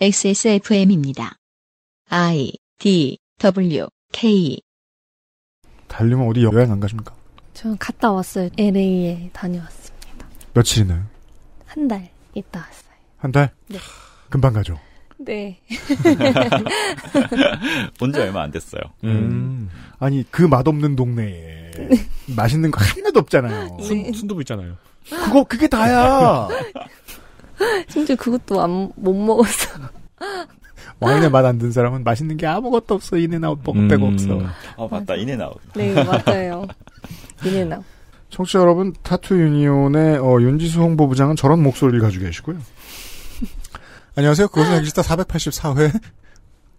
XSFM입니다. I D W K 달리면 어디 여행 안 가십니까? 저는 갔다 왔어요. LA에 다녀왔습니다. 며칠이나요? 한 달 있다 왔어요. 한 달? 네. 금방 가죠. 네. 온지 얼마 안 됐어요. 음. 아니 그 맛없는 동네에 맛있는 거 하나도 없잖아요. 네. 순, 순두부 있잖아요. 그거 그게 다야. 심지어 그것도 안, 못 먹었어. 와인에 맛 안 든 사람은 맛있는 게 아무것도 없어. 인앤아웃 뻑 음. 빼고 없어. 어, 맞다. 인앤아웃. 네, 맞아요. 인앤아웃. 청취자 여러분, 타투 유니온의 어, 윤지수 홍보부장은 저런 목소리를 가지고 계시고요. 안녕하세요. 그것은 엑시타 484회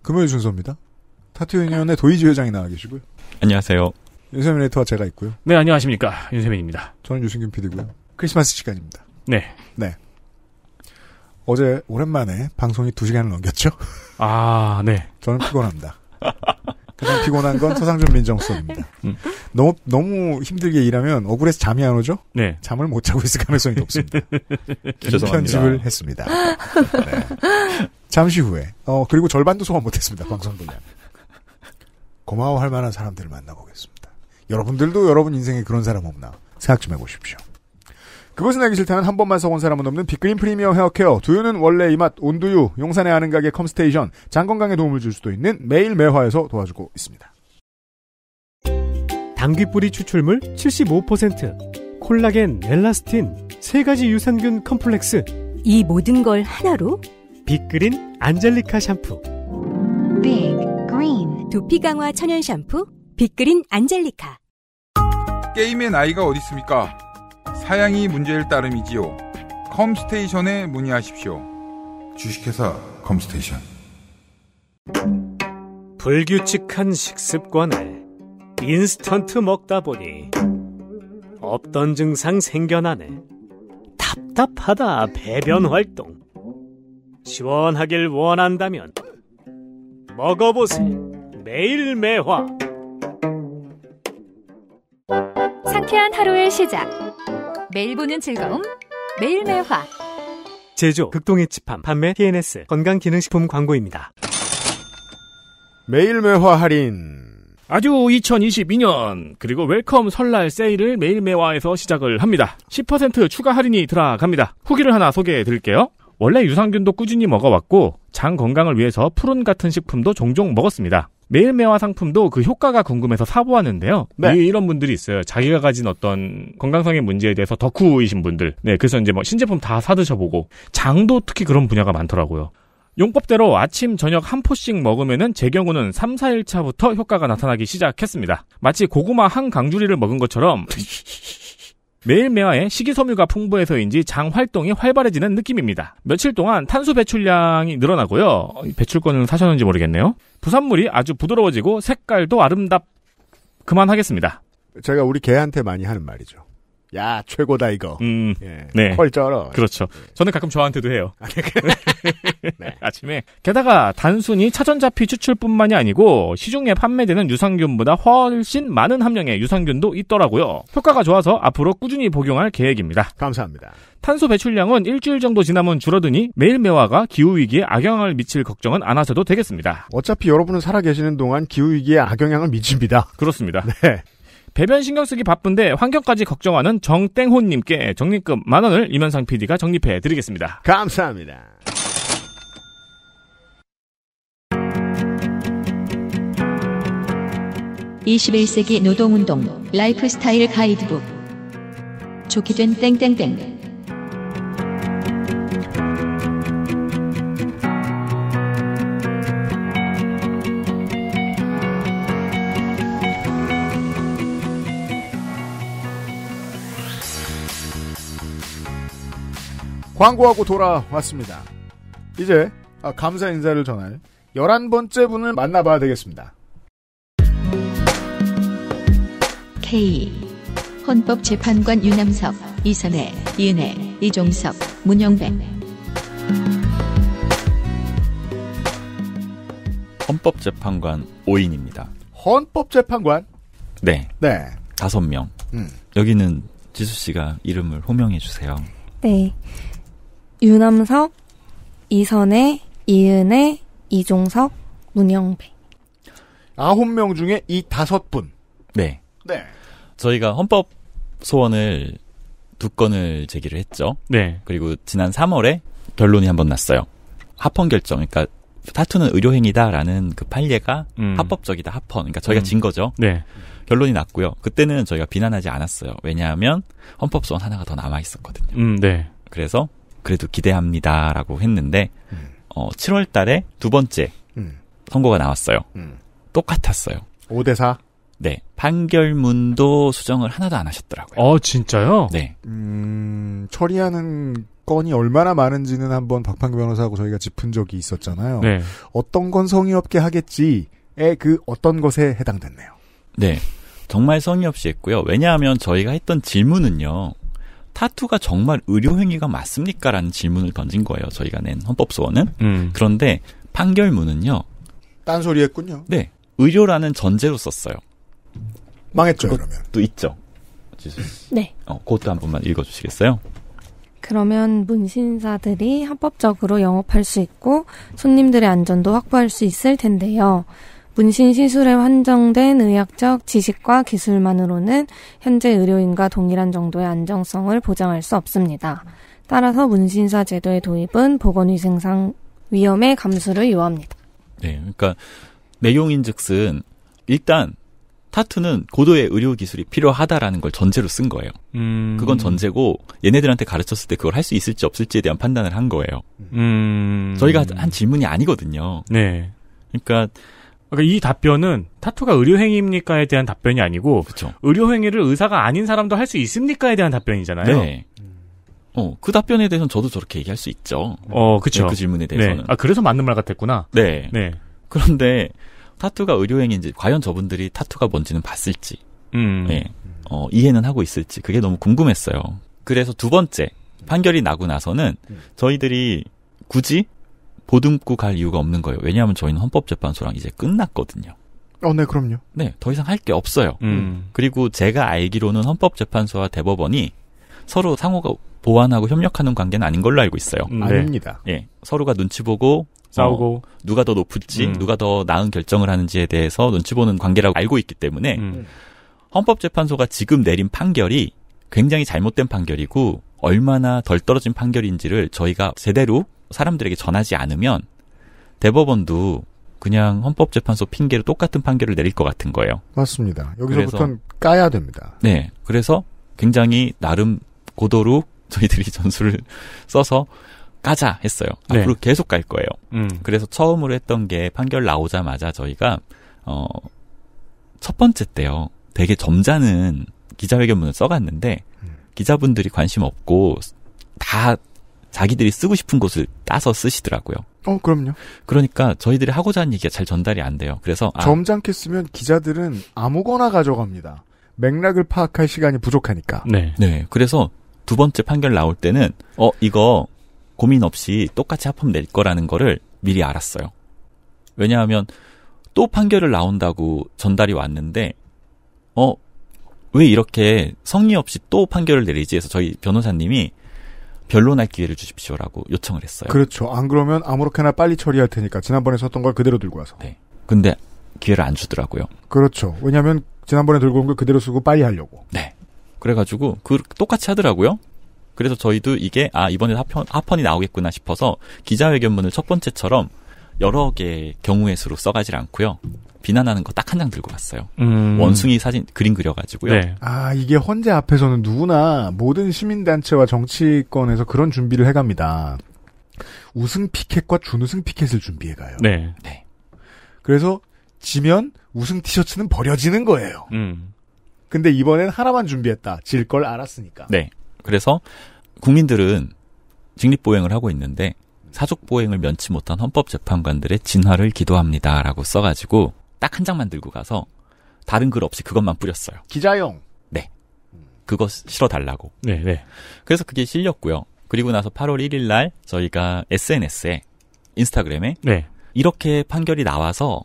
금요일 순서입니다. 타투 유니온의 도이지 회장이 나와 계시고요. 안녕하세요. 윤세민 레이터와 제가 있고요. 네, 안녕하십니까. 윤세민입니다. 저는 유승균 PD고요. 크리스마스 시간입니다. 네. 네. 어제 오랜만에 방송이 두 시간을 넘겼죠? 아, 네. 저는 피곤합니다. 가장 피곤한 건 서상준 민정수석입니다. 음. 너무 너무 힘들게 일하면 억울해서 잠이 안 오죠? 네. 잠을 못 자고 있을 가능성이 높습니다. 긴 편집을 했습니다. 네. 잠시 후에 어 그리고 절반도 소화 못했습니다. 방송 분량. 고마워할 만한 사람들을 만나보겠습니다. 여러분들도 여러분 인생에 그런 사람 없나 생각 좀 해보십시오. 그것은 알기 싫다는 한 번만 써본 사람은 없는 빅그린 프리미어 헤어케어 두유는 원래 이맛 온두유 용산의 아는 가게 컴스테이션 장건강에 도움을 줄 수도 있는 매일 매화에서 도와주고 있습니다. 당귀뿌리 추출물 75% 콜라겐, 엘라스틴 세 가지 유산균 컴플렉스 이 모든 걸 하나로 빅그린 안젤리카 샴푸 빅그린 두피 강화 천연 샴푸 빅그린 안젤리카 게임의 나이가 어디 있습니까? 사양이 문제일 따름이지요. 컴스테이션에 문의하십시오. 주식회사 컴스테이션. 불규칙한 식습관을 인스턴트 먹다 보니 없던 증상 생겨나네. 답답하다 배변 활동. 시원하길 원한다면 먹어보세요. 매일 매화. 상쾌한 하루의 시작. 매일 보는 즐거움 매일매화 제조 극동의 집함 판매 TNS 건강기능식품 광고입니다. 매일매화 할인 아주 2022년 그리고 웰컴 설날 세일을 매일매화에서 시작을 합니다. 10% 추가 할인이 들어갑니다. 후기를 하나 소개해 드릴게요. 원래 유산균도 꾸준히 먹어왔고 장 건강을 위해서 푸른 같은 식품도 종종 먹었습니다. 매일 매화 상품도 그 효과가 궁금해서 사보았는데요. 네. 이런 분들이 있어요. 자기가 가진 어떤 건강상의 문제에 대해서 덕후이신 분들. 네, 그래서 이제 뭐 신제품 다 사드셔보고 장도 특히 그런 분야가 많더라고요. 용법대로 아침, 저녁 한 포씩 먹으면은 제 경우는 3, 4일 차부터 효과가 나타나기 시작했습니다. 마치 고구마 한 강주리를 먹은 것처럼 매일매화의 식이섬유가 풍부해서인지 장 활동이 활발해지는 느낌입니다. 며칠 동안 탄소 배출량이 늘어나고요. 배출권은 사셨는지 모르겠네요. 부산물이 아주 부드러워지고 색깔도 아름답. 그만하겠습니다. 제가 우리 개한테 많이 하는 말이죠. 야 최고다 이거. 음, 예. 네. 헐쩔어. 그렇죠. 저는 가끔 저한테도 해요. 아, 네. 네. 아침에. 게다가 단순히 차전자피 추출뿐만이 아니고 시중에 판매되는 유산균보다 훨씬 많은 함량의 유산균도 있더라고요. 효과가 좋아서 앞으로 꾸준히 복용할 계획입니다. 감사합니다. 탄소 배출량은 일주일 정도 지나면 줄어드니 매일 매화가 기후위기에 악영향을 미칠 걱정은 안 하셔도 되겠습니다. 어차피 여러분은 살아계시는 동안 기후위기에 악영향을 미칩니다. 그렇습니다. 네. 배변 신경 쓰기 바쁜데 환경까지 걱정하는 정땡호님께 적립금 만 원을 이면상 PD가 정립해 드리겠습니다. 감사합니다. (21세기 노동운동) 라이프스타일 가이드북 좋게 된 땡땡땡 광고하고 돌아왔습니다. 이제 아, 감사 인사를 전할 11번째 분을 만나봐야 되겠습니다. K. 헌법재판관 유남석, 이선혜, 이은혜, 이종섭, 문영백. 헌법재판관 5인입니다. 헌법재판관? 네. 네. 다 명. 음. 여기는 지수 씨가 이름을 호명해 주세요. 네. 유남석, 이선혜, 이은혜, 이종석, 문영배. 아홉 명 중에 이 다섯 분. 네. 네. 저희가 헌법 소원을 두 건을 제기를 했죠. 네. 그리고 지난 3월에 결론이 한번 났어요. 합헌 결정. 그러니까 타투는 의료행위다라는 그 판례가 음. 합법적이다 합헌. 그러니까 저희가 음. 진 거죠. 네. 결론이 났고요. 그때는 저희가 비난하지 않았어요. 왜냐하면 헌법 소원 하나가 더 남아 있었거든요. 음, 네. 그래서 그래도 기대합니다라고 했는데 음. 어, 7월 달에 두 번째 음. 선고가 나왔어요. 음. 똑같았어요. 5대 4. 네. 판결문도 수정을 하나도 안 하셨더라고요. 어, 진짜요? 네. 음, 처리하는 건이 얼마나 많은지는 한번 박판규 변호사하고 저희가 짚은 적이 있었잖아요. 네. 어떤 건 성의 없게 하겠지에 그 어떤 것에 해당됐네요. 네. 정말 성의 없이 했고요. 왜냐하면 저희가 했던 질문은요. 타투가 정말 의료행위가 맞습니까? 라는 질문을 던진 거예요. 저희가 낸 헌법소원은. 음. 그런데 판결문은요. 딴소리 했군요. 네. 의료라는 전제로 썼어요. 망했죠, 그러면. 또 있죠. 네. 어, 그것도 한 번만 읽어주시겠어요? 그러면 문신사들이 합법적으로 영업할 수 있고 손님들의 안전도 확보할 수 있을 텐데요. 문신 시술에 한정된 의학적 지식과 기술만으로는 현재 의료인과 동일한 정도의 안정성을 보장할 수 없습니다. 따라서 문신사 제도의 도입은 보건위생상 위험의 감수를 요합니다. 네, 그러니까 내용인즉슨 일단 타투는 고도의 의료 기술이 필요하다라는 걸 전제로 쓴 거예요. 음... 그건 전제고 얘네들한테 가르쳤을 때 그걸 할 수 있을지 없을지에 대한 판단을 한 거예요. 음... 저희가 한 질문이 아니거든요. 네. 그러니까 그러니까 이 답변은 타투가 의료행위입니까에 대한 답변이 아니고 그쵸. 의료행위를 의사가 아닌 사람도 할 수 있습니까에 대한 답변이잖아요. 네. 어, 그 답변에 대해서는 저도 저렇게 얘기할 수 있죠. 어, 그쵸. 네, 그 질문에 네. 대해서는. 네. 아, 그래서 맞는 말 같았구나. 네. 네. 그런데 타투가 의료행위인지 과연 저분들이 타투가 뭔지는 봤을지 음. 네. 어, 이해는 하고 있을지 그게 너무 궁금했어요. 그래서 두 번째 판결이 나고 나서는 저희들이 굳이 보듬고 갈 이유가 없는 거예요. 왜냐하면 저희는 헌법재판소랑 이제 끝났거든요. 어, 네, 그럼요. 네, 더 이상 할 게 없어요. 음. 음. 그리고 제가 알기로는 헌법재판소와 대법원이 서로 상호가 보완하고 협력하는 관계는 아닌 걸로 알고 있어요. 음, 네. 아닙니다. 예, 서로가 눈치 보고 뭐 싸우고 어, 누가 더 높을지, 음. 누가 더 나은 결정을 하는지에 대해서 눈치 보는 관계라고 알고 있기 때문에 음. 헌법재판소가 지금 내린 판결이 굉장히 잘못된 판결이고 얼마나 덜 떨어진 판결인지를 저희가 제대로 사람들에게 전하지 않으면 대법원도 그냥 헌법재판소 핑계로 똑같은 판결을 내릴 것 같은 거예요. 맞습니다. 여기서부터는 까야 됩니다. 네. 그래서 굉장히 나름 고도로 저희들이 전술을 써서 까자 했어요. 네. 앞으로 계속 갈 거예요. 음. 그래서 처음으로 했던 게 판결 나오자마자 저희가 어, 첫 번째 때요. 되게 점잖은 기자회견문을 써갔는데 음. 기자분들이 관심 없고 다 자기들이 쓰고 싶은 곳을 따서 쓰시더라고요. 어, 그럼요. 그러니까 저희들이 하고자 하는 얘기가 잘 전달이 안 돼요. 그래서 아, 점잖게 쓰면 기자들은 아무거나 가져갑니다. 맥락을 파악할 시간이 부족하니까. 네. 네. 그래서 두 번째 판결 나올 때는 어 이거 고민 없이 똑같이 합하면될 거라는 거를 미리 알았어요. 왜냐하면 또 판결을 나온다고 전달이 왔는데 어왜 이렇게 성의 없이 또 판결을 내리지 해서 저희 변호사님이 변론할 기회를 주십시오라고 요청을 했어요. 그렇죠. 안 그러면 아무렇게나 빨리 처리할 테니까 지난번에 썼던 걸 그대로 들고 와서. 네. 근데 기회를 안 주더라고요. 그렇죠. 왜냐하면 지난번에 들고 온 걸 그대로 쓰고 빨리 하려고. 네. 그래가지고 그 똑같이 하더라고요. 그래서 저희도 이게 아 이번에 합헌, 합헌이 나오겠구나 싶어서 기자회견문을 첫 번째처럼 여러 개의 경우의 수로 써가질 않고요. 비난하는 거 딱 한 장 들고 갔어요. 음. 원숭이 사진 그림 그려가지고요. 네. 아 이게 헌재 앞에서는 누구나 모든 시민단체와 정치권에서 그런 준비를 해갑니다. 우승 피켓과 준우승 피켓을 준비해가요. 네. 네. 그래서 지면 우승 티셔츠는 버려지는 거예요. 음. 근데 이번엔 하나만 준비했다. 질 걸 알았으니까. 네. 그래서 국민들은 직립보행을 하고 있는데 사족보행을 면치 못한 헌법재판관들의 진화를 기도합니다라고 써가지고 딱한 장만 들고 가서 다른 글 없이 그것만 뿌렸어요. 기자용. 네. 그거 실어 달라고. 네, 네. 그래서 그게 실렸고요. 그리고 나서 8월 1일 날 저희가 SNS에 인스타그램에 네. 이렇게 판결이 나와서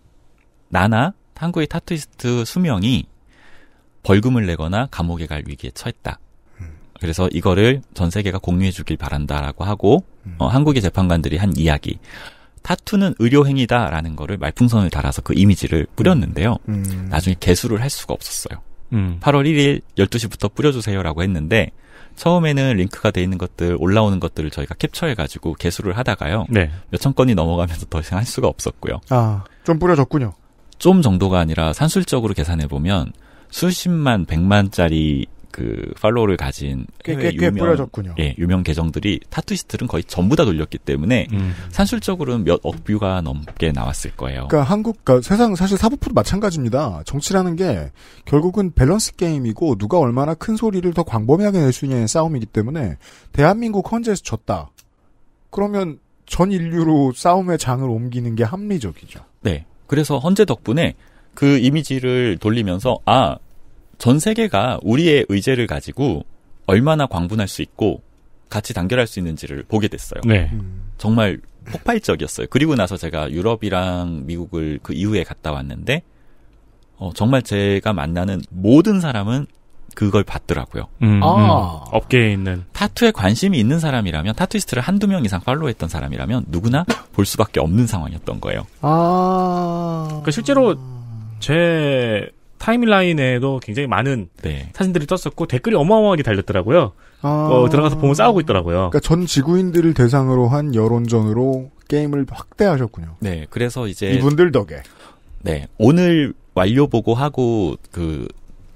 나나 한국의 타투이스트 수명이 벌금을 내거나 감옥에 갈 위기에 처했다. 그래서 이거를 전 세계가 공유해 주길 바란다라고 하고 음. 어, 한국의 재판관들이 한 이야기 타투는 의료행위다라는 거를 말풍선을 달아서 그 이미지를 음. 뿌렸는데요. 음. 나중에 개수를 할 수가 없었어요. 음. 8월 1일 12시부터 뿌려주세요라고 했는데 처음에는 링크가 돼 있는 것들 올라오는 것들을 저희가 캡처해가지고 개수를 하다가요. 네. 몇천 건이 넘어가면서 더 이상 할 수가 없었고요. 아, 좀 뿌려졌군요. 좀 정도가 아니라 산술적으로 계산해 보면 수십만 백만짜리 그 팔로워를 가진 꽤, 꽤, 꽤 유명, 뿌려졌군요. 예, 유명 계정들이 타투이스트는 거의 전부 다 돌렸기 때문에 음. 산술적으로는 몇 억 뷰가 넘게 나왔을 거예요. 그러니까 한국 그러니까 세상 사실 사법부도 마찬가지입니다. 정치라는 게 결국은 밸런스 게임이고 누가 얼마나 큰 소리를 더 광범위하게 낼 수 있냐의 싸움이기 때문에 대한민국 헌재에서 졌다. 그러면 전 인류로 싸움의 장을 옮기는 게 합리적이죠. 네. 그래서 헌재 덕분에 그 이미지를 돌리면서 아전 세계가 우리의 의제를 가지고 얼마나 광분할 수 있고 같이 단결할 수 있는지를 보게 됐어요. 네. 음. 정말 폭발적이었어요. 그리고 나서 제가 유럽이랑 미국을 그 이후에 갔다 왔는데 어, 정말 제가 만나는 모든 사람은 그걸 봤더라고요. 음, 음. 아. 음. 업계에 있는 타투에 관심이 있는 사람이라면 타투이스트를 한두 명 이상 팔로우했던 사람이라면 누구나 볼 수밖에 없는 상황이었던 거예요. 아. 그 실제로 제 타임라인에도 굉장히 많은 네. 사진들이 떴었고 댓글이 어마어마하게 달렸더라고요. 아... 어, 들어가서 보면 싸우고 있더라고요. 그러니까 전 지구인들을 대상으로 한 여론전으로 게임을 확대하셨군요. 네, 그래서 이제 이분들 덕에 네 오늘 완료 보고하고 그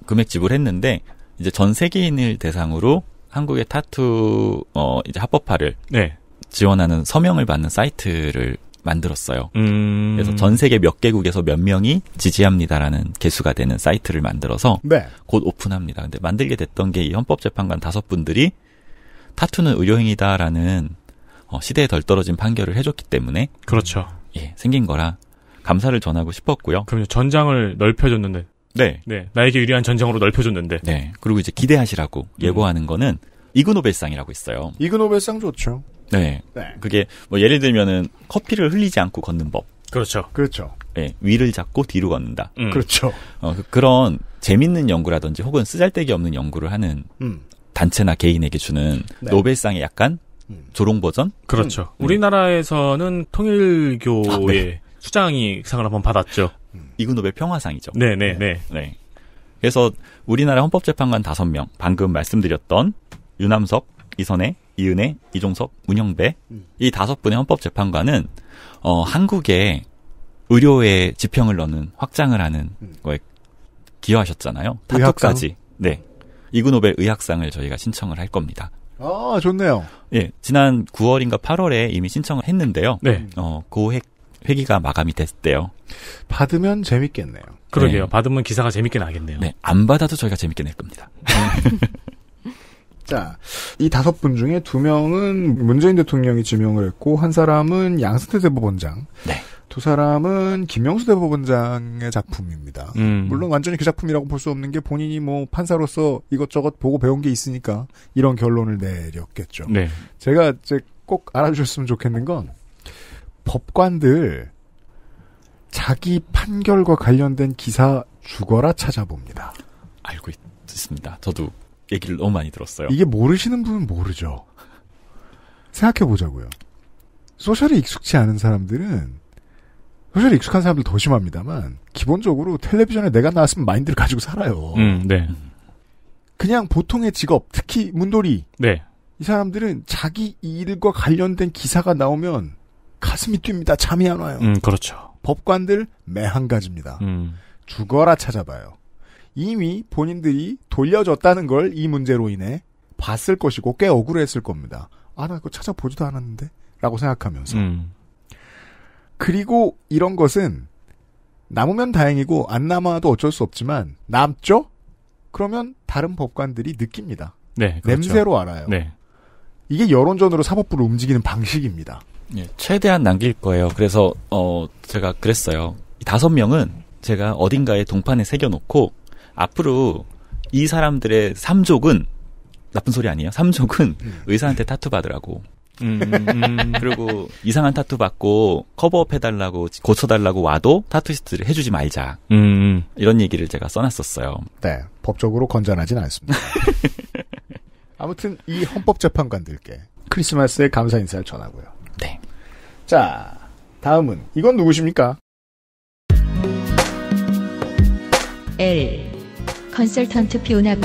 금액 지불했는데 이제 전 세계인을 대상으로 한국의 타투 어 이제 합법화를 네. 지원하는 서명을 받는 사이트를 만들었어요. 음... 그래서 전 세계 몇 개국에서 몇 명이 지지합니다라는 개수가 되는 사이트를 만들어서 네. 곧 오픈합니다. 근데 만들게 됐던 게 이 헌법재판관 다섯 분들이 타투는 의료행위다라는 어, 시대에 덜 떨어진 판결을 해줬기 때문에 그렇죠. 예, 생긴 거라 감사를 전하고 싶었고요. 그럼요. 전장을 넓혀줬는데 네. 네. 나에게 유리한 전장으로 넓혀줬는데. 네. 그리고 이제 기대하시라고 음. 예고하는 거는 이그노벨상이라고 있어요. 이그노벨상 좋죠. 네. 네. 그게 뭐 예를 들면은 커피를 흘리지 않고 걷는 법. 그렇죠. 그렇죠. 예, 네, 위를 잡고 뒤로 걷는다. 음. 그렇죠. 어, 그, 런 재밌는 연구라든지 혹은 쓰잘데기 없는 연구를 하는 음. 단체나 개인에게 주는 네. 노벨상의 약간 음. 조롱 버전? 그렇죠. 음. 우리나라에서는 통일교의 아, 네. 수장이 상을 한번 받았죠. 음. 이군 노벨 평화상이죠. 네, 네, 네, 네. 네. 그래서 우리나라 헌법재판관 다섯 명 방금 말씀드렸던 유남석, 이선혜, 이은혜, 이종석 문영배 이 다섯 분의 헌법재판관은 어, 한국에 의료에 지평을 넣는 확장을 하는 음. 거에 기여하셨잖아요. 타투까지. 네. 이그노벨 의학상을 저희가 신청을 할 겁니다. 아, 좋네요. 예, 지난 9월인가 8월에 이미 신청을 했는데요. 네. 어, 고그 회기가 마감이 됐대요. 받으면 재밌겠네요. 그러게요. 네. 받으면 기사가 재밌게 나겠네요. 네, 안 받아도 저희가 재밌게 낼 겁니다. 자, 이 다섯 분 중에 두 명은 문재인 대통령이 지명을 했고 한 사람은 양승태 대법원장, 네. 두 사람은 김영수 대법원장의 작품입니다. 음. 물론 완전히 그 작품이라고 볼 수 없는 게 본인이 뭐 판사로서 이것저것 보고 배운 게 있으니까 이런 결론을 내렸겠죠. 네. 제가 이제 꼭 알아주셨으면 좋겠는 건 법관들 자기 판결과 관련된 기사 죽어라 찾아봅니다. 알고 있, 습니다 저도 얘기를 너무 많이 들었어요. 이게 모르시는 분은 모르죠. 생각해 보자고요. 소셜에 익숙치 않은 사람들은 소셜에 익숙한 사람들 더 심합니다만 기본적으로 텔레비전에 내가 나왔으면 마인드를 가지고 살아요. 음, 네. 그냥 보통의 직업, 특히 문돌이. 네. 이 사람들은 자기 일과 관련된 기사가 나오면 가슴이 뜁니다. 잠이 안 와요. 음, 그렇죠. 법관들 매한 가지입니다. 음. 죽어라 찾아봐요. 이미 본인들이 돌려줬다는 걸 이 문제로 인해 봤을 것이고 꽤 억울했을 겁니다. 아, 나 이거 찾아보지도 않았는데? 라고 생각하면서. 음. 그리고 이런 것은 남으면 다행이고 안 남아도 어쩔 수 없지만 남죠? 그러면 다른 법관들이 느낍니다. 네, 그렇죠. 냄새로 알아요. 네. 이게 여론전으로 사법부를 움직이는 방식입니다. 예, 최대한 남길 거예요. 그래서 어 제가 그랬어요. 다섯 명은 제가 어딘가에 동판에 새겨놓고 앞으로 이 사람들의 삼족은 나쁜 소리 아니에요. 삼족은 음. 의사한테 타투 받으라고. 음, 음. 그리고 이상한 타투 받고 커버업 해달라고 고쳐달라고 와도 타투시트를 해주지 말자. 음, 음. 이런 얘기를 제가 써놨었어요. 네, 법적으로 건전하진 않습니다. 아무튼 이 헌법재판관들께 크리스마스에 감사 인사를 전하고요. 네. 자, 다음은 이건 누구십니까? L 컨설턴트 피오나가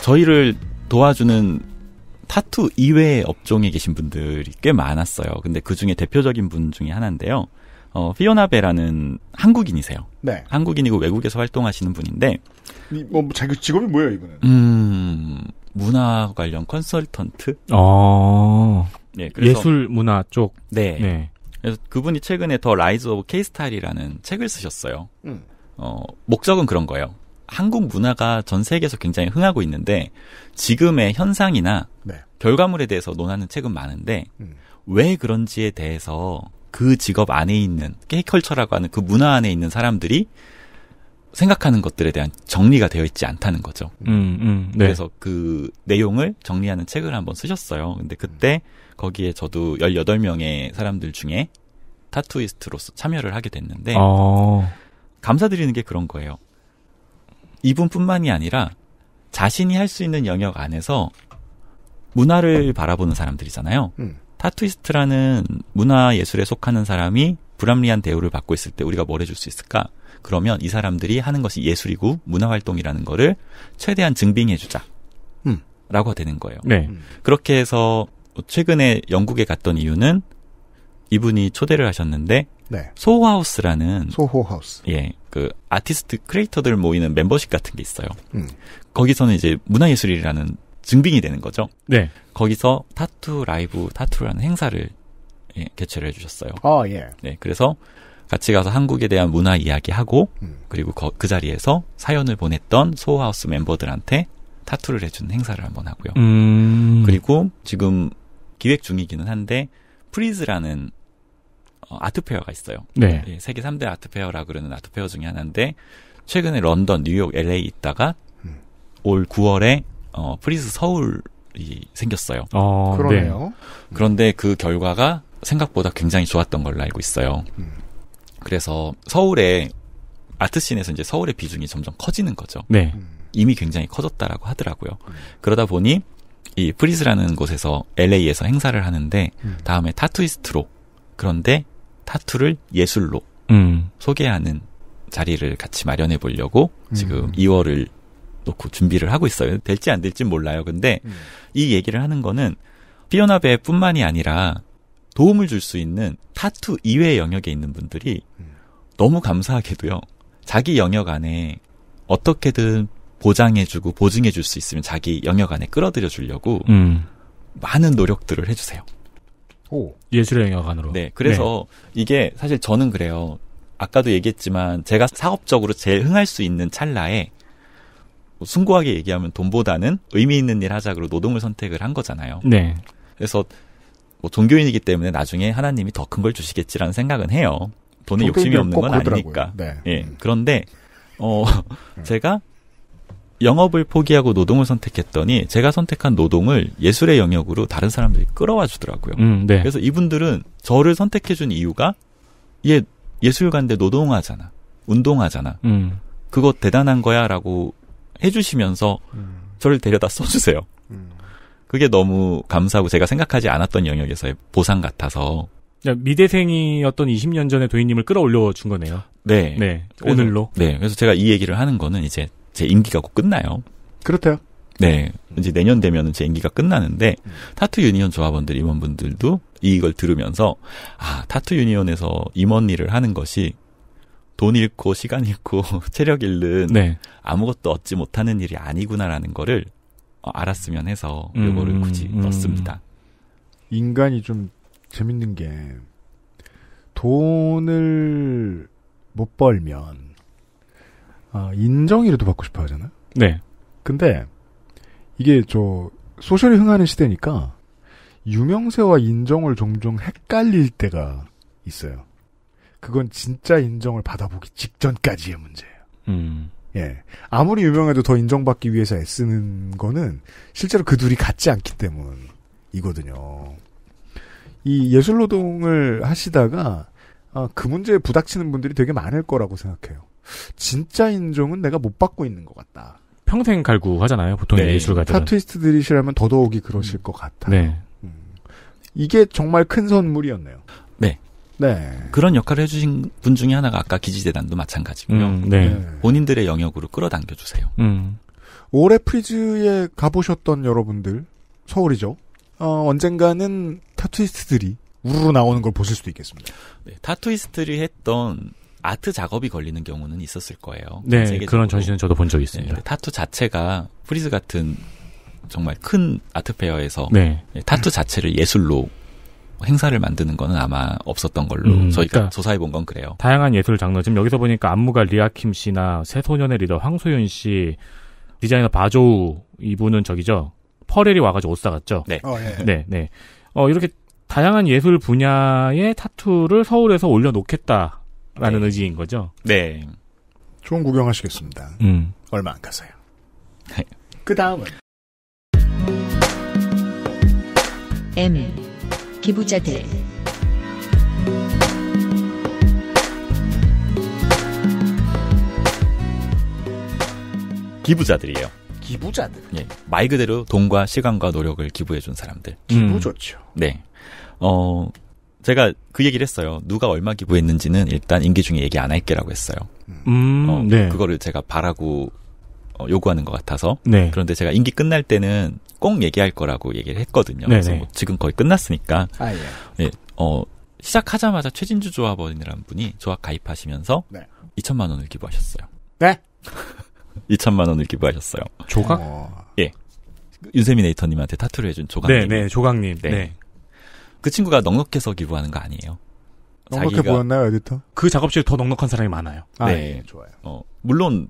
저희를 도와주는 타투 이외의 업종에 계신 분들이 꽤 많았어요. 근데 그 중에 대표적인 분 중에 하나인데요. 어, 피오나베라는 한국인이세요. 네. 한국인이고 외국에서 활동하시는 분인데. 이, 뭐, 뭐 자기 직업이 뭐예요, 이분은? 음, 문화 관련 컨설턴트? 어. 네, 예술 문화 쪽. 네. 네. 그래서 그분이 최근에 더 라이즈 오브 케이스타일이라는 책을 쓰셨어요. 음. 어, 목적은 그런 거예요. 한국 문화가 전 세계에서 굉장히 흥하고 있는데 지금의 현상이나 네. 결과물에 대해서 논하는 책은 많은데 음. 왜 그런지에 대해서 그 직업 안에 있는 케이컬처라고 하는 그 문화 안에 있는 사람들이 생각하는 것들에 대한 정리가 되어 있지 않다는 거죠. 음, 음, 네. 그래서 그 내용을 정리하는 책을 한번 쓰셨어요. 근데 그때 거기에 저도 18명의 사람들 중에 타투이스트로서 참여를 하게 됐는데 어... 감사드리는 게 그런 거예요. 이분뿐만이 아니라 자신이 할 수 있는 영역 안에서 문화를 바라보는 사람들이잖아요. 음. 타투이스트라는 문화 예술에 속하는 사람이 불합리한 대우를 받고 있을 때 우리가 뭘 해줄 수 있을까? 그러면 이 사람들이 하는 것이 예술이고 문화활동이라는 거를 최대한 증빙해주자. 음. 라고 되는 거예요. 네. 음. 그렇게 해서 최근에 영국에 갔던 이유는 이분이 초대를 하셨는데 네. 소호하우스라는 소호하우스 예그 아티스트 크리에이터들 모이는 멤버십 같은 게 있어요. 음. 거기서는 이제 문화예술이라는 증빙이 되는 거죠. 네. 거기서 타투 라이브 타투라는 행사를 예, 개최를 해주셨어요. 아 예. 네 그래서 같이 가서 한국에 대한 문화 이야기하고 음. 그리고 거, 그 자리에서 사연을 보냈던 소하우스 멤버들한테 타투를 해준 행사를 한번 하고요. 음. 그리고 지금 기획 중이기는 한데 프리즈라는 어, 아트페어가 있어요. 네. 예, 세계 3대 아트페어라 그러는 아트페어 중에 하나인데 최근에 런던, 뉴욕, LA 있다가 음. 올 9월에 어, 프리즈 서울이 생겼어요. 어, 네. 그러네요. 그런데 그 결과가 생각보다 굉장히 좋았던 걸로 알고 있어요. 음. 그래서 서울의 아트씬에서 이제 서울의 비중이 점점 커지는 거죠. 네. 이미 굉장히 커졌다라고 하더라고요. 음. 그러다 보니 이 프리즈라는 곳에서 LA에서 행사를 하는데 음. 다음에 타투이스트로 그런데 타투를 예술로 음. 소개하는 자리를 같이 마련해 보려고 지금 2월을 음. 놓고 준비를 하고 있어요. 될지 안 될지 몰라요. 근데 음. 이 얘기를 하는 거는 피오나베뿐만이 아니라 도움을 줄 수 있는 타투 이외의 영역에 있는 분들이 음. 너무 감사하게도요. 자기 영역 안에 어떻게든 보장해주고 보증해줄 수 있으면 자기 영역 안에 끌어들여 주려고 음. 많은 노력들을 해주세요. 오. 예술의 영역안으로. 네. 그래서 네. 이게 사실 저는 그래요. 아까도 얘기했지만 제가 사업적으로 제일 흥할 수 있는 찰나에 뭐 숭고하게 얘기하면 돈보다는 의미 있는 일 하자 고 노동을 선택을 한 거잖아요. 네. 그래서 뭐 종교인이기 때문에 나중에 하나님이 더 큰 걸 주시겠지라는 생각은 해요. 돈에 욕심이 없는 건 아니니까. 네. 예. 음. 그런데 어 음. 제가 영업을 포기하고 노동을 선택했더니 제가 선택한 노동을 예술의 영역으로 다른 사람들이 끌어와 주더라고요. 음, 네. 그래서 이분들은 저를 선택해 준 이유가 얘 예술가인데 노동하잖아. 운동하잖아. 음. 그거 대단한 거야라고 해 주시면서 음. 저를 데려다 써 주세요. 그게 너무 감사하고 제가 생각하지 않았던 영역에서의 보상 같아서. 미대생이었던 20년 전에 도인님을 끌어올려 준 거네요. 네. 네. 그래서, 오늘로. 네. 그래서 제가 이 얘기를 하는 거는 이제 제 임기가 곧 끝나요. 그렇대요. 네. 이제 내년 되면은 제 임기가 끝나는데 음. 타투 유니온 조합원들 임원분들도 이걸 들으면서 아, 타투 유니온에서 임원 일을 하는 것이 돈 잃고 시간 잃고 체력 잃는 네. 아무것도 얻지 못하는 일이 아니구나라는 거를 어, 알았으면 해서 음, 요거를 음, 굳이 음. 넣습니다. 인간이 좀 재밌는 게 돈을 못 벌면 아, 인정이라도 받고 싶어 하잖아요. 네. 근데 이게 저 소셜이 흥하는 시대니까 유명세와 인정을 종종 헷갈릴 때가 있어요. 그건 진짜 인정을 받아보기 직전까지의 문제예요. 음. 예. 아무리 유명해도 더 인정받기 위해서 애쓰는 거는 실제로 그 둘이 같지 않기 때문이거든요. 이 예술노동을 하시다가 아, 그 문제에 부닥치는 분들이 되게 많을 거라고 생각해요. 진짜 인정은 내가 못 받고 있는 것 같다. 평생 갈구 하잖아요, 보통 네. 예술가들은. 타투이스트들이시라면 더더욱이 그러실 음. 것 같아요. 네. 음. 이게 정말 큰 선물이었네요. 네. 네. 그런 역할을 해주신 분 중에 하나가 아까 기지재단도 마찬가지고요. 음, 네. 네. 본인들의 영역으로 끌어당겨 주세요. 음. 올해 프리즈에 가보셨던 여러분들 서울이죠. 어, 언젠가는 타투이스트들이 우르르 나오는 걸 보실 수도 있겠습니다. 네, 타투이스트들이 했던 아트 작업이 걸리는 경우는 있었을 거예요. 네, 세계적으로. 그런 전시는 저도 본 적이 네, 있습니다. 네, 타투 자체가 프리즈 같은 정말 큰 아트페어에서 네. 네 타투 자체를 예술로 행사를 만드는 거는 아마 없었던 걸로 음, 저희가 그러니까 조사해 본 건 그래요. 다양한 예술 장르 지금 여기서 보니까 안무가 리아킴 씨나 새소년의 리더 황소윤 씨, 디자이너 바조우 이분은 저기죠. 퍼렐이 와가지고 옷 사갔죠. 네. 어, 예. 네, 네. 어, 이렇게 다양한 예술 분야의 타투를 서울에서 올려놓겠다라는 네. 의지인 거죠. 네. 좋은 구경하시겠습니다. 음. 얼마 안 가서요. 네. 그 다음은 M 기부자들 기부자들이에요. 기부자들. 예. 말 그대로 돈과 시간과 노력을 기부해 준 사람들. 기부 음. 좋죠. 네. 어 제가 그 얘기를 했어요. 누가 얼마 기부했는지는 일단 임기 중에 얘기 안 할게라고 했어요. 음, 어, 네. 그거를 제가 바라고 어, 요구하는 것 같아서. 네. 그런데 제가 임기 끝날 때는 꼭 얘기할 거라고 얘기를 했거든요. 네네. 그래서 뭐 지금 거의 끝났으니까. 아, 예. 예. 어, 시작하자마자 최진주 조합원이라는 분이 조합 가입하시면서 네. 2천만 원을 기부하셨어요. 네? 2천만 원을 기부하셨어요. 조각? 어... 예. 윤세미네이터님한테 타투를 해준 조각님. 네, 네, 조각님. 네. 네. 그 친구가 넉넉해서 기부하는 거 아니에요? 넉넉해 보였나요, 에디터? 그 작업실 더 넉넉한 사람이 많아요. 아, 네, 예, 좋아요. 어, 물론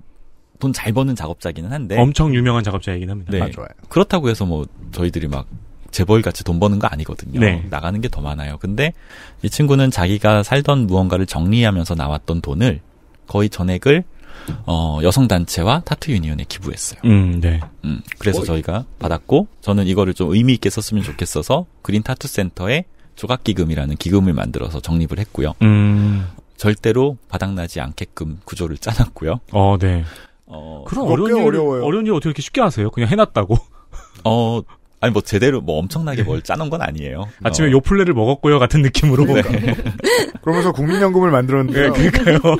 돈잘 버는 작업자기는 이 한데 엄청 유명한 작업자이긴 합니다. 네. 맞아요. 그렇다고 해서 뭐 저희들이 막 재벌 같이 돈 버는 거 아니거든요. 네. 나가는 게 더 많아요. 근데 이 친구는 자기가 살던 무언가를 정리하면서 나왔던 돈을 거의 전액을 어, 여성 단체와 타투 유니온에 기부했어요. 음, 네. 음, 그래서 오이. 저희가 받았고 저는 이거를 좀 의미 있게 썼으면 좋겠어서 그린 타투 센터에 조각 기금이라는 기금을 만들어서 적립을 했고요. 음. 절대로 바닥나지 않게끔 구조를 짜놨고요. 어, 네. 어, 그런 어려운 일, 어려워요. 어려운 일 어떻게 이렇게 쉽게 하세요? 그냥 해놨다고. 어, 아니 뭐 제대로 뭐 엄청나게 뭘 짜놓은 건 아니에요. 아침에 어. 요플레를 먹었고요 같은 느낌으로. 네. 그러면서 국민연금을 만들었는데. 네, 그러니까요.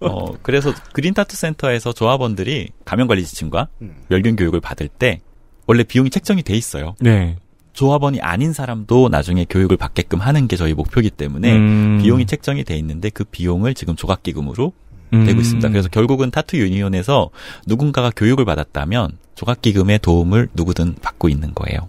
어, 그래서 그린타투 센터에서 조합원들이 감염관리 지침과 음. 멸균 교육을 받을 때 원래 비용이 책정이 돼 있어요. 네. 조합원이 아닌 사람도 나중에 교육을 받게끔 하는 게 저희 목표이기 때문에 음. 비용이 책정이 돼 있는데 그 비용을 지금 조각기금으로 되고 있습니다. 음. 그래서 결국은 타투 유니온에서 누군가가 교육을 받았다면 조각기금의 도움을 누구든 받고 있는 거예요.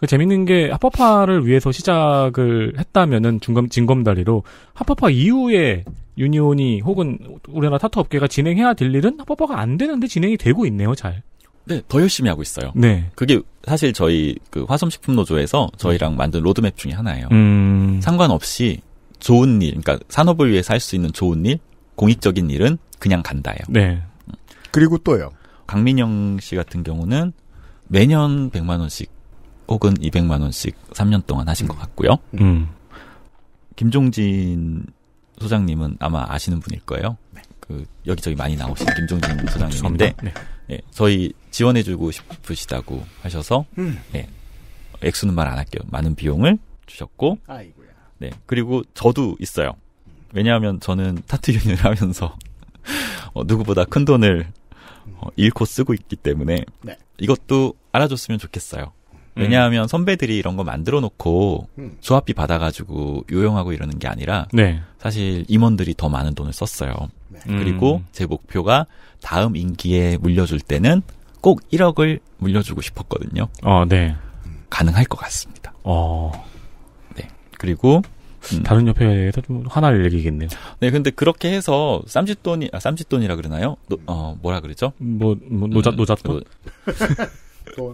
그 재밌는 게 합법화를 위해서 시작을 했다면은 중검 진검다리로 합법화 이후에 유니온이 혹은 우리나라 타투 업계가 진행해야 될 일은 합법화가 안 되는데 진행이 되고 있네요, 잘. 네, 더 열심히 하고 있어요. 네. 그게 사실 저희 그 화성식품 노조에서 저희랑 만든 로드맵 중에 하나예요. 음... 상관없이 좋은 일, 그러니까 산업을 위해서 할 수 있는 좋은 일, 공익적인 일은 그냥 간다요 네. 그리고 또요. 강민영 씨 같은 경우는 매년 100만 원씩 혹은 200만 원씩 3년 동안 하신 음. 것 같고요. 음. 음. 김종진 소장님은 아마 아시는 분일 거예요. 네. 그 여기저기 많이 나오신 김종진 아, 소장님인데 네. 예, 저희 지원해주고 싶으시다고 하셔서 음. 예, 액수는 말 안 할게요. 많은 비용을 주셨고 아이고야. 네 그리고 저도 있어요. 왜냐하면 저는 타투 유니를 하면서 어, 누구보다 큰 돈을 어, 잃고 쓰고 있기 때문에 네. 이것도 알아줬으면 좋겠어요. 음. 왜냐하면 선배들이 이런 거 만들어 놓고 음. 조합비 받아가지고 요용하고 이러는 게 아니라 네. 사실 임원들이 더 많은 돈을 썼어요. 네. 음. 그리고 제 목표가 다음 임기에 물려줄 때는 꼭 1억을 물려주고 싶었거든요. 어, 네. 가능할 것 같습니다. 어. 네. 그리고 음. 다른 옆에 대해서 좀 화날 얘기겠네요. 네, 근데 그렇게 해서 쌈짓돈이 아 쌈짓돈이라 그러나요? 노, 어 뭐라 그러죠? 뭐, 뭐 노자 그, 노자돈 그,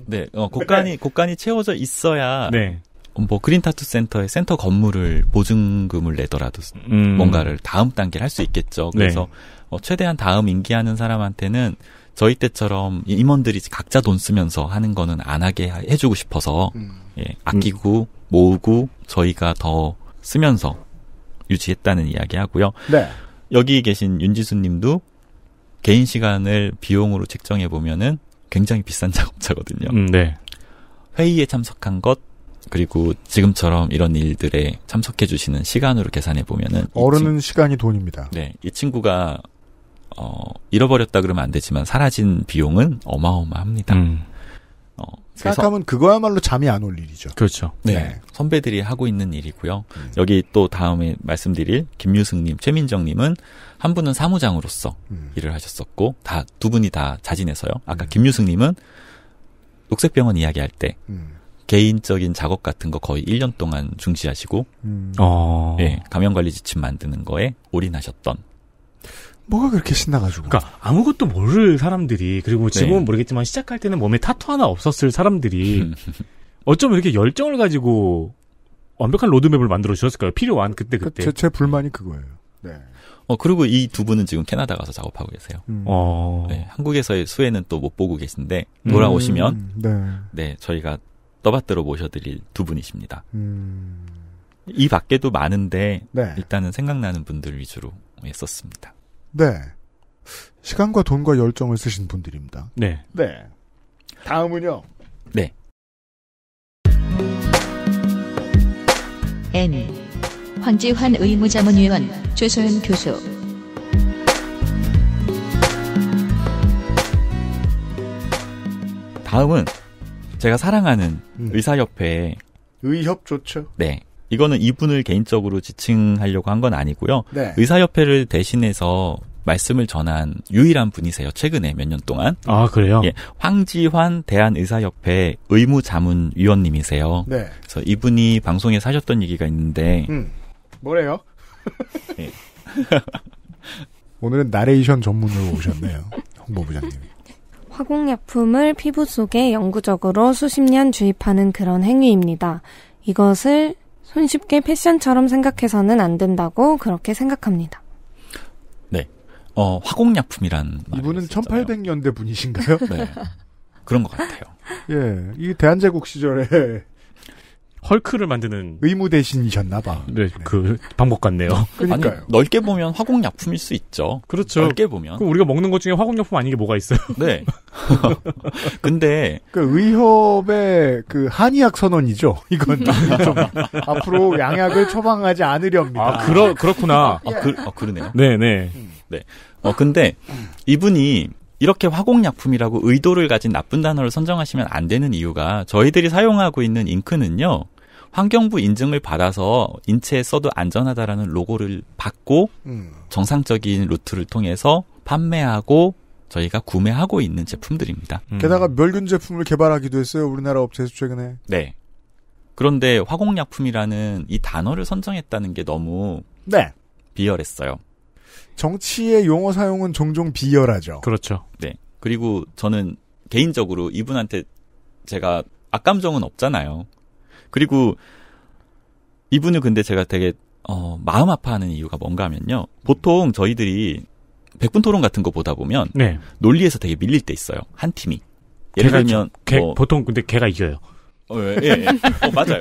네, 어, 곳간이 곳간이 네. 채워져 있어야 네. 뭐 그린 타투 센터의 센터 건물을 보증금을 내더라도 음. 뭔가를 다음 단계를 할 수 있겠죠. 네. 그래서 네. 어, 최대한 다음 임기하는 사람한테는 저희 때처럼 임원들이 각자 돈 쓰면서 하는 거는 안 하게 해주고 싶어서 음. 예, 아끼고 모으고 저희가 더 쓰면서 유지했다는 이야기하고요. 네. 여기 계신 윤지수님도 개인 시간을 비용으로 책정해 보면은 굉장히 비싼 작업자거든요. 음, 네. 회의에 참석한 것 그리고 지금처럼 이런 일들에 참석해 주시는 시간으로 계산해 보면은 어른은 친... 시간이 돈입니다. 네, 이 친구가 어 잃어버렸다 그러면 안 되지만 사라진 비용은 어마어마합니다. 음. 생각하면 그거야말로 잠이 안 올 일이죠. 그렇죠. 네. 네. 선배들이 하고 있는 일이고요. 음. 여기 또 다음에 말씀드릴 김유승님, 최민정님은 한 분은 사무장으로서 음. 일을 하셨었고, 다, 두 분이 다 자진해서요. 아까 음. 김유승님은 녹색병원 이야기할 때, 음. 개인적인 작업 같은 거 거의 1년 동안 중시하시고, 음. 어. 예, 감염관리 지침 만드는 거에 올인하셨던 뭐가 그렇게 신나가지고? 그러니까 아무것도 모를 사람들이 그리고 지금은 네. 모르겠지만 시작할 때는 몸에 타투 하나 없었을 사람들이 어쩌면 이렇게 열정을 가지고 완벽한 로드맵을 만들어 주셨을까요? 필요한 그때 그때. 제, 제 불만이 그거예요. 네. 어 그리고 이 두 분은 지금 캐나다 가서 작업하고 계세요. 음. 어. 네, 한국에서의 수혜는 또 못 보고 계신데 음. 돌아오시면 음. 네. 네 저희가 떠받들어 모셔드릴 두 분이십니다. 음. 이 밖에도 많은데 네. 일단은 생각나는 분들 위주로 했었습니다. 네. 시간과 돈과 열정을 쓰신 분들입니다. 네. 네. 다음은요. 네. N. 황지환 의무자문위원, 조소연 교수. 다음은 제가 사랑하는 음. 의사협회에 의협 좋죠. 네. 이거는 이분을 개인적으로 지칭하려고 한 건 아니고요. 네. 의사협회를 대신해서 말씀을 전한 유일한 분이세요. 최근에 몇 년 동안. 아, 그래요? 예. 황지환 대한의사협회 의무자문위원님이세요. 네. 그래서 이분이 방송에사셨던 얘기가 있는데. 음. 뭐래요? 예. 오늘은 나레이션 전문으로 오셨네요. 홍보부장님이. 화공약품을 피부 속에 영구적으로 수십 년 주입하는 그런 행위입니다. 이것을 손쉽게 패션처럼 생각해서는 안 된다고 그렇게 생각합니다. 네. 어, 화공약품이란 이분은 있었잖아요. 1800년대 분이신가요? 네. 그런 것 같아요. 예. 이 대한제국 시절에 헐크를 만드는 의무 대신이셨나봐. 네, 네, 그 방법 같네요. 그러니까 넓게 보면 화공약품일 수 있죠. 그렇죠. 넓게 보면. 그럼 우리가 먹는 것 중에 화공약품 아닌 게 뭐가 있어요? 네. 근데 그 의협의 그 한의학 선언이죠. 이건 음. 앞으로 양약을 처방하지 않으렵니다. 아, 그러 그렇구나. 아, 그, 아, 그러네요. 네, 네. 네. 어 근데 이분이 이렇게 화공약품이라고 의도를 가진 나쁜 단어를 선정하시면 안 되는 이유가 저희들이 사용하고 있는 잉크는요. 환경부 인증을 받아서 인체에 써도 안전하다라는 로고를 받고 음. 정상적인 루트를 통해서 판매하고 저희가 구매하고 있는 제품들입니다. 음. 게다가 멸균 제품을 개발하기도 했어요. 우리나라 업체에서 최근에. 네. 그런데 화공약품이라는 이 단어를 선정했다는 게 너무 네. 비열했어요. 정치의 용어 사용은 종종 비열하죠. 그렇죠. 네. 그리고 저는 개인적으로 이분한테 제가 악감정은 없잖아요. 그리고 이분을 근데 제가 되게 어, 마음 아파하는 이유가 뭔가 하면요. 보통 저희들이 백분 토론 같은 거 보다 보면 네. 논리에서 되게 밀릴 때 있어요. 한 팀이. 예를 들면 개, 뭐, 보통 근데 걔가 이겨요. 어, 예, 예, 예. 어, 맞아요.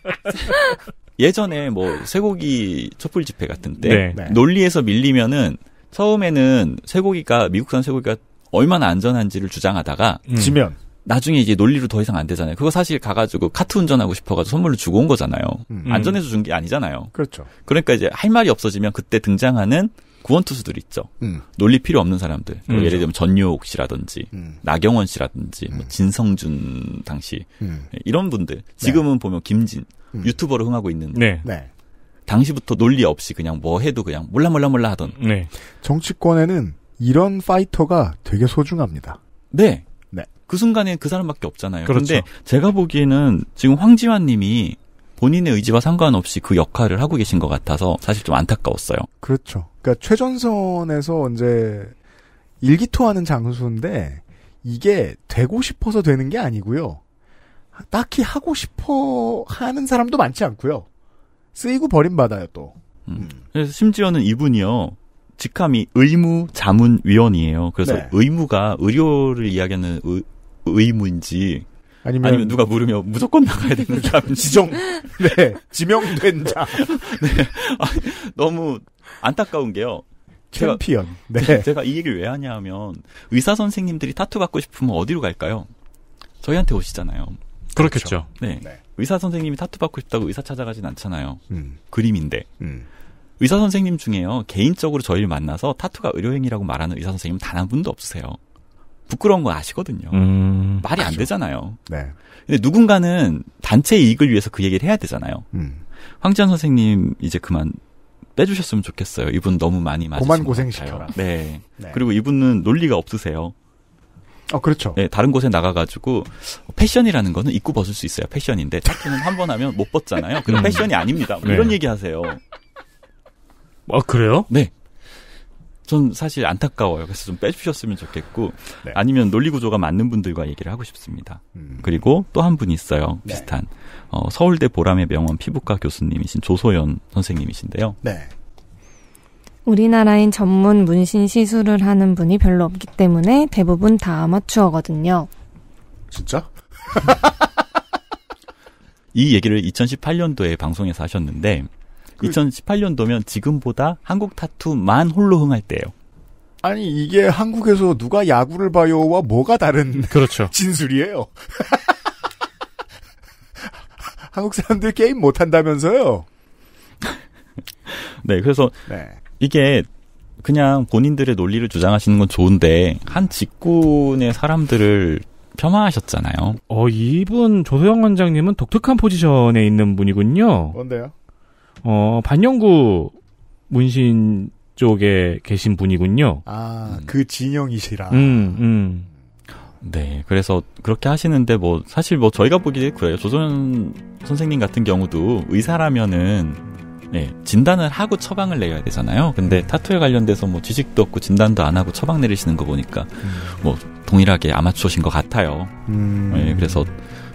예전에 뭐 쇠고기 촛불 집회 같은 때 네. 네. 논리에서 밀리면은 처음에는 쇠고기가 미국산 쇠고기가 얼마나 안전한지를 주장하다가 음. 지면 나중에 이게 논리로 더 이상 안 되잖아요. 그거 사실 가가지고 카트 운전하고 싶어가지고 선물로 주고 온 거잖아요. 음. 음. 안전해서 준 게 아니잖아요. 그렇죠. 그러니까 이제 할 말이 없어지면 그때 등장하는 구원투수들 있죠. 음. 논리 필요 없는 사람들. 음. 예를 들면 전유옥 씨라든지, 음. 나경원 씨라든지, 뭐 음. 진성준 당시. 음. 이런 분들. 지금은 네. 보면 김진, 유튜버로 흥하고 있는. 네. 네. 당시부터 논리 없이 그냥 뭐 해도 그냥 몰라 몰라 몰라 하던. 네. 정치권에는 이런 파이터가 되게 소중합니다. 네. 그 순간에 그 사람밖에 없잖아요. 그렇 근데 그렇죠. 제가 보기에는 지금 황지환 님이 본인의 의지와 상관없이 그 역할을 하고 계신 것 같아서 사실 좀 안타까웠어요. 그렇죠. 그러니까 최전선에서 이제 일기토하는 장수인데 이게 되고 싶어서 되는 게 아니고요. 딱히 하고 싶어 하는 사람도 많지 않고요. 쓰이고 버림받아요 또. 음. 음. 그래서 심지어는 이분이요. 직함이 의무 자문 위원이에요. 그래서 네. 의무가 의료를 이야기하는 의, 의무인지 아니면, 아니면, 누가 물으면 무조건 나가야 되는 사람 지정 네 지명된 자 네. 아 너무 안타까운 게요. 챔피언. 네. 제가, 네. 제가 이 얘기를 왜 하냐면 의사 선생님들이 타투 받고 싶으면 어디로 갈까요? 저희한테 오시잖아요. 그렇겠죠. 네. 네. 의사 선생님이 타투 받고 싶다고 의사 찾아가진 않잖아요. 음. 그림인데. 음. 의사 선생님 중에요 개인적으로 저희를 만나서 타투가 의료행위라고 말하는 의사 선생님 단 한 분도 없으세요. 부끄러운 거 아시거든요. 음, 말이 안 그죠. 되잖아요. 네. 근데 누군가는 단체 이익을 위해서 그 얘기를 해야 되잖아요. 음. 황지현 선생님 이제 그만 빼주셨으면 좋겠어요. 이분 너무 많이 맞으신 고만 고생 시켜라. 네. 네. 그리고 이분은 논리가 없으세요. 어, 그렇죠. 네, 다른 곳에 나가가지고, 패션이라는 거는 입고 벗을 수 있어요. 패션인데, 타투는 한 번 하면 못 벗잖아요. 그럼 음. 패션이 아닙니다. 뭐 네. 이런 얘기 하세요. 아, 그래요? 네. 전 사실 안타까워요. 그래서 좀 빼주셨으면 좋겠고 네. 아니면 논리 구조가 맞는 분들과 얘기를 하고 싶습니다. 음. 그리고 또 한 분이 있어요. 네. 비슷한 어, 서울대 보람의 병원 피부과 교수님이신 조소연 선생님이신데요. 네. 우리나라인 전문 문신 시술을 하는 분이 별로 없기 때문에 대부분 다 아마추어거든요. 진짜? 이 얘기를 2018년도에 방송에서 하셨는데 2018년도면 그 지금보다 한국 타투만 홀로 흥할 때예요. 아니 이게 한국에서 누가 야구를 봐요와 뭐가 다른 그렇죠. 진술이에요. 한국 사람들 게임 못 한다면서요. 네, 그래서 네. 이게 그냥 본인들의 논리를 주장하시는 건 좋은데 한 직군의 사람들을 폄하하셨잖아요. 어, 이분 조소영 원장님은 독특한 포지션에 있는 분이군요. 뭔데요? 어, 반영구 문신 쪽에 계신 분이군요. 아, 음. 그 진영이시라. 음, 음. 네, 그래서 그렇게 하시는데 뭐 사실 뭐 저희가 보기에 그래요. 조선 선생님 같은 경우도 의사라면은 네, 진단을 하고 처방을 내야 되잖아요. 근데 음. 타투에 관련돼서 뭐 지식도 없고 진단도 안 하고 처방 내리시는 거 보니까 음. 뭐 동일하게 아마추어신 것 같아요. 음. 네, 그래서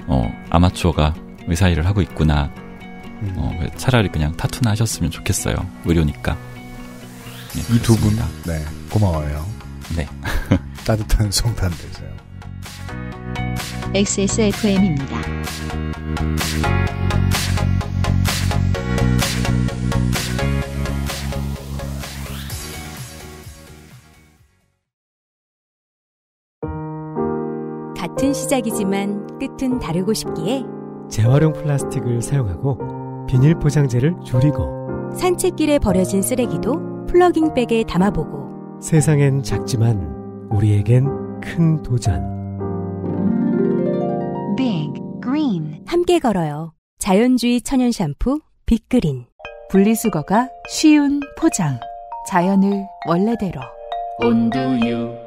어 아마추어가 의사 일을 하고 있구나 음. 어, 차라리 그냥 타투나 하셨으면 좋겠어요. 의료니까. 네, 이두 분, 네, 고마워요. 네. 따뜻한 성탄 되세요. XSFM입니다. 같은 시작이지만 끝은 다르고 싶기에 재활용 플라스틱을 사용하고 비닐포장재를 줄이고 산책길에 버려진 쓰레기도 플러깅백에 담아보고 세상엔 작지만 우리에겐 큰 도전 Big 함께 걸어요 자연주의 천연 샴푸 빅그린 분리수거가 쉬운 포장 자연을 원래대로 온두유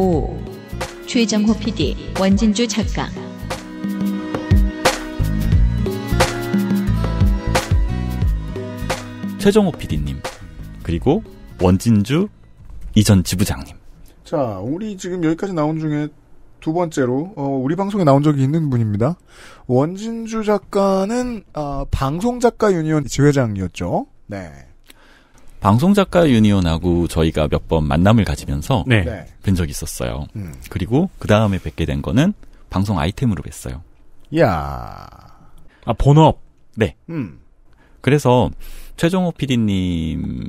5. 최정호 PD, 원진주 작가 최정호 PD님 그리고 원진주 이전 지부장님. 자, 우리 지금 여기까지 나온 중에 두 번째로 어, 우리 방송에 나온 적이 있는 분입니다. 원진주 작가는 어, 방송작가 유니언 지회장이었죠. 네. 방송작가 유니온하고 저희가 몇 번 만남을 가지면서 네. 뵌 네. 적이 있었어요. 음. 그리고 그 다음에 뵙게 된 거는 방송 아이템으로 뵀어요. 야. 아 본업. 네. 음. 그래서 최종호 PD님이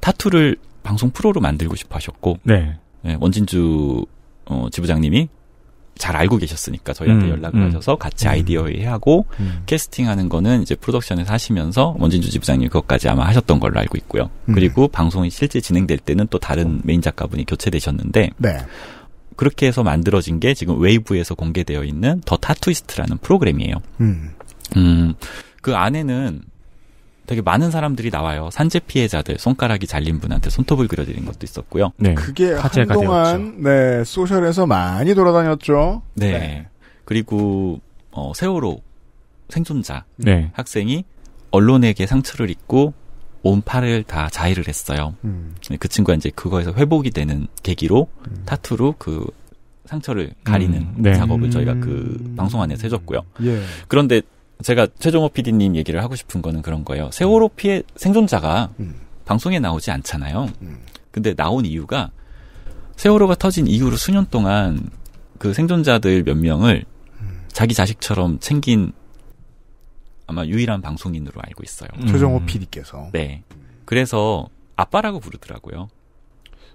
타투를 방송 프로로 만들고 싶어 하셨고 네. 네 원진주 어, 지부장님이 잘 알고 계셨으니까 저희한테 음, 연락을 음. 하셔서 같이 음. 아이디어 회의하고 음. 캐스팅하는 거는 이제 프로덕션에서 하시면서 원진주 지부장님 그것까지 아마 하셨던 걸로 알고 있고요. 음. 그리고 방송이 실제 진행될 때는 또 다른 메인 작가분이 교체되셨는데 네. 그렇게 해서 만들어진 게 지금 웨이브에서 공개되어 있는 더 타투이스트라는 프로그램이에요. 음, 음 그 안에는 되게 많은 사람들이 나와요. 산재 피해자들, 손가락이 잘린 분한테 손톱을 그려드린 것도 있었고요. 네. 그게 화제가 한동안 되었죠. 네 소셜에서 많이 돌아다녔죠. 네. 네. 그리고 어, 세월호 생존자 네. 학생이 언론에게 상처를 입고 온 팔을 다 자해를 했어요. 음. 네, 그 친구가 이제 그거에서 회복이 되는 계기로 음. 타투로 그 상처를 가리는 음, 네. 작업을 저희가 그 음. 방송 안에서 해줬고요. 예. 그런데 제가 최종호 PD님 얘기를 하고 싶은 거는 그런 거예요. 세월호 음. 피해 생존자가 음. 방송에 나오지 않잖아요. 음. 근데 나온 이유가 세월호가 터진 이후로 수년 동안 그 생존자들 몇 명을 음. 자기 자식처럼 챙긴 아마 유일한 방송인으로 알고 있어요. 음. 최종호 PD께서. 네. 그래서 아빠라고 부르더라고요.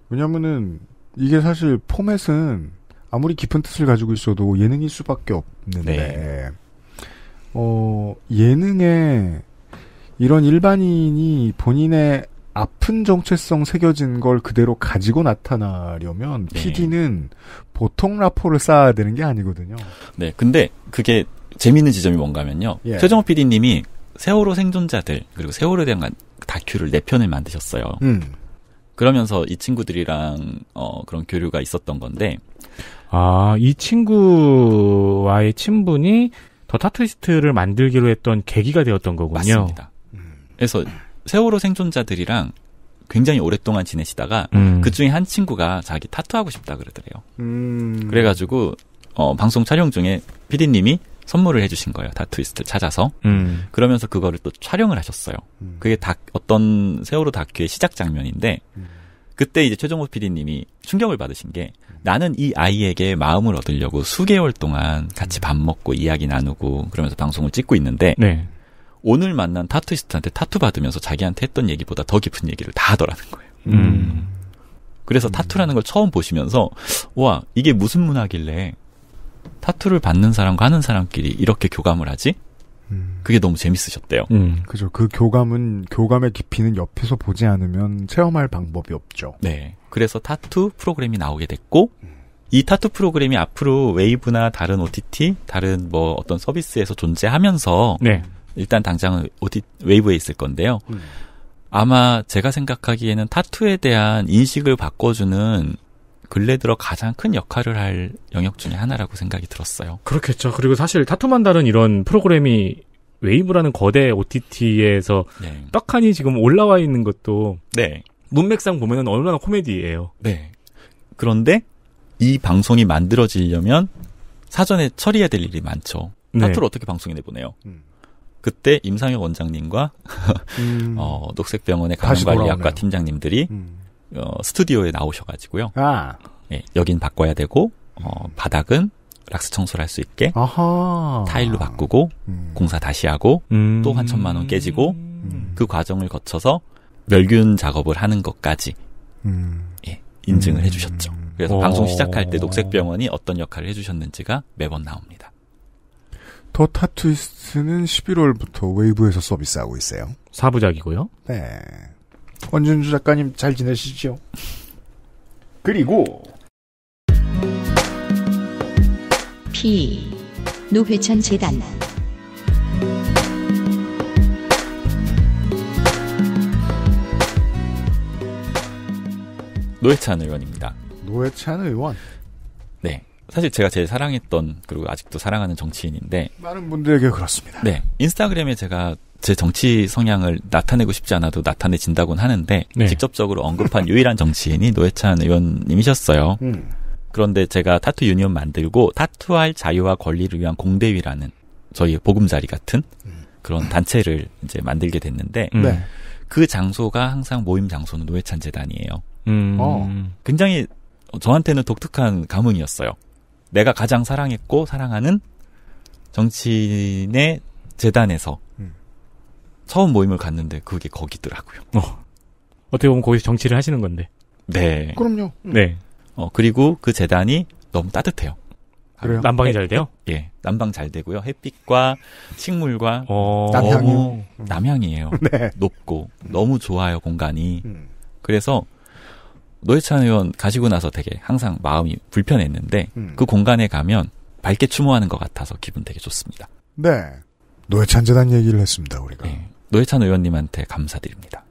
왜냐면은 이게 사실 포맷은 아무리 깊은 뜻을 가지고 있어도 예능일 수밖에 없는데 네. 어, 예능에 이런 일반인이 본인의 아픈 정체성 새겨진 걸 그대로 가지고 나타나려면 네. PD는 보통 라포를 쌓아야 되는 게 아니거든요. 네, 근데 그게 재밌는 지점이 뭔가면요. 예. 최정호 PD님이 세월호 생존자들 그리고 세월호에 대한 다큐를 네 편을 만드셨어요. 음. 그러면서 이 친구들이랑 어, 그런 교류가 있었던 건데 아이 친구와의 친분이 더 타투리스트를 만들기로 했던 계기가 되었던 거군요. 맞습니다. 음. 그래서 세월호 생존자들이랑 굉장히 오랫동안 지내시다가 음. 그 중에 한 친구가 자기 타투하고 싶다 그러더래요. 음. 그래가지고 어, 방송 촬영 중에 피디님이 선물을 해주신 거예요. 타투이스트 찾아서. 음. 그러면서 그거를 또 촬영을 하셨어요. 음. 그게 다, 어떤 세월호 다큐의 시작 장면인데, 음. 그때 이제 최종호 PD님이 충격을 받으신 게, 나는 이 아이에게 마음을 얻으려고 수개월 동안 같이 음. 밥 먹고 이야기 나누고 그러면서 방송을 찍고 있는데 네. 오늘 만난 타투이스트한테 타투 받으면서 자기한테 했던 얘기보다 더 깊은 얘기를 다 하더라는 거예요. 음. 그래서 타투라는 걸 처음 보시면서 와 이게 무슨 문화길래 타투를 받는 사람과 하는 사람끼리 이렇게 교감을 하지? 음. 그게 너무 재밌으셨대요. 음. 그죠. 그 교감은 교감의 깊이는 옆에서 보지 않으면 체험할 방법이 없죠. 네. 그래서 타투 프로그램이 나오게 됐고 이 타투 프로그램이 앞으로 웨이브나 다른 OTT, 다른 뭐 어떤 서비스에서 존재하면서 네. 일단 당장은 OT 웨이브에 있을 건데요. 음. 아마 제가 생각하기에는 타투에 대한 인식을 바꿔주는 근래 들어 가장 큰 역할을 할 영역 중의 하나라고 생각이 들었어요. 그렇겠죠. 그리고 사실 타투만다른 이런 프로그램이 웨이브라는 거대 OTT에서 네. 떡하니 지금 올라와 있는 것도 네. 문맥상 보면은 얼마나 코미디예요. 네. 그런데 이 방송이 만들어지려면 사전에 처리해야 될 일이 많죠. 네. 타투를 어떻게 방송에 내보내요? 음. 그때 임상혁 원장님과 음. 어, 녹색병원의 감염관리학과 팀장님들이 음. 어, 스튜디오에 나오셔가지고요. 아. 예, 여긴 바꿔야 되고 어, 바닥은 락스 청소를 할 수 있게 아하. 타일로 바꾸고 음. 공사 다시 하고 음. 또한 천만 원 깨지고 음. 그 과정을 거쳐서 멸균 작업을 하는 것까지 음. 예, 인증을 음. 해주셨죠. 그래서 오. 어. 방송 시작할 때 녹색병원이 어떤 역할을 해주셨는지가 매번 나옵니다. 더 타투이스트는 11월부터 웨이브에서 서비스하고 있어요. 사부작이고요. 네. 원준주 작가님 잘 지내시죠? 그리고 P 노회찬 재단 노회찬 의원입니다. 노회찬 의원. 네. 사실 제가 제일 사랑했던 그리고 아직도 사랑하는 정치인인데 많은 분들에게 그렇습니다. 네. 인스타그램에 제가 제 정치 성향을 나타내고 싶지 않아도 나타내진다곤 하는데 네. 직접적으로 언급한 유일한 정치인이 노회찬 의원님이셨어요. 음. 그런데 제가 타투 유니온 만들고 타투할 자유와 권리를 위한 공대위라는 저희 보금자리 같은 그런 음. 단체를 이제 만들게 됐는데 음. 네. 그 장소가 항상 모임 장소는 노회찬 재단이에요. 음. 어. 굉장히 저한테는 독특한 감흥이었어요. 내가 가장 사랑했고 사랑하는 정치인의 재단에서 사원 모임을 갔는데 그게 거기더라고요. 어. 어떻게 보면 거기서 정치를 하시는 건데. 네. 그럼요. 네. 어, 그리고 그 재단이 너무 따뜻해요. 그래요? 난방이 잘 돼요? 예. 난방 잘 되고요. 햇빛과 식물과 어... 남향이 음. 남향이에요. 네. 높고 너무 좋아요, 공간이. 음. 그래서 노회찬 의원 가시고 나서 되게 항상 마음이 불편했는데 음. 그 공간에 가면 밝게 추모하는 것 같아서 기분 되게 좋습니다. 네. 노예찬 재단 얘기를 했습니다, 우리가. 네. 노회찬 의원님한테 감사드립니다.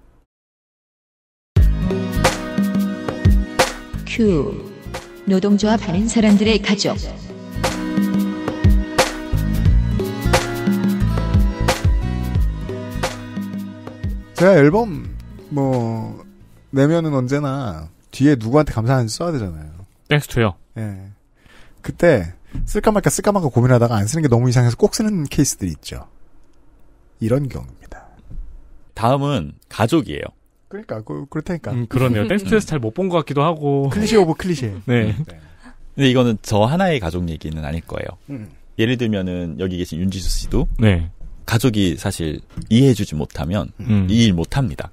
큐. 노동조합 하는 사람들의 가족. 제가 앨범 뭐 내면은 언제나 뒤에 누구한테 감사하는지 써야 되잖아요. 땡스 투요. 예. 그때 쓸까 말까 쓸까 말까 고민하다가 안 쓰는 게 너무 이상해서 꼭 쓰는 케이스들이 있죠. 이런 경우입니다. 다음은 가족이에요. 그러니까 그, 렇다니까 음, 그러네요. 음. 댄스트에서잘못 본 것 같기도 하고. 클리셰 오브 클리셰. 네. 네. 근데 이거는 저 하나의 가족 얘기는 아닐 거예요. 음. 예를 들면은 여기 계신 윤지수 씨도 네. 가족이 사실 이해해주지 못하면 음. 음. 이일 못합니다.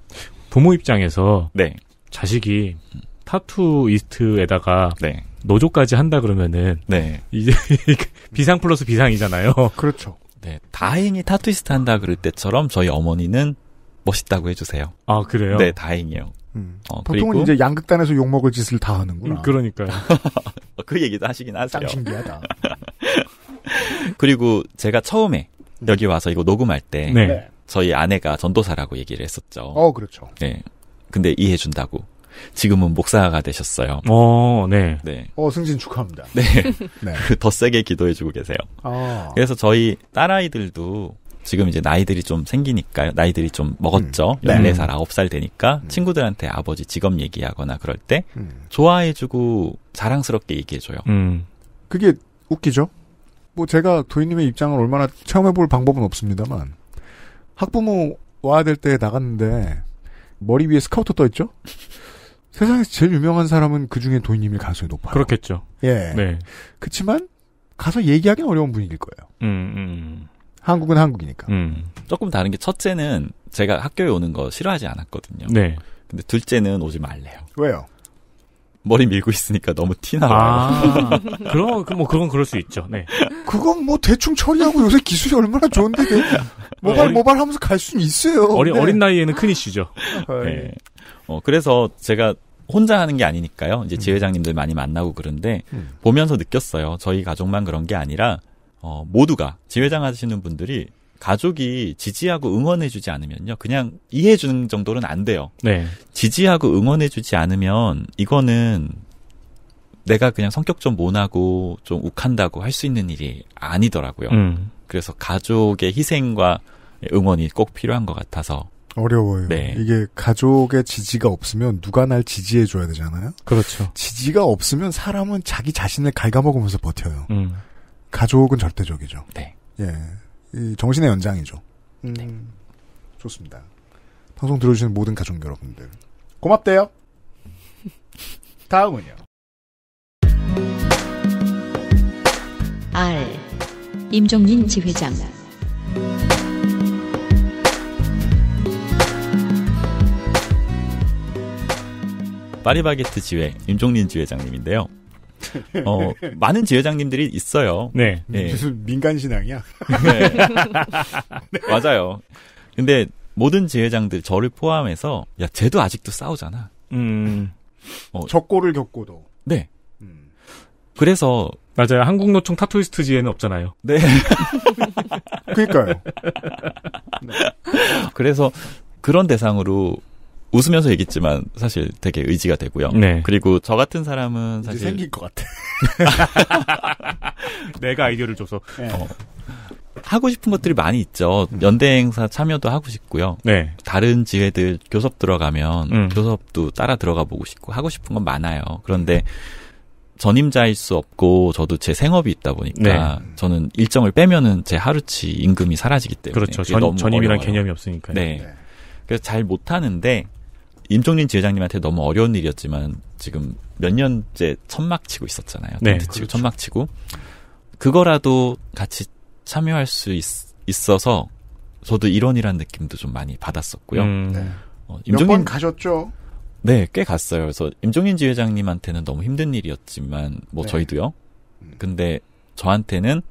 부모 입장에서 네. 자식이 타투이스트에다가 네. 노조까지 한다 그러면은 네. 이제 비상 플러스 비상이잖아요. 그렇죠. 네, 다행히 타투이스트 한다 그럴 때처럼 저희 어머니는 멋있다고 해주세요. 아 그래요? 네 다행이에요. 음. 어, 보통은 그리고... 이제 양극단에서 욕먹을 짓을 다 하는구나. 음, 그러니까요. 그 얘기도 하시긴 하세요. 짱 신기하다. 그리고 제가 처음에 네. 여기 와서 이거 녹음할 때 네. 저희 아내가 전도사라고 얘기를 했었죠. 어, 그렇죠. 네. 근데 이해해준다고. 지금은 목사가 되셨어요. 어, 네. 네. 어, 승진 축하합니다. 네. 네. 그 더 세게 기도해주고 계세요. 아. 그래서 저희 딸아이들도 지금 이제 나이들이 좀 생기니까 요 나이들이 좀 먹었죠. 음. 14살, 9살 되니까 음. 친구들한테 아버지 직업 얘기하거나 그럴 때 음. 좋아해주고 자랑스럽게 얘기해줘요. 음. 그게 웃기죠. 뭐 제가 도희님의 입장을 얼마나 체험해볼 방법은 없습니다만 학부모 와야 될 때 나갔는데 머리 위에 스카우터 떠 있죠. 세상에서 제일 유명한 사람은 그 중에 도희님일 가능성이 높아요. 그렇겠죠. 예. 네. 그렇지만 가서 얘기하기는 어려운 분위기일 거예요. 음. 음, 음. 한국은 한국이니까. 음. 조금 다른 게 첫째는 제가 학교에 오는 거 싫어하지 않았거든요. 네. 근데 둘째는 오지 말래요. 왜요? 머리 밀고 있으니까 너무 티나요. 아, 그럼 그, 뭐 그건 그럴 수 있죠. 네. 그건 뭐 대충 처리하고 요새 기술이 얼마나 좋은데 모발 모발 하면서 갈 수는 있어요. 어린 네. 어린 나이에는 큰 이슈죠. 아, 예. 네. 어 그래서 제가 혼자 하는 게 아니니까요. 이제 음. 지회장님들 많이 만나고 그런데 음. 보면서 느꼈어요. 저희 가족만 그런 게 아니라 어, 모두가 지회장 하시는 분들이 가족이 지지하고 응원해주지 않으면요. 그냥 이해해주는 정도는 안 돼요. 네. 지지하고 응원해주지 않으면 이거는 내가 그냥 성격 좀 모나고 좀 욱한다고 할 수 있는 일이 아니더라고요. 음. 그래서 가족의 희생과 응원이 꼭 필요한 것 같아서 어려워요. 네. 이게 가족의 지지가 없으면 누가 날 지지해줘야 되잖아요. 그렇죠. 지지가 없으면 사람은 자기 자신을 갉아먹으면서 버텨요. 음. 가족은 절대적이죠. 네. 예. 이 정신의 연장이죠. 음, 네. 좋습니다. 방송 들어주시는 모든 가족 여러분들. 고맙대요. 다음은요. 알 임종민 지회장. 파리바게트 지회 임종민 지회장님인데요. 어, 많은 지회장님들이 있어요. 네. 네. 무슨 민간 신앙이야? 네. 네. 맞아요. 근데 모든 지회장들 저를 포함해서 야 쟤도 아직도 싸우잖아. 음. 어, 적고를 겪고도. 네. 음. 그래서 맞아요. 한국노총 타투이스트지회는 없잖아요. 네. 그니까요. 네. 그래서 그런 대상으로 웃으면서 얘기했지만 사실 되게 의지가 되고요. 네. 그리고 저 같은 사람은 사실 생길 것 같아. 내가 아이디어를 줘서 네. 어. 하고 싶은 것들이 많이 있죠. 음. 연대 행사 참여도 하고 싶고요. 네. 다른 지회들 교섭 들어가면 음. 교섭도 따라 들어가 보고 싶고 하고 싶은 건 많아요. 그런데 전임자일 수 없고 저도 제 생업이 있다 보니까 네. 저는 일정을 빼면은 제 하루치 임금이 사라지기 때문에 그렇죠. 전, 전임이란 개념이 없으니까요. 네. 네. 그래서 잘 못하는데 임종린 지회장님한테 너무 어려운 일이었지만 지금 몇 년째 천막 치고 있었잖아요. 네, 그렇죠. 천막 치고 그거라도 같이 참여할 수 있, 어서 저도 일원이라는 느낌도 좀 많이 받았었고요. 음, 네. 어, 임종린 가셨죠? 네, 꽤 갔어요. 그래서 임종인 지회장님한테는 너무 힘든 일이었지만 뭐 네. 저희도요. 음. 근데 저한테는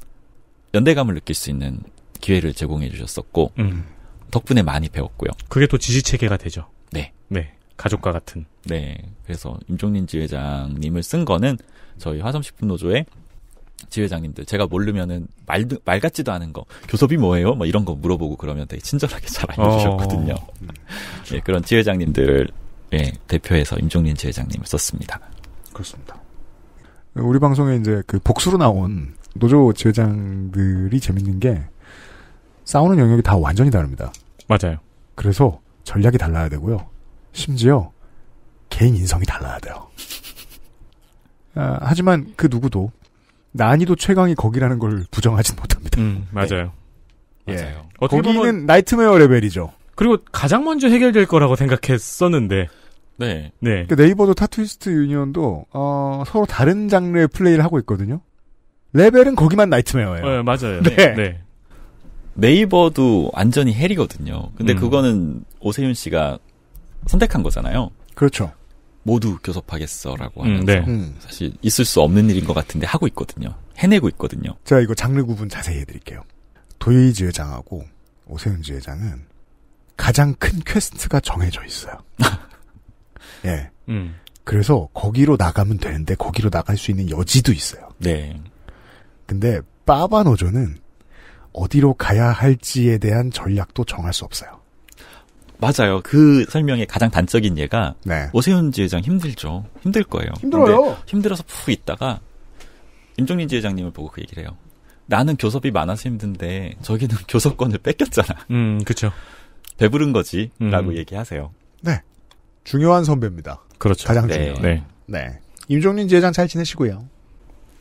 연대감을 느낄 수 있는 기회를 제공해 주셨었고 음. 덕분에 많이 배웠고요. 그게 또 지지 체계가 되죠. 가족과 같은. 네. 그래서 임종린 지회장님을 쓴 거는 저희 화성식품 노조의 지회장님들 제가 모르면은 말, 말 같지도 않은 거 교섭이 뭐예요? 뭐 이런 거 물어보고 그러면 되게 친절하게 잘 어. 알려주셨거든요. 어, 네, 그런 지회장님들을 네, 대표해서 임종린 지회장님을 썼습니다. 그렇습니다. 우리 방송에 이제 그 복수로 나온 노조 지회장들이 재밌는 게 싸우는 영역이 다 완전히 다릅니다. 맞아요. 그래서 전략이 달라야 되고요. 심지어 개인 인성이 달라야 돼요. 아, 하지만 그 누구도 난이도 최강이 거기라는 걸 부정하진 못합니다. 음, 맞아요. 네. 맞아요. 예. 어떻게 거기는 보면... 나이트메어 레벨이죠. 그리고 가장 먼저 해결될 거라고 생각했었는데. 네. 네. 그러니까 네이버도 타투이스트 유니온도 어, 서로 다른 장르의 플레이를 하고 있거든요. 레벨은 거기만 나이트메어예요. 네, 맞아요. 네. 네. 네. 네이버도 완전히 헬이거든요. 근데 음. 그거는 오세윤 씨가 선택한 거잖아요. 그렇죠. 모두 교섭하겠어라고 음, 하면서 네. 음, 네. 사실 있을 수 없는 일인 것 같은데 하고 있거든요. 해내고 있거든요. 제가 이거 장르 구분 자세히 해드릴게요. 도이지 회장하고 오세훈지 회장은 가장 큰 퀘스트가 정해져 있어요. 예. 음. 그래서 거기로 나가면 되는데 거기로 나갈 수 있는 여지도 있어요. 네. 근데 빠바노조는 어디로 가야 할지에 대한 전략도 정할 수 없어요. 맞아요. 그 설명의 가장 단적인 예가 네. 오세훈 지회장 힘들죠. 힘들 거예요. 힘들어요. 힘들어서 푹 있다가 임종민 지회장님을 보고 그 얘기를 해요. 나는 교섭이 많아서 힘든데 저기는 교섭권을 뺏겼잖아. 음, 그렇죠. 배부른 거지라고 음. 얘기하세요. 네. 중요한 선배입니다. 그렇죠. 가장 네. 중요한. 네. 네. 임종민 지회장 잘 지내시고요.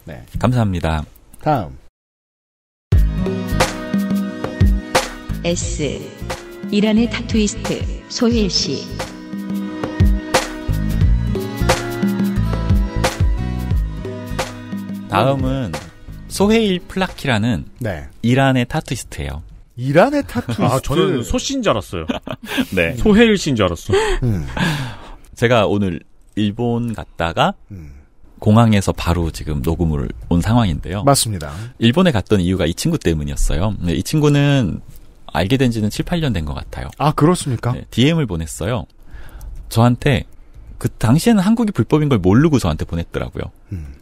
네. 감사합니다. 다음. S 이란의 타투이스트 소혜일 씨. 다음은 소헤일 플라키라는 네. 이란의 타투이스트예요. 이란의 타투이스트. 아, 저는 소씨인 줄 알았어요. 네. 소헤일 씨인 줄 알았어. 음. 제가 오늘 일본 갔다가 음. 공항에서 바로 지금 녹음을 온 상황인데요. 맞습니다. 일본에 갔던 이유가 이 친구 때문이었어요. 네, 이 친구는 알게 된 지는 7, 8년 된 것 같아요. 아, 그렇습니까? 네, DM을 보냈어요. 저한테 그 당시에는 한국이 불법인 걸 모르고 저한테 보냈더라고요. 음.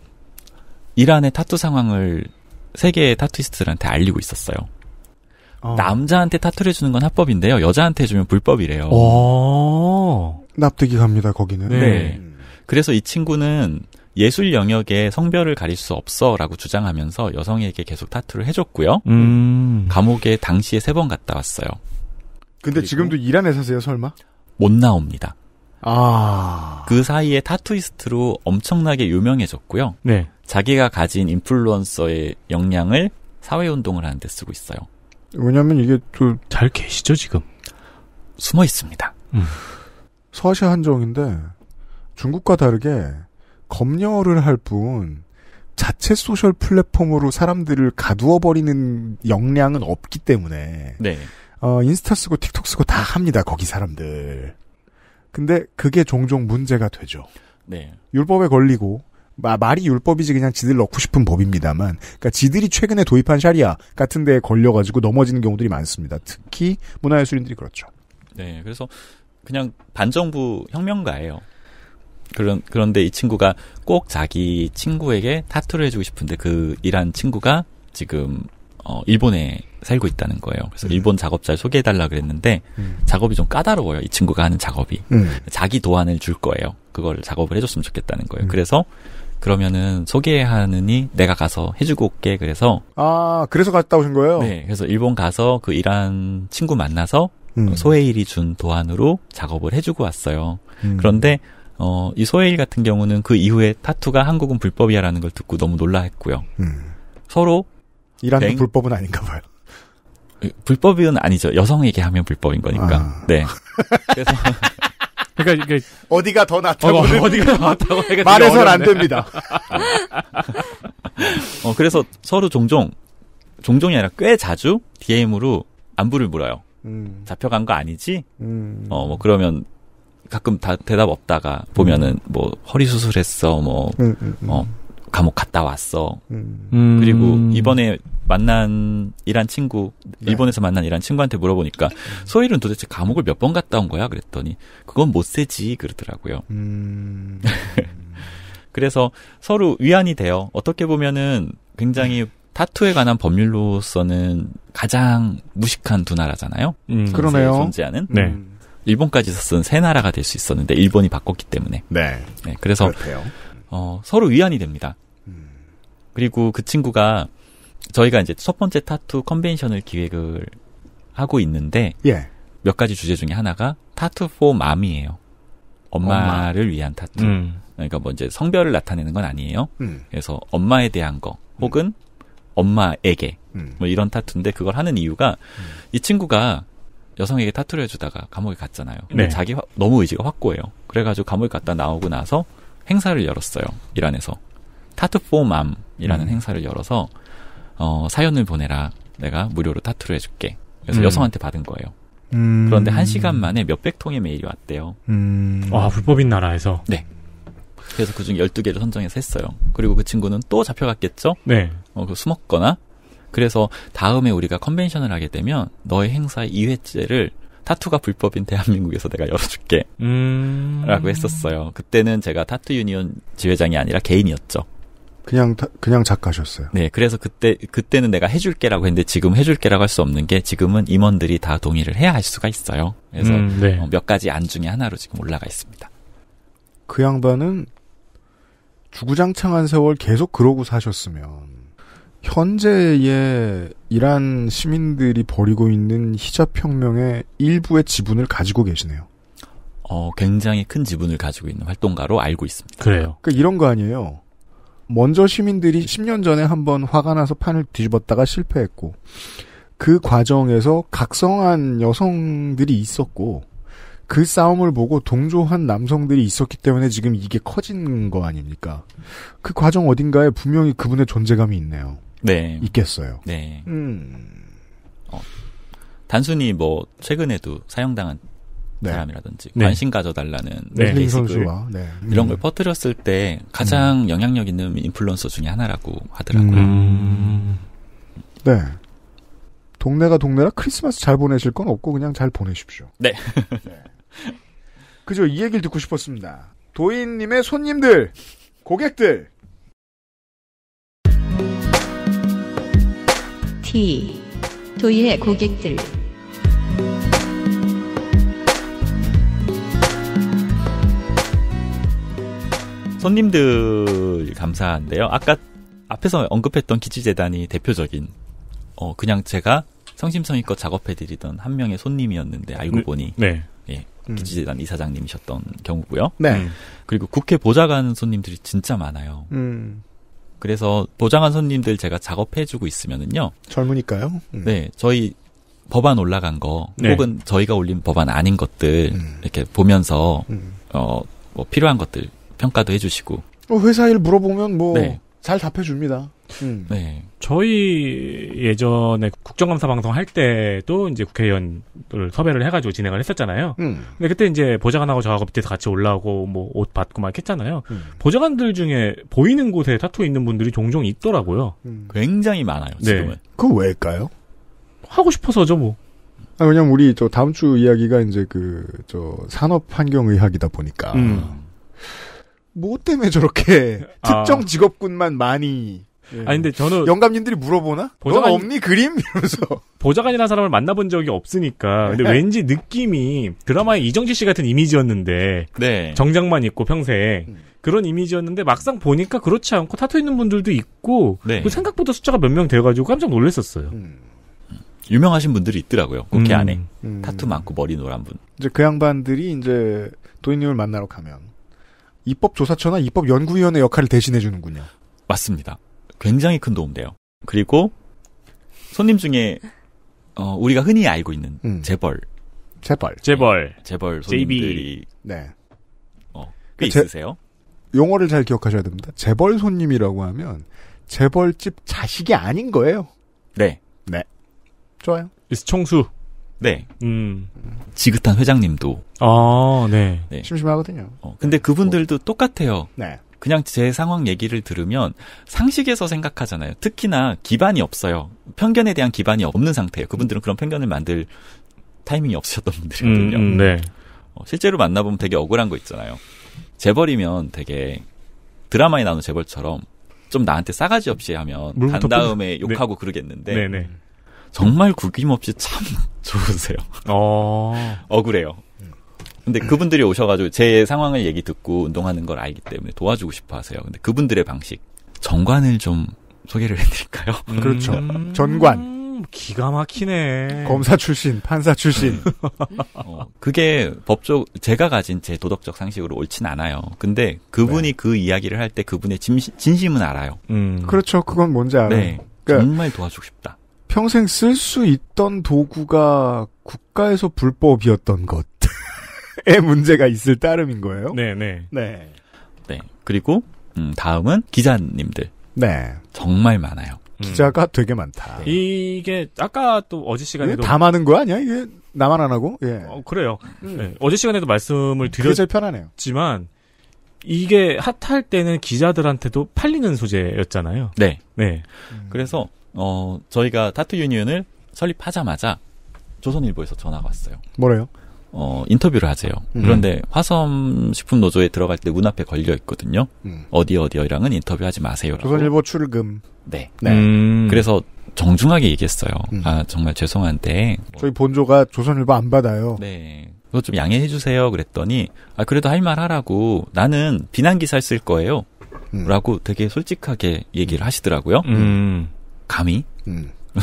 이란의 타투 상황을 세계의 타투이스트들한테 알리고 있었어요. 어. 남자한테 타투를 주는 건 합법인데요. 여자한테 주면 불법이래요. 오. 어. 납득이 갑니다, 거기는. 네. 음. 그래서 이 친구는 예술 영역에 성별을 가릴 수 없어라고 주장하면서 여성에게 계속 타투를 해줬고요. 음. 감옥에 당시에 세 번 갔다 왔어요. 근데 지금도 이란에 사세요, 설마? 못 나옵니다. 아. 그 사이에 타투이스트로 엄청나게 유명해졌고요. 네. 자기가 가진 인플루언서의 역량을 사회운동을 하는데 쓰고 있어요. 왜냐면 이게 또. 잘 계시죠, 지금? 숨어 있습니다. 음. 서아시아 한정인데 중국과 다르게 검열을 할 뿐 자체 소셜 플랫폼으로 사람들을 가두어 버리는 역량은 없기 때문에 네. 어, 인스타 쓰고 틱톡 쓰고 다 합니다. 거기 사람들. 근데 그게 종종 문제가 되죠. 네. 율법에 걸리고 마, 말이 율법이지 그냥 지들 넣고 싶은 법입니다만, 그러니까 지들이 최근에 도입한 샤리아 같은 데에 걸려가지고 넘어지는 경우들이 많습니다. 특히 문화예술인들이 그렇죠. 네, 그래서 그냥 반정부 혁명가예요. 그런 그런데 이 친구가 꼭 자기 친구에게 타투를 해주고 싶은데 그 일한 친구가 지금 어 일본에 살고 있다는 거예요. 그래서 음. 일본 작업자를 소개해달라 그랬는데 음. 작업이 좀 까다로워요. 이 친구가 하는 작업이 음. 자기 도안을 줄 거예요. 그걸 작업을 해줬으면 좋겠다는 거예요. 음. 그래서 그러면은 소개하느니 내가 가서 해주고 올게. 그래서 아 그래서 갔다 오신 거예요? 네. 그래서 일본 가서 그 일한 친구 만나서 음. 소해일이 준 도안으로 작업을 해주고 왔어요. 음. 그런데 어, 이 소해일 같은 경우는 그 이후에 타투가 한국은 불법이야라는 걸 듣고 너무 놀라했고요. 음. 서로 이란도 뱅... 불법은 아닌가 봐요. 불법은 아니죠. 여성에게 하면 불법인 거니까. 아. 네. 그래서 그러니까 이게 어디가 더 어, 낫다고 어, 디가 낫다고 말해서는 안 됩니다. 어 그래서 서로 종종 종종이 아니라 꽤 자주 DM으로 안부를 물어요. 음. 잡혀간 거 아니지? 음. 어뭐 그러면 가끔 다 대답 없다가 보면은 음. 뭐 허리 수술했어 뭐 음, 음, 음. 어, 감옥 갔다 왔어 음. 그리고 이번에 만난 이란 친구 네. 일본에서 만난 이란 친구한테 물어보니까 소일은 도대체 감옥을 몇 번 갔다 온 거야 그랬더니 그건 못 세지 그러더라고요. 그래서 서로 위안이 돼요. 어떻게 보면은 굉장히 타투에 관한 법률로서는 가장 무식한 두 나라잖아요. 음, 그러네요. 존재하는. 네. 일본까지 서쓴 세 나라가 될 수 있었는데 일본이 바꿨기 때문에. 네. 네 그래서 어, 서로 위안이 됩니다. 그리고 그 친구가 저희가 이제 첫 번째 타투 컨벤션을 기획을 하고 있는데 예. 몇 가지 주제 중에 하나가 타투 포 맘이에요. 엄마를 엄마. 위한 타투. 음. 그러니까 뭐 이제 성별을 나타내는 건 아니에요. 음. 그래서 엄마에 대한 거 혹은 음. 엄마에게 음. 뭐 이런 타투인데 그걸 하는 이유가 음. 이 친구가 여성에게 타투를 해주다가 감옥에 갔잖아요. 근데 네. 자기 화, 너무 의지가 확고해요. 그래가지고 감옥에 갔다 나오고 나서 행사를 열었어요. 이란에서 타투 포맘이라는 음. 행사를 열어서 어, 사연을 보내라. 내가 무료로 타투를 해줄게. 그래서 음. 여성한테 받은 거예요. 음. 그런데 한 시간 만에 몇백 통의 메일이 왔대요. 음. 와 불법인 나라에서. 네. 그래서 그중 12개를 선정해서 했어요. 그리고 그 친구는 또 잡혀갔겠죠? 네. 어, 그 숨었거나 그래서 다음에 우리가 컨벤션을 하게 되면 너의 행사 2회째를 타투가 불법인 대한민국에서 내가 열어줄게. 음... 라고 했었어요. 그때는 제가 타투 유니온 지회장이 아니라 개인이었죠. 그냥 그냥 작가셨어요. 네, 그래서 그때 그때는 내가 해줄게라고 했는데 지금 해줄게라고 할 수 없는 게 지금은 임원들이 다 동의를 해야 할 수가 있어요. 그래서 음, 네. 어, 몇 가지 안 중에 하나로 지금 올라가 있습니다. 그 양반은 주구장창한 세월 계속 그러고 사셨으면 현재의 이란 시민들이 벌이고 있는 히잡혁명의 일부의 지분을 가지고 계시네요. 어, 굉장히 큰 지분을 가지고 있는 활동가로 알고 있습니다. 그래요. 그니까 이런 거 아니에요. 먼저 시민들이 10년 전에 한번 화가 나서 판을 뒤집었다가 실패했고, 그 과정에서 각성한 여성들이 있었고, 그 싸움을 보고 동조한 남성들이 있었기 때문에 지금 이게 커진 거 아닙니까? 그 과정 어딘가에 분명히 그분의 존재감이 있네요. 네. 있겠어요. 네. 음. 어, 단순히 뭐 최근에도 사형당한 네. 사람이라든지 네. 관심 가져달라는 네. 레이식을 네. 이런 음. 걸 퍼뜨렸을 때 가장 음. 영향력 있는 인플루언서 중에 하나라고 하더라고요. 음. 음. 네. 동네가 동네라 크리스마스 잘 보내실 건 없고 그냥 잘 보내십시오. 네. 네. 그죠. 이 얘기를 듣고 싶었습니다. 도인님의 손님들, 고객들, T. 도의 고객들 손님들 감사한데요. 아까 앞에서 언급했던 기치재단이 대표적인 어 그냥 제가 성심성의껏 작업해드리던 한 명의 손님이었는데 알고 네, 보니 네. 예, 기치재단 음. 이사장님이셨던 경우고요. 네. 그리고 국회 보좌관 손님들이 진짜 많아요. 음. 그래서 보장한 손님들 제가 작업해주고 있으면은요. 젊으니까요. 음. 네, 저희 법안 올라간 거 네. 혹은 저희가 올린 법안 아닌 것들 음. 이렇게 보면서 음. 어뭐 필요한 것들 평가도 해주시고. 어, 회사 일 물어보면 뭐. 네. 잘 답해줍니다. 음. 네. 저희 예전에 국정감사 방송 할 때도 이제 국회의원을 섭외를 해가지고 진행을 했었잖아요. 음. 근데 그때 이제 보좌관하고 저하고 밑에서 같이 올라오고 뭐 옷 받고 막 했잖아요. 음. 보좌관들 중에 보이는 곳에 타투 있는 분들이 종종 있더라고요. 음. 굉장히 많아요, 네. 지금은. 네. 그 왜일까요? 하고 싶어서죠, 뭐. 아, 왜냐면 우리 저 다음 주 이야기가 이제 그, 저 산업 환경의학이다 보니까. 음. 뭐 때문에 저렇게 아. 특정 직업군만 많이 예. 아니 근데 저는 영감님들이 물어보나? 보좌관... 넌 없니 그림 이러면서 보좌관이라는 사람을 만나본 적이 없으니까 근데 네. 왠지 느낌이 드라마의 이정재 씨 같은 이미지였는데 네. 정장만 입고 평생 음. 그런 이미지였는데 막상 보니까 그렇지 않고 타투 있는 분들도 있고 네. 그 생각보다 숫자가 몇 명 돼가지고 깜짝 놀랐었어요. 음. 유명하신 분들이 있더라고요. 국회 음. 안에 음. 타투 많고 머리 노란 분. 이제 그 양반들이 이제 도인님을 만나러 가면 입법조사처나 입법연구위원회 역할을 대신해 주는군요. 맞습니다. 굉장히 큰 도움돼요. 그리고 손님 중에 어, 우리가 흔히 알고 있는 음. 재벌, 재벌, 재벌, 네, 재벌 손님들이 JB. 네, 어, 꽤 제, 있으세요. 용어를 잘 기억하셔야 됩니다. 재벌 손님이라고 하면 재벌집 자식이 아닌 거예요. 네, 네, 좋아요. 총수 네. 음. 지긋한 회장님도. 아, 네. 네. 심심하거든요. 어, 근데 네. 그분들도 뭐. 똑같아요. 네. 그냥 제 상황 얘기를 들으면 상식에서 생각하잖아요. 특히나 기반이 없어요. 편견에 대한 기반이 없는 상태예요. 그분들은 그런 편견을 만들 타이밍이 없으셨던 분들이거든요. 음, 음 네. 어, 실제로 만나보면 되게 억울한 거 있잖아요. 재벌이면 되게 드라마에 나오는 재벌처럼 좀 나한테 싸가지 없이 하면 간 다음에 네. 욕하고 네. 그러겠는데 네네. 정말 구김없이 참 좋으세요. 어. 억울해요. 근데 그분들이 오셔가지고 제 상황을 얘기 듣고 운동하는 걸 알기 때문에 도와주고 싶어 하세요. 근데 그분들의 방식. 정관을 좀 소개를 해드릴까요? 음, 그렇죠. 전관. 기가 막히네. 검사 출신, 판사 출신. 어, 그게 법적, 제가 가진 제 도덕적 상식으로 옳진 않아요. 근데 그분이 네. 그 이야기를 할 때 그분의 진심, 은 알아요. 음. 그렇죠. 그건 뭔지 알아요. 네. 그러니까 정말 도와주고 싶다. 평생 쓸 수 있던 도구가 국가에서 불법이었던 것에 문제가 있을 따름인 거예요. 네네. 네. 네. 네. 그리고 음, 다음은 기자님들. 네. 정말 많아요. 음. 기자가 음. 되게 많다. 네. 이게 아까 또 어제 시간에도 다 많은 거 아니야? 이게 나만 안 하고? 예. 어, 그래요. 음. 네. 어제 시간에도 말씀을 드렸 제일 편하네요. 지만 이게 핫할 때는 기자들한테도 팔리는 소재였잖아요. 네. 네. 음. 그래서 어, 저희가 타투 유니언을 설립하자마자 조선일보에서 전화가 왔어요. 뭐래요? 어, 인터뷰를 하세요. 음. 그런데 화성 식품 노조에 들어갈 때 문 앞에 걸려 있거든요. 음. 어디 어디어랑은 인터뷰하지 마세요라고. 조선일보 출금. 네. 네. 음. 그래서 정중하게 얘기했어요. 음. 아, 정말 죄송한데 저희 본조가 조선일보 안 받아요. 네. 그거 좀 양해해 주세요. 그랬더니 아 그래도 할 말 하라고 나는 비난 기사 쓸 거예요. 음. 라고 되게 솔직하게 얘기를 하시더라고요. 음. 감히? 음.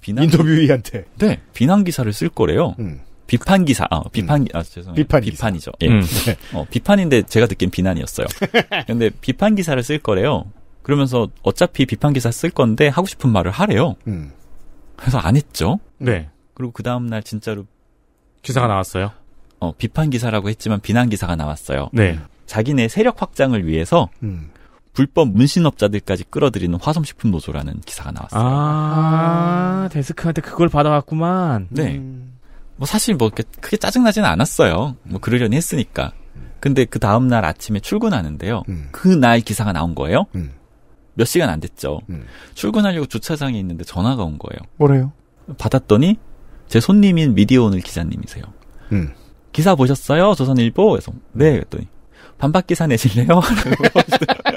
비난 인터뷰이한테. 네, 비난 기사를 쓸 거래요. 음. 비판 기사, 아, 비판, 음. 아, 죄송해요. 비판 비판이죠. 예. 음. 네. 어, 비판인데 제가 듣기엔 비난이었어요. 근데 비판 기사를 쓸 거래요. 그러면서 어차피 비판 기사 쓸 건데 하고 싶은 말을 하래요. 음. 그래서 안 했죠. 네. 그리고 그 다음날 진짜로. 기사가 나왔어요? 어, 비판 기사라고 했지만 비난 기사가 나왔어요. 네. 자기네 세력 확장을 위해서 음. 불법 문신업자들까지 끌어들이는 화성식품 노조라는 기사가 나왔어요. 아, 아. 데스크한테 그걸 받아왔구만. 네. 음. 뭐 사실 뭐 크게 짜증나지는 않았어요. 뭐 그러려니 했으니까. 근데 그 다음날 아침에 출근하는데요. 음. 그날 기사가 나온 거예요. 음. 몇 시간 안 됐죠. 음. 출근하려고 주차장에 있는데 전화가 온 거예요. 뭐래요? 받았더니 제 손님인 미디어오늘 기자님이세요. 음. 기사 보셨어요? 조선일보? 에서 네. 음. 그랬더니 반박 기사 내실래요?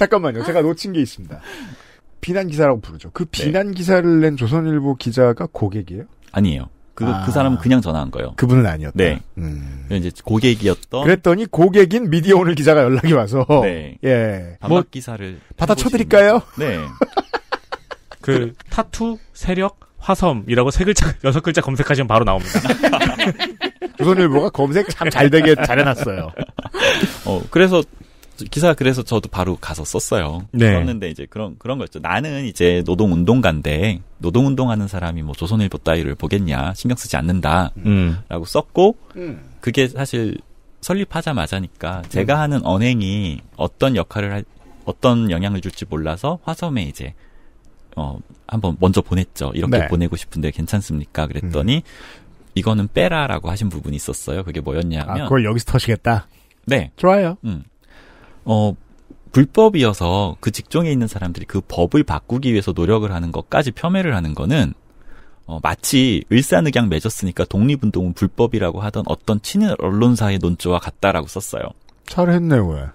잠깐만요. 제가 아. 놓친 게 있습니다. 비난 기사라고 부르죠. 그 비난 네. 기사를 낸 조선일보 기자가 고객이에요? 아니에요. 그, 그 아. 그 사람은 그냥 전화한 거예요. 그분은 아니었다. 네. 음. 이제 고객이었던. 그랬더니 고객인 미디어 오늘 기자가 연락이 와서. 네. 예. 뭐 기사를 받아 쳐드릴까요? 네. 그 타투 세력 화섬이라고 세 글자 여섯 글자 검색하시면 바로 나옵니다. 조선일보가 검색 참 잘 되게 잘해놨어요. 어 그래서 기사 그래서 저도 바로 가서 썼어요. 네. 썼는데 이제 그런 그런 거였죠. 나는 이제 노동 운동가인데 노동 운동하는 사람이 뭐 조선일보 따위를 보겠냐 신경 쓰지 않는다라고 음. 썼고 음. 그게 사실 설립하자마자니까 제가 음. 하는 언행이 어떤 역할을 할 어떤 영향을 줄지 몰라서 화섬에 이제 어 한번 먼저 보냈죠. 이렇게 네. 보내고 싶은데 괜찮습니까? 그랬더니 음. 이거는 빼라라고 하신 부분이 있었어요. 그게 뭐였냐면 아, 그걸 여기서 터시겠다. 네. 좋아요. 음. 어, 불법이어서 그 직종에 있는 사람들이 그 법을 바꾸기 위해서 노력을 하는 것까지 폄훼를 하는 거는 어, 마치 을사늑약 맺었으니까 독립운동은 불법이라고 하던 어떤 친일 언론사의 논조와 같다라고 썼어요. 잘했네 왜?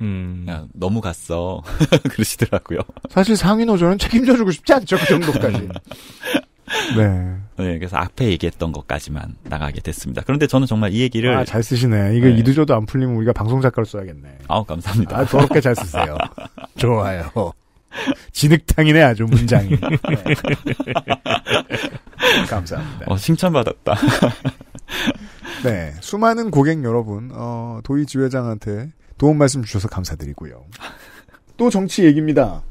음. 야, 너무 갔어. 그러시더라고요. 사실 상인호조는 책임져주고 싶지 않죠, 그 정도까지. 네. 네, 그래서 앞에 얘기했던 것까지만 나가게 됐습니다. 그런데 저는 정말 이 얘기를 아, 잘 쓰시네. 이거 네. 이두저도안 풀리면 우리가 방송 작가를 써야겠네. 아우 감사합니다. 아, 더럽게 잘 쓰세요. 좋아요. 진흙탕이네 아주 문장이. 네. 감사합니다. 어, 칭찬받았다. 네, 수많은 고객 여러분, 어, 도희 지회장한테 도움 말씀 주셔서 감사드리고요. 또 정치 얘기입니다.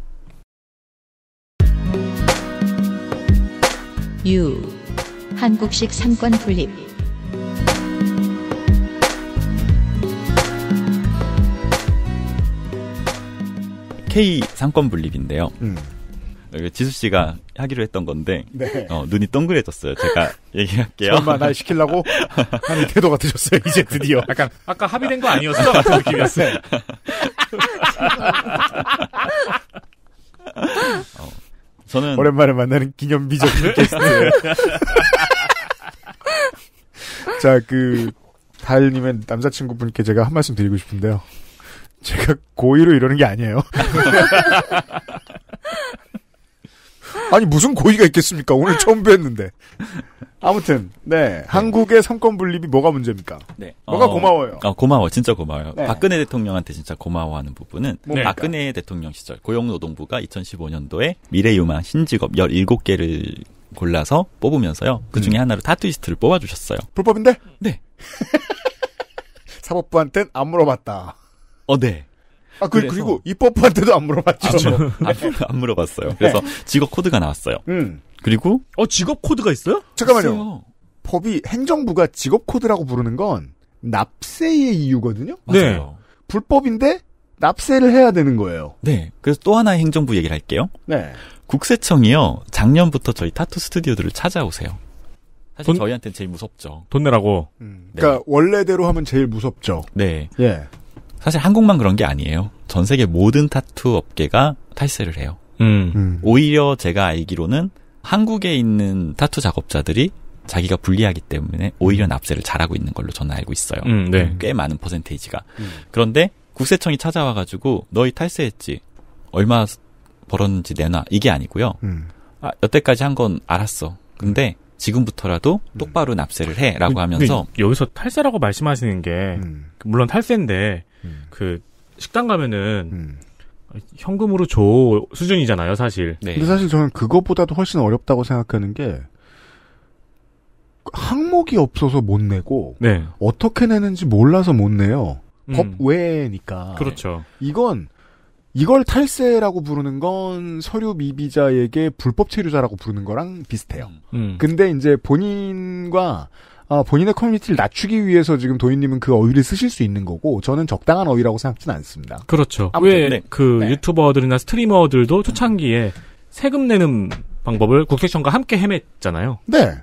유 한국식 삼권 분립 K 삼권 분립인데요. 음. 지수 씨가 하기로 했던 건데 네. 어, 눈이 동그래졌어요. 제가 얘기할게요. 설마 날 시키려고 하는 태도가 드셨어요. 이제 드디어. 약간 아까 합의된 거 아니었어? 같은 네. 느낌이었어요. 어, 저는 오랜만에 만나는 기념비적 인 게스트. 자, 그 다일님의 남자친구분께 제가 한 말씀 드리고 싶은데요. 제가 고의로 이러는 게 아니에요. 아니 무슨 고의가 있겠습니까? 오늘 처음 뵀는데. 아무튼 네, 네. 한국의 삼권 분립이 뭐가 문제입니까? 네 뭐가 어, 고마워요. 어, 고마워 진짜 고마워요. 네. 박근혜 대통령한테 진짜 고마워하는 부분은 뭡니까? 박근혜 대통령 시절 고용노동부가 2015년도에 미래유망 신직업 17개를 골라서 뽑으면서요. 그 중에 음. 하나로 타투이스트를 뽑아주셨어요. 불법인데? 네. 사법부한텐 안 물어봤다. 어, 네. 아, 그, 그 리고 입법부한테도 안 물어봤죠. 아, 네. 안, 물어, 안 물어봤어요. 그래서 네. 직업 코드가 나왔어요. 음. 그리고 어 직업 코드가 있어요? 잠깐만요. 있어요. 법이 행정부가 직업 코드라고 부르는 건 납세의 이유거든요. 네. 맞아요. 네. 불법인데 납세를 해야 되는 거예요. 네. 그래서 또 하나의 행정부 얘기를 할게요. 네. 국세청이요. 작년부터 저희 타투 스튜디오들을 찾아오세요. 사실 돈, 저희한테는 제일 무섭죠. 돈 내라고. 음, 그러니까 원래대로 하면 제일 무섭죠. 네. 예. 사실 한국만 그런 게 아니에요. 전 세계 모든 타투 업계가 탈세를 해요. 음. 음. 오히려 제가 알기로는 한국에 있는 타투 작업자들이 자기가 불리하기 때문에 오히려 음. 납세를 잘하고 있는 걸로 저는 알고 있어요. 음, 네. 음, 꽤 많은 퍼센테이지가. 그런데 국세청이 찾아와가지고 너희 탈세했지. 얼마 벌었는지 내놔. 이게 아니고요. 아, 여태까지 한 건 알았어. 근데 지금부터라도 음. 똑바로 음. 납세를 해라고 그, 하면서 그, 여기서 탈세라고 말씀하시는 게 음. 물론 탈세인데 음. 그 식당 가면은 음. 현금으로 줘 수준이잖아요 사실. 네. 근데 사실 저는 그것보다도 훨씬 어렵다고 생각하는 게 항목이 없어서 못 내고 네. 어떻게 내는지 몰라서 못 내요. 음. 법 외니까. 그렇죠. 이건 이걸 탈세라고 부르는 건 서류 미비자에게 불법 체류자라고 부르는 거랑 비슷해요. 음. 음. 근데 이제 본인과 아, 본인의 커뮤니티를 낮추기 위해서 지금 도인님은 그 어휘를 쓰실 수 있는 거고 저는 적당한 어휘라고 생각지는 않습니다. 그렇죠. 왜그 네. 네. 유튜버들이나 스트리머들도 초창기에 세금 내는 방법을 국세청과 함께 헤맸잖아요. 네.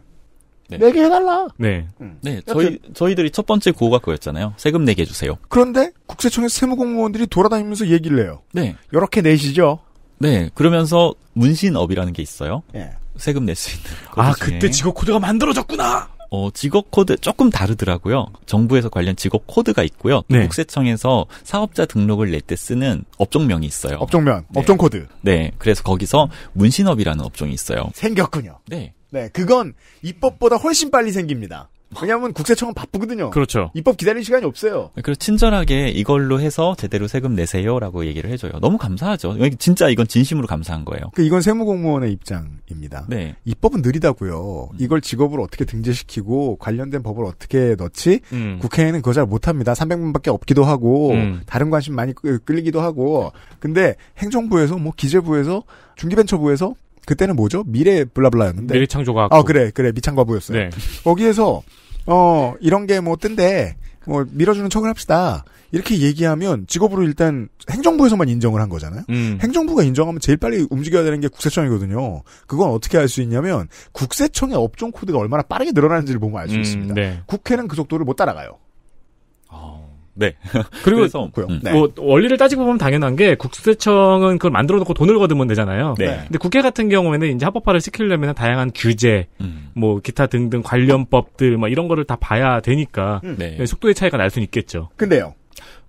네. 내게 해달라. 네. 음. 네. 저희 저희들이 첫 번째 고가 그였잖아요 세금 내게 해주세요. 그런데 국세청에 세무공무원들이 돌아다니면서 얘기를 해요. 네. 이렇게 내시죠. 네. 그러면서 문신업이라는 게 있어요. 네. 세금 낼 수 있는. 그 아 그때 직업 코드가 만들어졌구나. 어, 직업 코드 조금 다르더라고요. 정부에서 관련 직업 코드가 있고요. 네. 국세청에서 사업자 등록을 낼 때 쓰는 업종명이 있어요. 업종명, 네. 업종 코드. 네, 그래서 거기서 문신업이라는 업종이 있어요. 생겼군요. 네. 네, 그건 입법보다 훨씬 빨리 생깁니다. 왜냐하면 국세청은 바쁘거든요. 그렇죠. 입법 기다릴 시간이 없어요. 네, 그래서 친절하게 이걸로 해서 제대로 세금 내세요라고 얘기를 해줘요. 너무 감사하죠. 진짜 이건 진심으로 감사한 거예요. 그러니까 이건 세무공무원의 입장입니다. 네. 입법은 느리다고요. 음. 이걸 직업으로 어떻게 등재시키고 관련된 법을 어떻게 넣지? 음. 국회에는 그거 잘 못합니다. 300만밖에 없기도 하고 음. 다른 관심 많이 끌리기도 하고 근데 행정부에서 뭐 기재부에서 중기벤처부에서 그때는 뭐죠? 미래 블라블라였는데. 미래 창조가. 아 그래 그래 미창과부였어요. 네. 거기에서 어 이런 게 뭐 뜬데 뭐 밀어주는 척을 합시다. 이렇게 얘기하면 직업으로 일단 행정부에서만 인정을 한 거잖아요. 음. 행정부가 인정하면 제일 빨리 움직여야 되는 게 국세청이거든요. 그건 어떻게 알 수 있냐면 국세청의 업종 코드가 얼마나 빠르게 늘어나는지를 보면 알수 음, 있습니다. 네. 국회는 그 속도를 못 따라가요. 어. 네. 그리고 그래서, 음. 네. 뭐 원리를 따지고 보면 당연한 게 국세청은 그걸 만들어 놓고 돈을 거두면 되잖아요. 네. 근데 국회 같은 경우에는 이제 합법화를 시키려면 다양한 규제, 음. 뭐 기타 등등 관련법들 막 뭐 이런 거를 다 봐야 되니까 음. 네. 예, 속도의 차이가 날 수는 있겠죠. 근데요.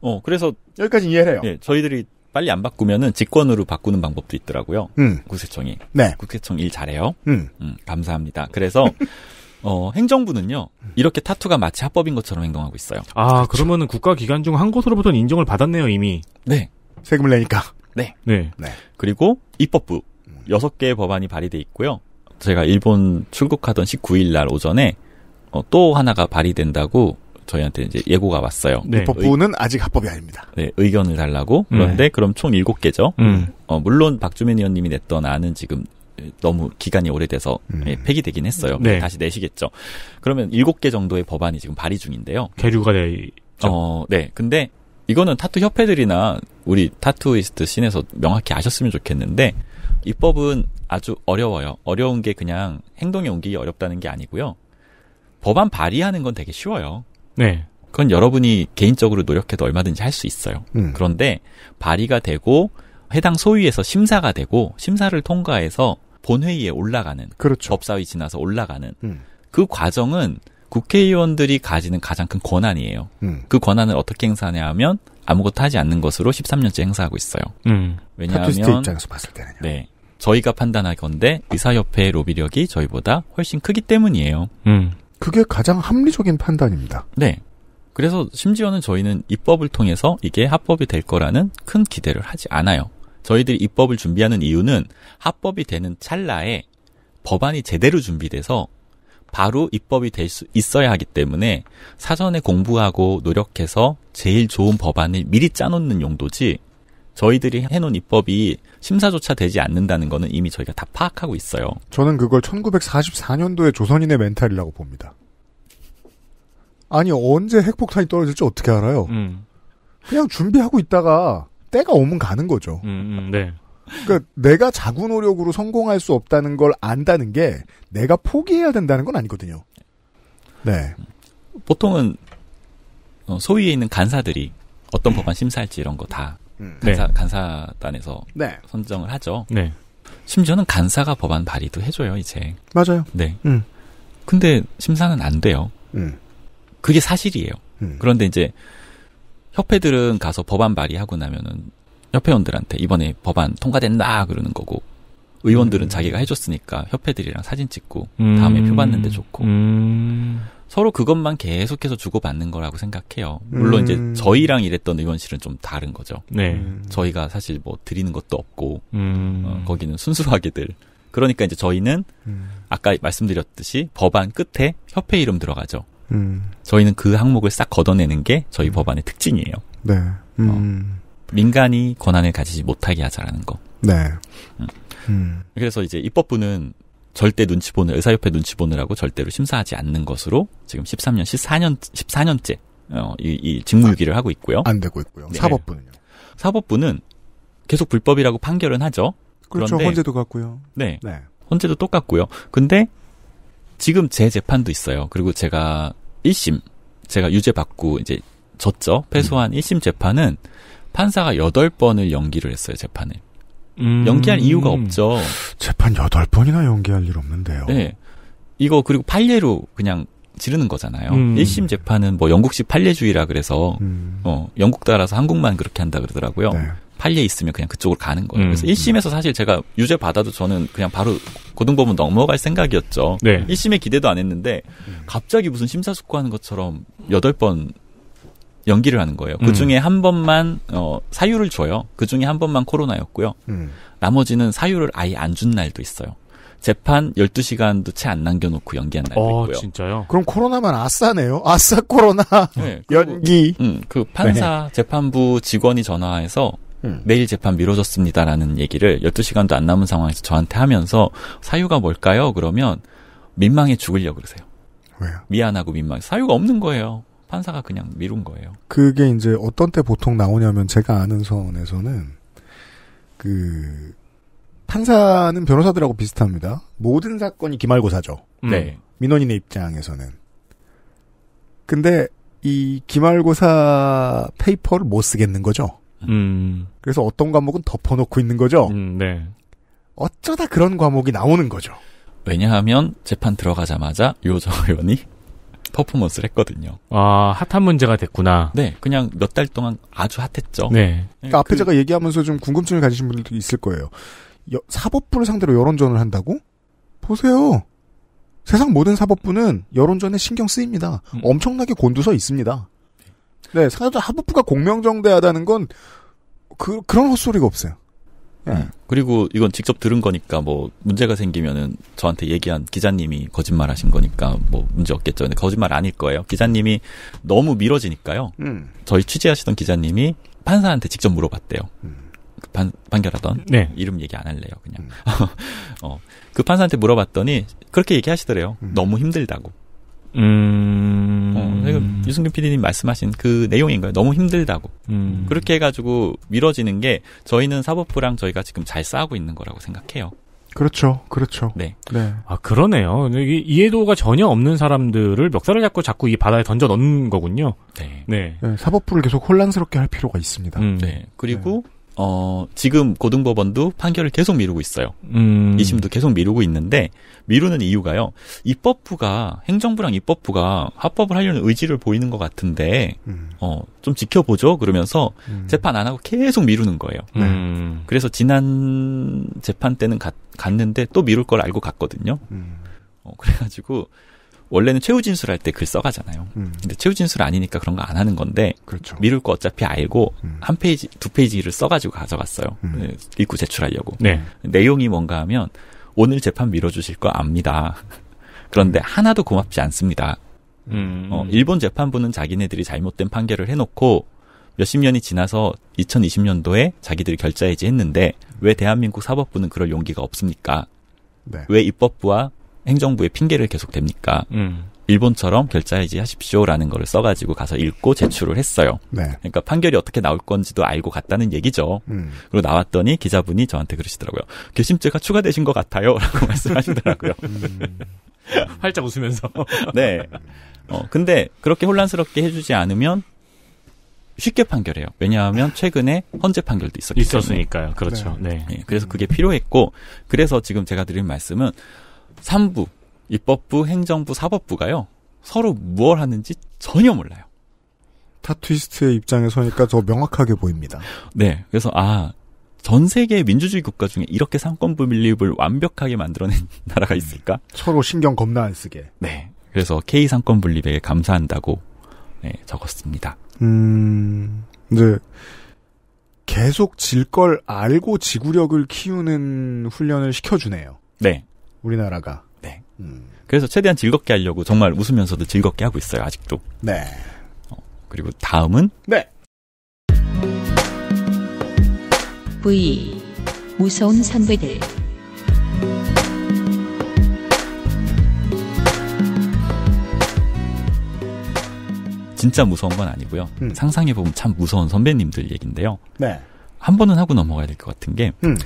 어, 그래서 여기까지 이해해요. 네, 예, 저희들이 빨리 안 바꾸면은 직권으로 바꾸는 방법도 있더라고요. 음. 국세청이. 네. 국세청 일 잘해요. 음, 음 감사합니다. 그래서 어, 행정부는요, 이렇게 타투가 마치 합법인 것처럼 행동하고 있어요. 아, 그렇죠. 그러면은 국가기관 중 한 곳으로부터는 인정을 받았네요, 이미. 네. 세금을 내니까. 네. 네. 네. 그리고 입법부. 여섯 개의 법안이 발의돼 있고요. 제가 일본 출국하던 19일 날 오전에 어, 또 하나가 발의된다고 저희한테 이제 예고가 왔어요. 네. 입법부는 의... 아직 합법이 아닙니다. 네, 의견을 달라고. 네. 그런데 음. 그럼 총 7개죠. 음. 어, 물론 박주민 의원님이 냈던 안은 지금 예, 너무 기간이 오래돼서 음. 예, 폐기되긴 했어요. 네. 다시 내시겠죠. 그러면 7개 정도의 법안이 지금 발의 중인데요. 계류가 돼 어, 네. 근데 이거는 타투 협회들이나 우리 타투이스트 씬에서 명확히 아셨으면 좋겠는데 입법은 아주 어려워요. 어려운 게 그냥 행동에 옮기기 어렵다는 게 아니고요. 법안 발의하는 건 되게 쉬워요. 네. 그건 여러분이 개인적으로 노력해도 얼마든지 할 수 있어요. 음. 그런데 발의가 되고 해당 소위에서 심사가 되고 심사를 통과해서 본회의에 올라가는 그렇죠. 법사위 지나서 올라가는 음. 그 과정은 국회의원들이 가지는 가장 큰 권한이에요. 음. 그 권한을 어떻게 행사하냐 하면 아무것도 하지 않는 것으로 13년째 행사하고 있어요. 음. 왜냐하면 입장에서 봤을 때는요. 네. 저희가 판단하건데 의사협회의 로비력이 저희보다 훨씬 크기 때문이에요. 음. 그게 가장 합리적인 판단입니다. 네. 그래서 심지어는 저희는 입법을 통해서 이게 합법이 될 거라는 큰 기대를 하지 않아요. 저희들이 입법을 준비하는 이유는 합법이 되는 찰나에 법안이 제대로 준비돼서 바로 입법이 될 수 있어야 하기 때문에 사전에 공부하고 노력해서 제일 좋은 법안을 미리 짜놓는 용도지 저희들이 해놓은 입법이 심사조차 되지 않는다는 거는 이미 저희가 다 파악하고 있어요. 저는 그걸 1944년도의 조선인의 멘탈이라고 봅니다. 아니 언제 핵폭탄이 떨어질지 어떻게 알아요? 음. 그냥 준비하고 있다가 때가 오면 가는 거죠. 음, 음, 네. 그러니까 내가 자구 노력으로 성공할 수 없다는 걸 안다는 게 내가 포기해야 된다는 건 아니거든요. 네. 보통은 어, 소위에 있는 간사들이 어떤 법안 심사할지 이런 거다 음. 간사 네. 간사단에서 네. 선정을 하죠. 네. 심지어는 간사가 법안 발의도 해줘요 이제. 맞아요. 네. 음. 근데 심사는 안 돼요. 음. 그게 사실이에요. 음. 그런데 이제 협회들은 가서 법안 발의하고 나면은 협회원들한테 이번에 법안 통과됐나 그러는 거고 의원들은 음. 자기가 해줬으니까 협회들이랑 사진 찍고 음. 다음에 표 받는데 좋고 음. 서로 그것만 계속해서 주고받는 거라고 생각해요. 물론 이제 음. 저희랑 일했던 의원실은 좀 다른 거죠. 네. 음. 저희가 사실 뭐 드리는 것도 없고 음. 어, 거기는 순수하게들. 그러니까 이제 저희는 아까 말씀드렸듯이 법안 끝에 협회 이름 들어가죠. 음. 저희는 그 항목을 싹 걷어내는 게 저희 음. 법안의 특징이에요. 네. 음. 어, 민간이 권한을 가지지 못하게 하자라는 거. 네. 음. 음. 그래서 이제 입법부는 절대 눈치 보는 의사협회 눈치 보느라고 절대로 심사하지 않는 것으로 지금 13년, 14년, 14년째 어, 이, 이 직무유기를 하고 있고요. 안 되고 있고요. 네. 사법부는요. 사법부는 계속 불법이라고 판결은 하죠. 그렇죠. 헌재도 같고요. 네. 네. 헌재도 똑같고요. 근데 지금 제 재판도 있어요. 그리고 제가 1심 제가 유죄 받고 이제 졌죠. 패소한 음. 1심 재판은 판사가 8번을 연기를 했어요, 재판을. 음. 연기할 이유가 없죠. 재판 8번이나 연기할 일 없는데요. 네. 이거 그리고 판례로 그냥 지르는 거잖아요. 음. 1심 재판은 뭐 영국식 판례주의라 그래서 음. 어, 영국 따라서 한국만 그렇게 한다 그러더라고요. 네. 판례 있으면 그냥 그쪽으로 가는 거예요. 음. 그래서 음. 1심에서 사실 제가 유죄 받아도 저는 그냥 바로 고등법원 넘어갈 생각이었죠. 네. 1심에 기대도 안 했는데 갑자기 무슨 심사숙고하는 것처럼 8번 연기를 하는 거예요. 음. 그 중에 한 번만 어 사유를 줘요. 그 중에 한 번만 코로나였고요. 음. 나머지는 사유를 아예 안 준 날도 있어요. 재판 12시간도 채 안 남겨놓고 연기한 날도 어, 있고요. 진짜요? 그럼 코로나만 아싸네요. 아싸 코로나 네, 그 연기. 음, 그 판사 네. 재판부 직원이 전화해서 음. 내일 재판 미뤄졌습니다라는 얘기를 12시간도 안 남은 상황에서 저한테 하면서 사유가 뭘까요? 그러면 민망해 죽으려고 그러세요. 왜요? 미안하고 민망해. 사유가 없는 거예요. 판사가 그냥 미룬 거예요. 그게 이제 어떤 때 보통 나오냐면 제가 아는 선에서는 그 판사는 변호사들하고 비슷합니다. 모든 사건이 기말고사죠. 음. 네. 민원인의 입장에서는. 근데 이 기말고사 페이퍼를 못 쓰겠는 거죠. 음. 그래서 어떤 과목은 덮어놓고 있는 거죠. 음, 네. 어쩌다 그런 과목이 나오는 거죠. 왜냐하면 재판 들어가자마자 유호정 의원이 퍼포먼스를 했거든요. 아, 핫한 문제가 됐구나. 네, 그냥 몇 달 동안 아주 핫했죠. 네. 그러니까 네, 앞에 그 제가 얘기하면서 좀 궁금증을 가지신 분들도 있을 거예요. 여, 사법부를 상대로 여론전을 한다고? 보세요. 세상 모든 사법부는 여론전에 신경 쓰입니다. 음. 엄청나게 곤두서 있습니다. 네, 사자 하부부가 공명정대하다는 건 그, 그런 헛소리가 없어요. 네. 그리고 이건 직접 들은 거니까 뭐 문제가 생기면은 저한테 얘기한 기자님이 거짓말 하신 거니까 뭐 문제 없겠죠. 근데 거짓말 아닐 거예요. 기자님이 너무 미뤄지니까요. 음. 저희 취재하시던 기자님이 판사한테 직접 물어봤대요. 음. 그 판, 판결하던 네. 이름 얘기 안 할래요 그냥 음. 어, 그 판사한테 물어봤더니 그렇게 얘기하시더래요 음. 너무 힘들다고 음. 어, 그러니까 유승균 PD님 말씀하신 그 내용인 거예요. 너무 힘들다고. 음. 그렇게 해가지고 미뤄지는 게 저희는 사법부랑 저희가 지금 잘 싸우고 있는 거라고 생각해요. 그렇죠, 그렇죠. 네. 네. 아 그러네요. 이해도가 전혀 없는 사람들을 멱살을 잡고 자꾸 이 바다에 던져 넣는 거군요. 네. 네. 네 사법부를 계속 혼란스럽게 할 필요가 있습니다. 음. 네. 그리고 네. 어, 지금 고등법원도 판결을 계속 미루고 있어요. 음. 2심도 계속 미루고 있는데, 미루는 이유가요. 입법부가, 행정부랑 입법부가 합법을 하려는 의지를 보이는 것 같은데, 음. 어, 좀 지켜보죠. 그러면서 음. 재판 안 하고 계속 미루는 거예요. 음. 네. 그래서 지난 재판 때는 갔, 갔는데 또 미룰 걸 알고 갔거든요. 음. 어, 그래가지고, 원래는 최후 진술할 때 글 써가잖아요. 음. 근데 최후 진술 아니니까 그런 거 안 하는 건데 그렇죠. 미룰 거 어차피 알고 음. 한 페이지 두 페이지를 써가지고 가져갔어요. 음. 네, 읽고 제출하려고. 네. 내용이 뭔가 하면 오늘 재판 미뤄주실 거 압니다. 그런데 음. 하나도 고맙지 않습니다. 음. 어, 일본 재판부는 자기네들이 잘못된 판결을 해놓고 몇십 년이 지나서 2020년도에 자기들이 결자해지 했는데 왜 대한민국 사법부는 그럴 용기가 없습니까? 네. 왜 입법부와 행정부의 핑계를 계속 댑니까? 음. 일본처럼 결자해지 하십시오라는 거를 써가지고 가서 읽고 제출을 했어요. 네. 그러니까 판결이 어떻게 나올 건지도 알고 갔다는 얘기죠. 음. 그리고 나왔더니 기자분이 저한테 그러시더라고요. 괘씸죄가 추가되신 것 같아요라고 말씀하시더라고요. 음. 활짝 웃으면서. 네. 어 근데 그렇게 혼란스럽게 해주지 않으면 쉽게 판결해요. 왜냐하면 최근에 헌재 판결도 있었기 있었으니까요. 때문에. 그렇죠. 네. 네. 예, 그래서 그게 필요했고 그래서 지금 제가 드린 말씀은 3부, 입법부, 행정부, 사법부가요. 서로 무얼 하는지 전혀 몰라요. 타투이스트의 입장에 서니까 더 명확하게 보입니다. 네. 그래서 아, 전 세계 민주주의 국가 중에 이렇게 상권 밀립을 완벽하게 만들어낸 나라가 있을까? 서로 신경 겁나 안 쓰게. 네. 그래서 K 상권 분립에 감사한다고 네, 적었습니다. 음. 네. 계속 질 걸 알고 지구력을 키우는 훈련을 시켜주네요. 네. 우리나라가. 네. 음. 그래서 최대한 즐겁게 하려고 정말 웃으면서도 즐겁게 하고 있어요, 아직도. 네. 어, 그리고 다음은? 네. V. 무서운 선배들. 진짜 무서운 건 아니고요. 음. 상상해보면 참 무서운 선배님들 얘긴데요. 네. 한 번은 하고 넘어가야 될 것 같은 게, 음.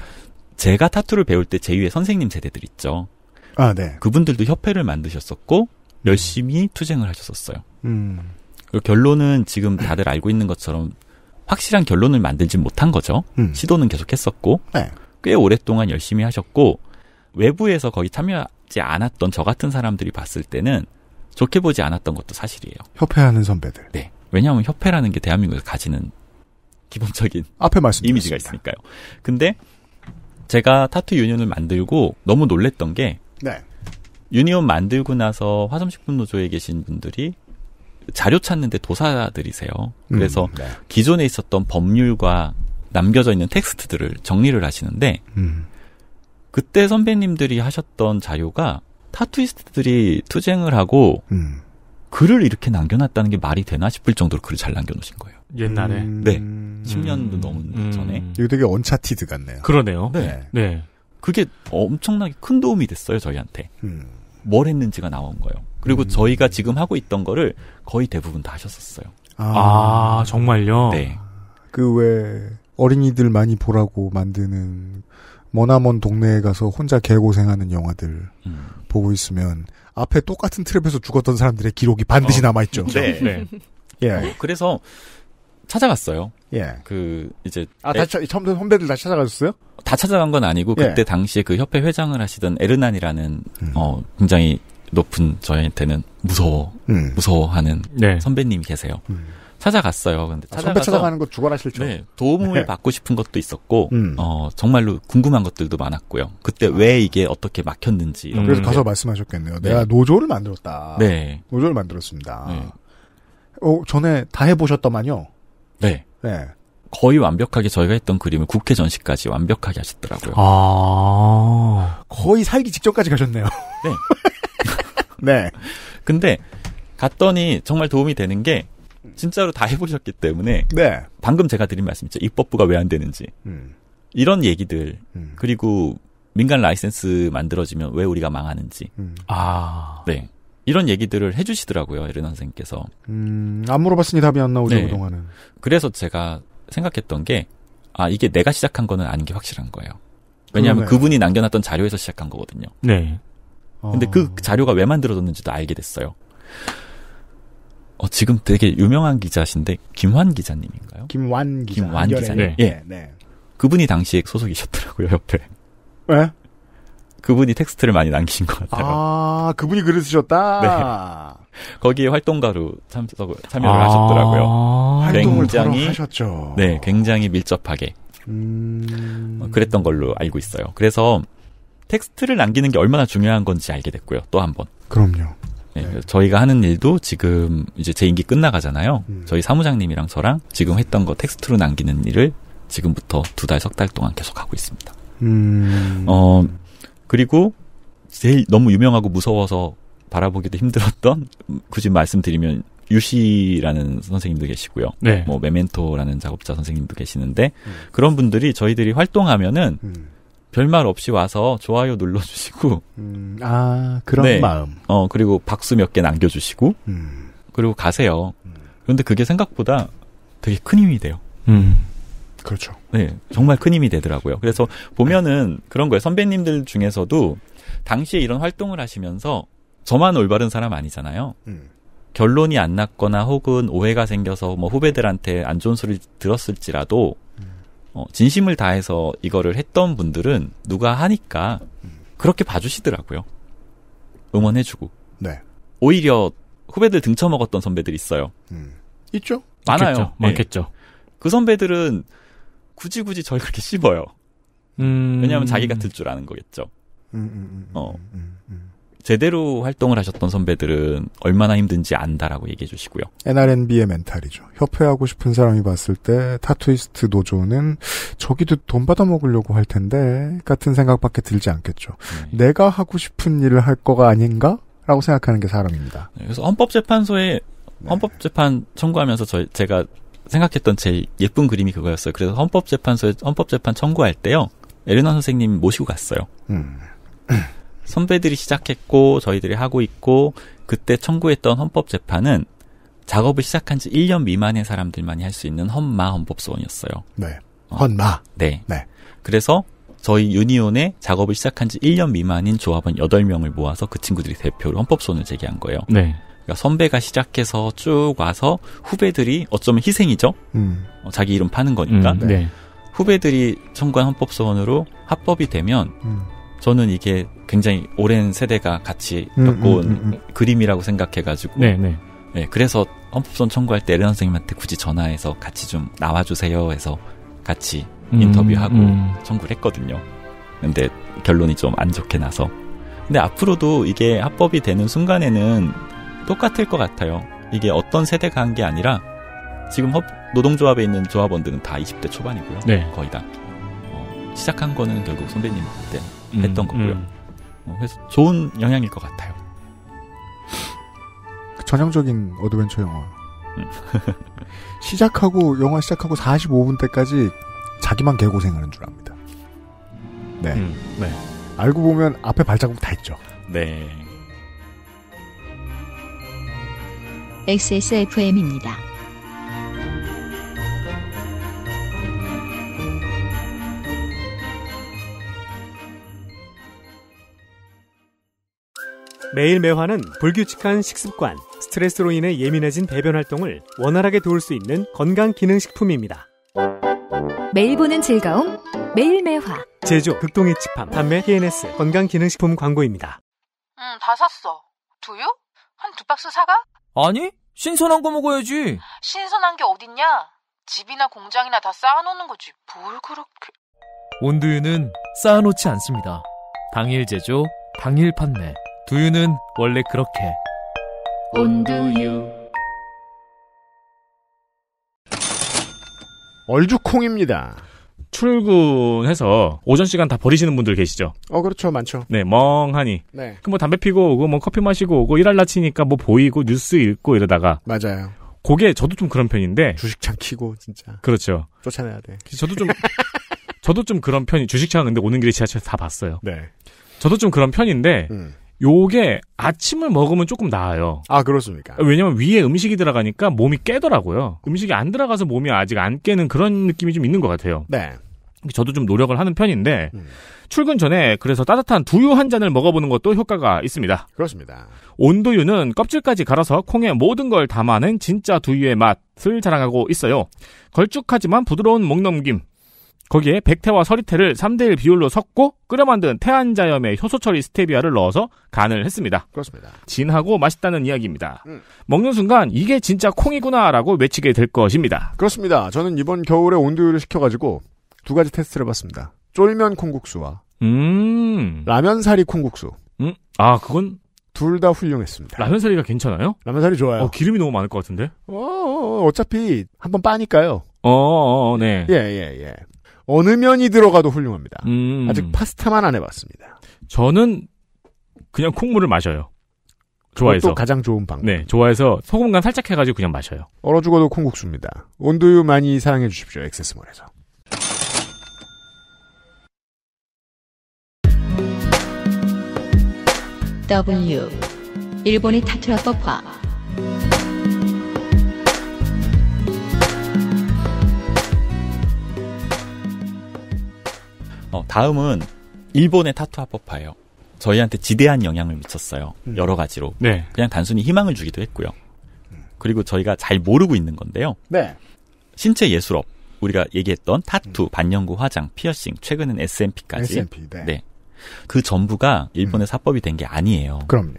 제가 타투를 배울 때 제 위에 선생님 세대들 있죠. 아, 네. 그분들도 협회를 만드셨었고 음. 열심히 투쟁을 하셨었어요. 음. 그리고 결론은 지금 다들 알고 있는 것처럼 확실한 결론을 만들진 못한 거죠. 음. 시도는 계속했었고 네. 꽤 오랫동안 열심히 하셨고 외부에서 거의 참여하지 않았던 저 같은 사람들이 봤을 때는 좋게 보지 않았던 것도 사실이에요. 협회하는 선배들. 네. 왜냐하면 협회라는 게 대한민국에서 가지는 기본적인 앞에 말씀 이미지가 있으니까요. 근데 제가 타투 유니온을 만들고 너무 놀랬던 게 네. 유니온 만들고 나서 화성식품 노조에 계신 분들이 자료 찾는데 도사들이세요. 음, 그래서 음, 네. 기존에 있었던 법률과 남겨져 있는 텍스트들을 정리를 하시는데 음. 그때 선배님들이 하셨던 자료가 타투이스트들이 투쟁을 하고 음. 글을 이렇게 남겨놨다는 게 말이 되나 싶을 정도로 글을 잘 남겨놓으신 거예요. 옛날에. 음. 네. 10년도 음. 넘은 전에. 음. 이거 되게 언차티드 같네요. 그러네요. 네. 네. 네. 그게 엄청나게 큰 도움이 됐어요, 저희한테. 뭘 했는지가 나온 거예요. 그리고 음. 저희가 지금 하고 있던 거를 거의 대부분 다 하셨었어요. 아, 아 정말요? 네. 그왜 어린이들 많이 보라고 만드는 머나먼 동네에 가서 혼자 개고생하는 영화들 음. 보고 있으면 앞에 똑같은 트랩에서 죽었던 사람들의 기록이 반드시 어, 남아있죠. 네. 네. 예. 어, 그래서 찾아갔어요. 예. 그 이제 아 다시 처음부터 선배들 다 찾아가셨어요? 다 찾아간 건 아니고 예. 그때 당시에 그 협회 회장을 하시던 에르난이라는 음. 어 굉장히 높은 저희한테는 무서워 음. 무서워하는 네. 선배님이 계세요. 음. 찾아갔어요. 근데 아, 선배 찾아가는 거주관하 실죠. 네, 도움을 네. 받고 싶은 것도 있었고, 음. 어 정말로 궁금한 것들도 많았고요. 그때 왜 이게 어떻게 막혔는지. 음. 그래서 가서 말씀하셨겠네요. 네. 내가 노조를 만들었다. 네, 노조를 만들었습니다. 네. 어 전에 다 해보셨더만요. 네. 네. 거의 완벽하게 저희가 했던 그림을 국회 전시까지 완벽하게 하셨더라고요. 아. 거의 살기 직전까지 가셨네요. 네. 네. 근데 갔더니 정말 도움이 되는 게 진짜로 다 해보셨기 때문에 네. 방금 제가 드린 말씀 있죠. 입법부가 왜 안 되는지. 음. 이런 얘기들. 음. 그리고 민간 라이센스 만들어지면 왜 우리가 망하는지. 음. 아. 네. 이런 얘기들을 해주시더라고요. 에르난 선생님께서. 음, 안 물어봤으니 답이 안 나오죠, 네. 그동안은. 그래서 제가 생각했던 게, 아, 이게 내가 시작한 거는 아닌 게 확실한 거예요. 왜냐하면 그러네요. 그분이 남겨놨던 자료에서 시작한 거거든요. 네. 근데 어... 그 아. 자료가 왜 만들어졌는지도 알게 됐어요. 어, 지금 되게 유명한 기자신데, 김환 기자님인가요? 김완 기자. 김완 기자님. 네. 예. 네. 그분이 당시에 소속이셨더라고요, 옆에. 네? 그분이 텍스트를 많이 남기신 것 같아요. 아, 그분이 글을 쓰셨다? 네. 거기에 활동가로 참석 참여를 아~ 하셨더라고요. 활동을 굉장히, 하셨죠. 네, 굉장히 밀접하게. 음... 어, 그랬던 걸로 알고 있어요. 그래서 텍스트를 남기는 게 얼마나 중요한 건지 알게 됐고요. 또 한 번. 그럼요. 네, 네. 저희가 하는 일도 지금 이제 제 임기 끝나가잖아요. 음. 저희 사무장님이랑 저랑 지금 했던 거 텍스트로 남기는 일을 지금부터 두 달, 석 달 동안 계속 하고 있습니다. 음... 어, 그리고 제일 너무 유명하고 무서워서 바라보기도 힘들었던 굳이 말씀드리면 유시라는 선생님도 계시고요. 네. 뭐 메멘토라는 작업자 선생님도 계시는데 음. 그런 분들이 저희들이 활동하면은 음. 별말 없이 와서 좋아요 눌러주시고 음, 아 그런 네. 마음. 어 그리고 박수 몇 개 남겨주시고 음. 그리고 가세요. 음. 그런데 그게 생각보다 되게 큰 힘이 돼요. 음. 그렇죠. 네, 정말 큰 힘이 되더라고요. 그래서 보면은 그런 거예요. 선배님들 중에서도 당시에 이런 활동을 하시면서 저만 올바른 사람 아니잖아요. 음. 결론이 안 났거나 혹은 오해가 생겨서 뭐 후배들한테 안 좋은 소리 들었을지라도 음. 어, 진심을 다해서 이거를 했던 분들은 누가 하니까 그렇게 봐주시더라고요. 응원해주고. 네. 오히려 후배들 등쳐먹었던 선배들이 있어요. 음. 있죠. 많아요. 많겠죠. 네. 많겠죠. 그 선배들은 굳이 굳이 저를 그렇게 씹어요. 음... 왜냐하면 자기가 들 줄 아는 거겠죠. 음, 음, 음, 음 어. 제대로 활동을 하셨던 선배들은 얼마나 힘든지 안다라고 얘기해 주시고요. NRNB의 멘탈이죠. 협회하고 싶은 사람이 봤을 때 타투이스트 노조는 저기도 돈 받아 먹으려고 할 텐데 같은 생각밖에 들지 않겠죠. 네. 내가 하고 싶은 일을 할 거가 아닌가? 라고 생각하는 게 사람입니다. 네, 그래서 헌법재판소에 네. 헌법재판 청구하면서 저, 제가 생각했던 제일 예쁜 그림이 그거였어요. 그래서 헌법재판소에 헌법재판 청구할 때요. 에르나 선생님 모시고 갔어요. 음. 선배들이 시작했고 저희들이 하고 있고 그때 청구했던 헌법재판은 작업을 시작한 지 1년 미만의 사람들만이 할 수 있는 헌마 헌법소원이었어요. 네. 어. 헌마. 어, 네. 네. 그래서 저희 유니온의 작업을 시작한 지 1년 미만인 조합원 8명을 모아서 그 친구들이 대표로 헌법소원을 제기한 거예요. 네. 그러니까 선배가 시작해서 쭉 와서 후배들이 어쩌면 희생이죠. 음. 어, 자기 이름 파는 거니까. 음, 네. 후배들이 청구한 헌법소원으로 합법이 되면 음. 저는 이게 굉장히 오랜 세대가 같이 음, 음, 겪고온 음, 그림이라고 생각해가지고. 네, 네. 네, 그래서 헌법소원 청구할 때에나 선생님한테 굳이 전화해서 같이 좀 나와주세요 해서 같이 인터뷰하고 청구를 했거든요. 근데 결론이 좀 안 좋게 나서. 근데 앞으로도 이게 합법이 되는 순간에는 똑같을 것 같아요. 이게 어떤 세대가 한 게 아니라 지금 노동조합에 있는 조합원들은 다 20대 초반이고요. 네. 거의 다. 어, 시작한 거는 결국 선배님 때 음, 했던 거고요. 음. 어, 그래서 좋은 영향일 것 같아요. 그 전형적인 어드벤처 영화. 음. 시작하고 영화 시작하고 45분 때까지 자기만 개고생하는 줄 압니다. 네. 음, 네. 알고 보면 앞에 발자국 다 있죠. 네. XSFM입니다. 매일 매화는 불규칙한 식습관, 스트레스로 인해 예민해진 배변 활동을 원활하게 도울 수 있는 건강 기능식품입니다. 매일 보는 즐거움, 매일 매화. 제조, 극동의 집함, 판매, TNS 건강기능식품 광고입니다. 응, 다 샀어. 두유? 한 두 박스 사가? 아니, 신선한 거 먹어야지. 신선한 게 어딨냐? 집이나 공장이나 다 쌓아놓는 거지. 뭘 그렇게. 온두유는 쌓아놓지 않습니다. 당일 제조, 당일 판매. 두유는 원래 그렇게. 온두유. 얼죽콩입니다. 출근해서 오전 시간 다 버리시는 분들 계시죠? 어, 그렇죠. 많죠. 네, 멍하니. 네. 그뭐 담배 피고 오고 뭐 커피 마시고 오고 일할 나치니까 뭐 보이고 뉴스 읽고 이러다가. 맞아요. 그게 저도 좀 그런 편인데. 주식장 키고, 진짜. 그렇죠. 쫓아내야 돼. 저도 좀, 저도 좀 그런 편이, 주식장 근데 오는 길에 지하철 다 봤어요. 네. 저도 좀 그런 편인데, 음. 요게 아침을 먹으면 조금 나아요. 아, 그렇습니까? 왜냐면 위에 음식이 들어가니까 몸이 깨더라고요. 음식이 안 들어가서 몸이 아직 안 깨는 그런 느낌이 좀 있는 것 같아요. 네. 저도 좀 노력을 하는 편인데, 음. 출근 전에 그래서 따뜻한 두유 한 잔을 먹어보는 것도 효과가 있습니다. 그렇습니다. 온두유는 껍질까지 갈아서 콩에 모든 걸 담아낸 진짜 두유의 맛을 자랑하고 있어요. 걸쭉하지만 부드러운 목넘김, 거기에 백태와 서리태를 3대1 비율로 섞고 끓여 만든 태안자염의 효소처리 스테비아를 넣어서 간을 했습니다. 그렇습니다. 진하고 맛있다는 이야기입니다. 음. 먹는 순간 이게 진짜 콩이구나라고 외치게 될 것입니다. 그렇습니다. 저는 이번 겨울에 온도유를 시켜가지고 두 가지 테스트를 해봤습니다. 쫄면 콩국수와 음. 라면사리 콩국수. 음. 아 그건 둘 다 훌륭했습니다. 라면사리가 괜찮아요? 라면사리 좋아요. 어, 기름이 너무 많을 것 같은데? 어, 어, 어. 어차피 어 한번 빠니까요. 어, 어, 어, 네. 예, 예, 예. 어느 면이 들어가도 훌륭합니다. 음. 아직 파스타만 안 해봤습니다. 저는 그냥 콩물을 마셔요. 좋아해서 가장 좋은 방법. 네, 좋아해서 소금 간 살짝 해가지고 그냥 마셔요. 얼어 죽어도 콩국수입니다. 온두유 많이 사랑해 주십시오. 액세스몰에서 W 일본의 타투라 법화 어, 다음은 일본의 타투 합법화예요. 저희한테 지대한 영향을 미쳤어요. 음. 여러 가지로. 네. 그냥 단순히 희망을 주기도 했고요. 그리고 저희가 잘 모르고 있는 건데요. 네. 신체 예술업 우리가 얘기했던 타투, 음. 반영구 화장, 피어싱, 최근은 SMP까지. SMP, 네. 네. 그 전부가 일본의서 음. 합법이 된 게 아니에요. 그럼요.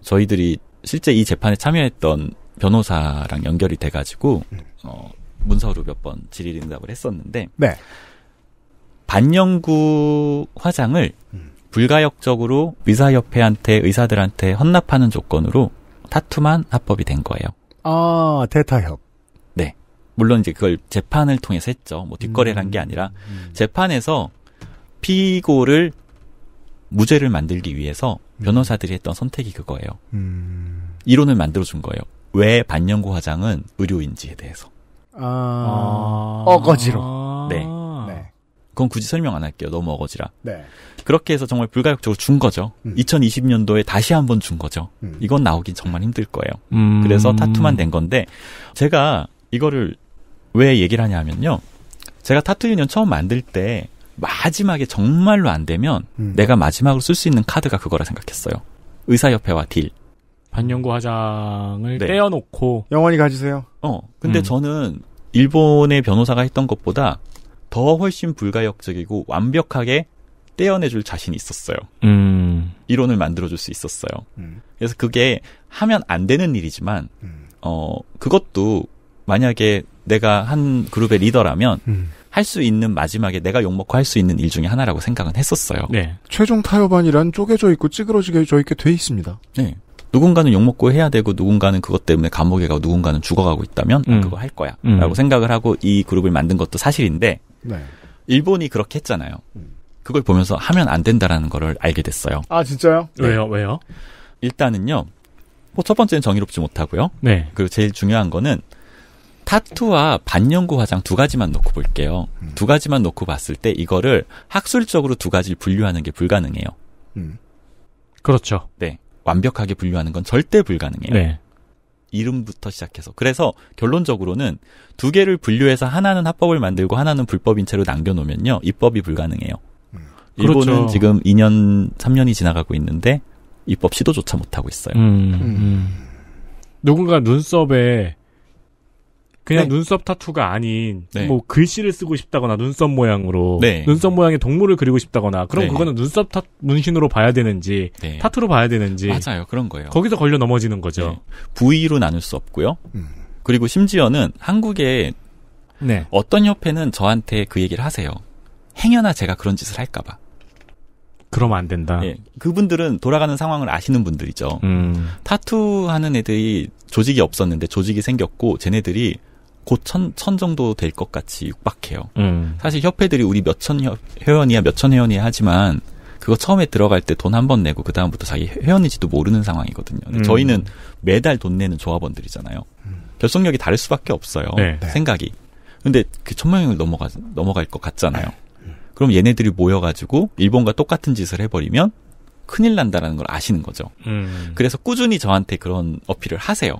저희들이 실제 이 재판에 참여했던 변호사랑 연결이 돼가지고 음. 어, 문서로 몇 번 질의응답을 했었는데 네. 반영구 화장을 불가역적으로 의사협회한테 의사들한테 헌납하는 조건으로 타투만 합법이 된 거예요. 아 대타협. 네. 물론 이제 그걸 재판을 통해서 했죠. 뭐 뒷거래란 음. 게 아니라 음. 재판에서 피고를 무죄를 만들기 위해서 음. 변호사들이 했던 선택이 그거예요. 음. 이론을 만들어준 거예요. 왜 반영구 화장은 의료인지에 대해서. 아... 아. 어거지로. 네. 그건 굳이 설명 안 할게요. 너무 어거지라. 네. 그렇게 해서 정말 불가역적으로 준 거죠. 음. 2020년도에 다시 한 번 준 거죠. 음. 이건 나오긴 정말 힘들 거예요. 음. 그래서 타투만 된 건데 제가 이거를 왜 얘기를 하냐면요. 제가 타투 유년 니 처음 만들 때 마지막에 정말로 안 되면 음. 내가 마지막으로 쓸 수 있는 카드가 그거라 생각했어요. 의사협회와 딜. 반영구 화장을 네. 떼어놓고 영원히 가지세요. 어. 근데 음. 저는 일본의 변호사가 했던 것보다 더 훨씬 불가역적이고 완벽하게 떼어내줄 자신이 있었어요. 음. 이론을 만들어줄 수 있었어요. 음. 그래서 그게 하면 안 되는 일이지만, 음. 어, 그것도 만약에 내가 한 그룹의 리더라면, 음. 할수 있는 마지막에 내가 욕먹고 할 수 있는 일 중에 하나라고 생각은 했었어요. 네. 최종 타협안이란 쪼개져 있고 찌그러져 지 있게 돼 있습니다. 네. 누군가는 욕먹고 해야 되고 누군가는 그것 때문에 감옥에 가고 누군가는 죽어가고 있다면 아, 음. 그거 할 거야 음. 라고 생각을 하고 이 그룹을 만든 것도 사실인데 네. 일본이 그렇게 했잖아요. 그걸 보면서 하면 안 된다라는 거를 알게 됐어요. 아 진짜요? 네. 왜요? 왜요? 일단은요. 뭐첫 번째는 정의롭지 못하고요. 네. 그리고 제일 중요한 거는 타투와 반영구 화장 두 가지만 놓고 볼게요. 음. 두 가지만 놓고 봤을 때 이거를 학술적으로 두 가지를 분류하는 게 불가능해요. 음. 그렇죠. 네. 완벽하게 분류하는 건 절대 불가능해요. 네. 이름부터 시작해서 그래서 결론적으로는 두 개를 분류해서 하나는 합법을 만들고 하나는 불법인 채로 남겨놓으면요 입법이 불가능해요. 음. 일본은 그렇죠. 지금 2년 3년이 지나가고 있는데 입법 시도조차 못하고 있어요. 음. 음. 음. 누군가 눈썹에 그냥 네. 눈썹 타투가 아닌 네. 뭐 글씨를 쓰고 싶다거나 눈썹 모양으로 네. 눈썹 모양의 동물을 그리고 싶다거나 그럼 네. 그거는 눈썹 타, 문신으로 봐야 되는지 네. 타투로 봐야 되는지 맞아요 그런 거예요. 거기서 걸려 넘어지는 거죠. 네. 부위로 나눌 수 없고요. 음. 그리고 심지어는 한국의 어떤 협회는 저한테 그 얘기를 하세요. 행여나 제가 그런 짓을 할까봐. 그러면 안 된다. 예, 그분들은 돌아가는 상황을 아시는 분들이죠. 음. 타투 하는 애들이 조직이 없었는데 조직이 생겼고 쟤네들이 곧 천, 천 정도 될 것 같이 육박해요. 음. 사실 협회들이 우리 몇 천 회원이야, 몇 천 회원이야 하지만 그거 처음에 들어갈 때 돈 한 번 내고 그 다음부터 자기 회원인지도 모르는 상황이거든요. 음. 저희는 매달 돈 내는 조합원들이잖아요. 음. 결속력이 다를 수밖에 없어요. 네. 네. 생각이. 근데 그 천만 명을 넘어가 넘어갈 것 같잖아요. 네. 음. 그럼 얘네들이 모여가지고 일본과 똑같은 짓을 해버리면 큰일 난다라는 걸 아시는 거죠. 음. 그래서 꾸준히 저한테 그런 어필을 하세요.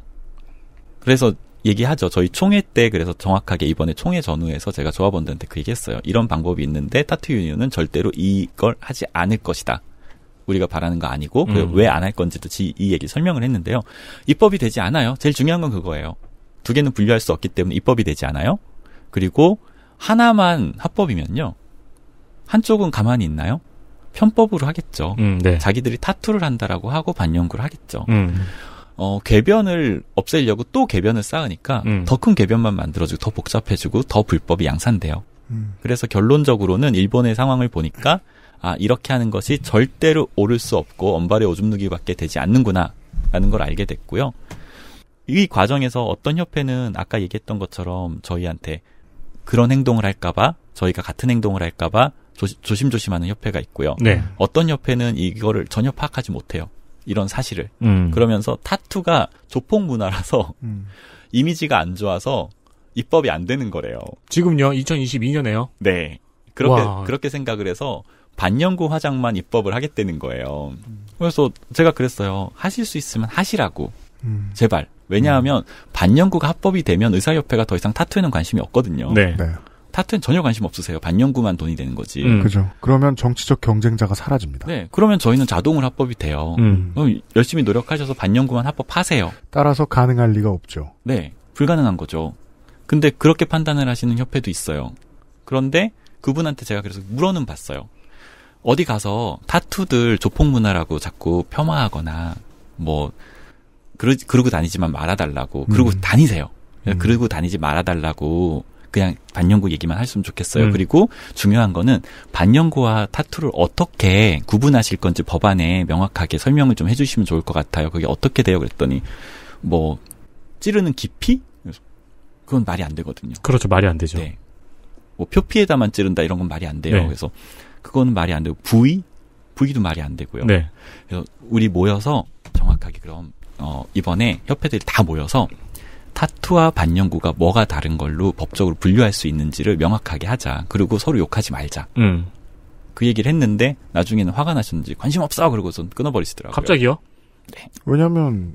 그래서 얘기하죠. 저희 총회 때 그래서 정확하게 이번에 총회 전후에서 제가 조합원들한테 그 얘기했어요. 이런 방법이 있는데 타투 유니온은 절대로 이걸 하지 않을 것이다. 우리가 바라는 거 아니고 음. 왜안 할 건지도 이 얘기 설명을 했는데요. 입법이 되지 않아요. 제일 중요한 건 그거예요. 두 개는 분류할 수 없기 때문에 입법이 되지 않아요. 그리고 하나만 합법이면요. 한쪽은 가만히 있나요? 편법으로 하겠죠. 음, 네. 자기들이 타투를 한다라고 하고 반영구를 하겠죠. 음. 어, 개변을 없애려고 또개변을 쌓으니까 음. 더큰 개변만 만들어지고 더 복잡해지고 더 불법이 양산돼요. 음. 그래서 결론적으로는 일본의 상황을 보니까 아 이렇게 하는 것이 절대로 오를 수 없고 언발의 오줌누기밖에 되지 않는구나라는 걸 알게 됐고요. 이 과정에서 어떤 협회는 아까 얘기했던 것처럼 저희한테 그런 행동을 할까봐 저희가 같은 행동을 할까봐 조심조심하는 협회가 있고요. 네. 어떤 협회는 이거를 전혀 파악하지 못해요. 이런 사실을. 음. 그러면서 타투가 조폭 문화라서 음. 이미지가 안 좋아서 입법이 안 되는 거래요. 지금요? 2022년에요? 네. 그렇게 와. 그렇게 생각을 해서 반영구 화장만 입법을 하겠다는 거예요. 음. 그래서 제가 그랬어요. 하실 수 있으면 하시라고. 음. 제발. 왜냐하면 음. 반영구가 합법이 되면 의사협회가 더 이상 타투에는 관심이 없거든요. 네. 네. 타투엔 전혀 관심 없으세요. 반영구만 돈이 되는 거지. 음. 그죠. 그러면 정치적 경쟁자가 사라집니다. 네. 그러면 저희는 자동으로 합법이 돼요. 음. 그럼 열심히 노력하셔서 반영구만 합법하세요. 따라서 가능할 리가 없죠. 네. 불가능한 거죠. 근데 그렇게 판단을 하시는 협회도 있어요. 그런데 그분한테 제가 그래서 물어는 봤어요. 어디 가서 타투들 조폭 문화라고 자꾸 폄하하거나 뭐 그러, 그러고 다니지만 말아달라고 그러고 음. 다니세요. 음. 그러고 다니지 말아달라고 그냥 반영구 얘기만 했으면 좋겠어요. 음. 그리고 중요한 거는 반영구와 타투를 어떻게 구분하실 건지 법안에 명확하게 설명을 좀 해주시면 좋을 것 같아요. 그게 어떻게 돼요? 그랬더니 뭐 찌르는 깊이? 그건 말이 안 되거든요. 그렇죠, 말이 안 되죠. 네. 뭐 표피에다만 찌른다 이런 건 말이 안 돼요. 네. 그래서 그거는 말이 안 되고 부위 부위도 말이 안 되고요. 네. 그래서 우리 모여서 정확하게 그럼 어 이번에 협회들이 다 모여서 타투와 반영구가 뭐가 다른 걸로 법적으로 분류할 수 있는지를 명확하게 하자. 그리고 서로 욕하지 말자. 음. 그 얘기를 했는데 나중에는 화가 나셨는지 관심 없어 그러고선 끊어버리시더라고요. 갑자기요? 네. 왜냐하면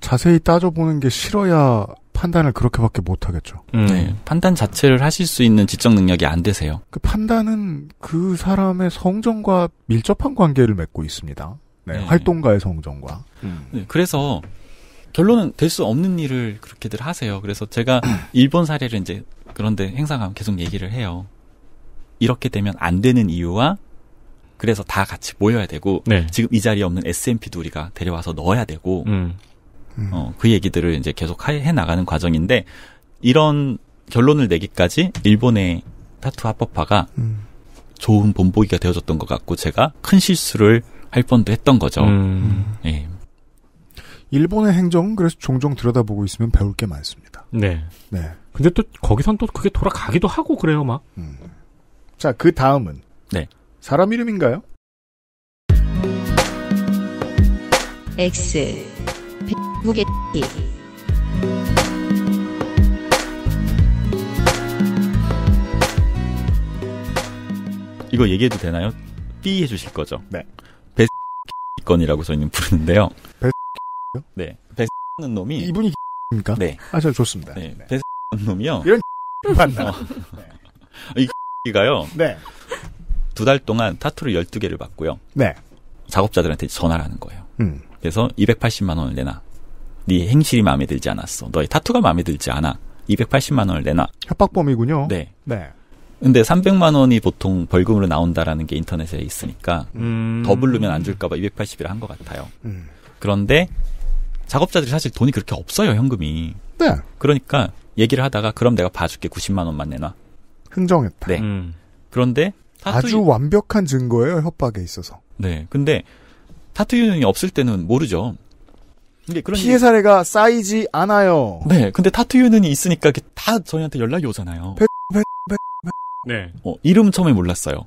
자세히 따져보는 게 싫어야 판단을 그렇게밖에 못 하겠죠. 음. 네. 판단 자체를 하실 수 있는 지적 능력이 안 되세요. 그 판단은 그 사람의 성정과 밀접한 관계를 맺고 있습니다. 네. 네. 활동가의 성정과. 음. 네. 그래서 결론은 될 수 없는 일을 그렇게들 하세요. 그래서 제가 일본 사례를 이제 그런데 행사 가 계속 얘기를 해요. 이렇게 되면 안 되는 이유와 그래서 다 같이 모여야 되고 네. 지금 이 자리에 없는 S&P도 m 우리가 데려와서 넣어야 되고 음. 음. 어, 그 얘기들을 이제 계속 해 나가는 과정인데 이런 결론을 내기까지 일본의 타투 합법화가 음. 좋은 본보기가 되어졌던 것 같고 제가 큰 실수를 할 뻔도 했던 거죠. 음. 예, 일본의 행정 그래서 종종 들여다보고 있으면 배울 게 많습니다. 네. 네. 근데 또 거기선 또 그게 돌아가기도 하고 그래요, 막. 음. 자, 그 다음은 네. 사람 이름인가요? X 백무게티 이거 얘기해도 되나요? 띠 해주실 거죠? 네. 건이라고 저희는 부르는데요. 네. 백는 놈이 이분이 입니까? 네. 아주 좋습니다. 네. 네. 백는 놈이요. 이런 맞나? 이가요. 네. 네. 두 달 동안 타투를 12개를 받고요. 네. 작업자들한테 전화를 하는 거예요. 음. 그래서 280만 원을 내놔. 네 행실이 마음에 들지 않았어. 너의 타투가 마음에 들지 않아. 280만 원을 내놔. 협박범이군요. 네. 네. 근데 300만 원이 보통 벌금으로 나온다라는 게 인터넷에 있으니까 음... 더 부르면 안 줄까봐 280이라 한 것 같아요. 음... 그런데 작업자들이 사실 돈이 그렇게 없어요 현금이. 네. 그러니까 얘기를 하다가 그럼 내가 봐줄게 90만 원만 내놔. 흥정했다. 네. 음. 그런데 타투... 아주 완벽한 증거예요 협박에 있어서. 네. 근데 타투 유형이 없을 때는 모르죠. 근데 그런 피해 사례가 쌓이지 않아요. 네. 근데 타투 유형이 있으니까 다 저희한테 연락이 오잖아요. 배, 배, 배, 네. 어, 이름 처음에 몰랐어요.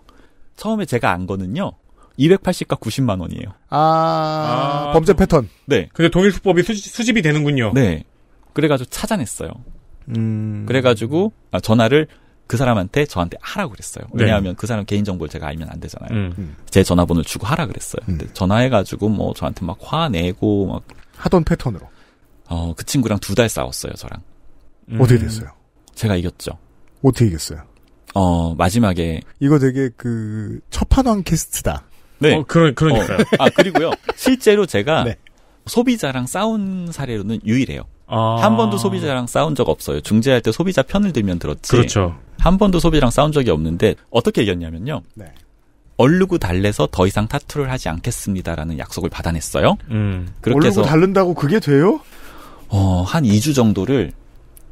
처음에 제가 안 거는요. 280과 90만 원이에요. 아, 아 범죄 또, 패턴. 네. 근데 동일 수법이 수집, 수집이 되는군요. 네. 그래가지고 찾아냈어요. 음. 그래가지고 아, 전화를 그 사람한테 저한테 하라고 그랬어요. 네. 왜냐하면 네. 그 사람 개인정보를 제가 알면 안 되잖아요. 음. 음. 제 전화번호를 주고 하라 그랬어요. 음. 근데 전화해가지고 뭐 저한테 막 화내고 막 하던 패턴으로. 어, 그 친구랑 두 달 싸웠어요, 저랑. 음. 어떻게 됐어요? 제가 이겼죠. 어떻게 이겼어요? 어, 마지막에. 이거 되게 그, 첫판왕 캐스트다. 네. 어, 그러, 그러니까요. 어, 아, 그리고요. 실제로 제가 네. 소비자랑 싸운 사례로는 유일해요. 아... 한 번도 소비자랑 싸운 적 없어요. 중재할 때 소비자 편을 들면 들었지. 그렇죠. 한 번도 소비자랑 싸운 적이 없는데 어떻게 이겼냐면요. 네. 얼르고 달래서 더 이상 타투를 하지 않겠습니다라는 약속을 받아냈어요. 음. 그렇게 얼르고 달른다고 그게 돼요? 어, 한 2주 정도를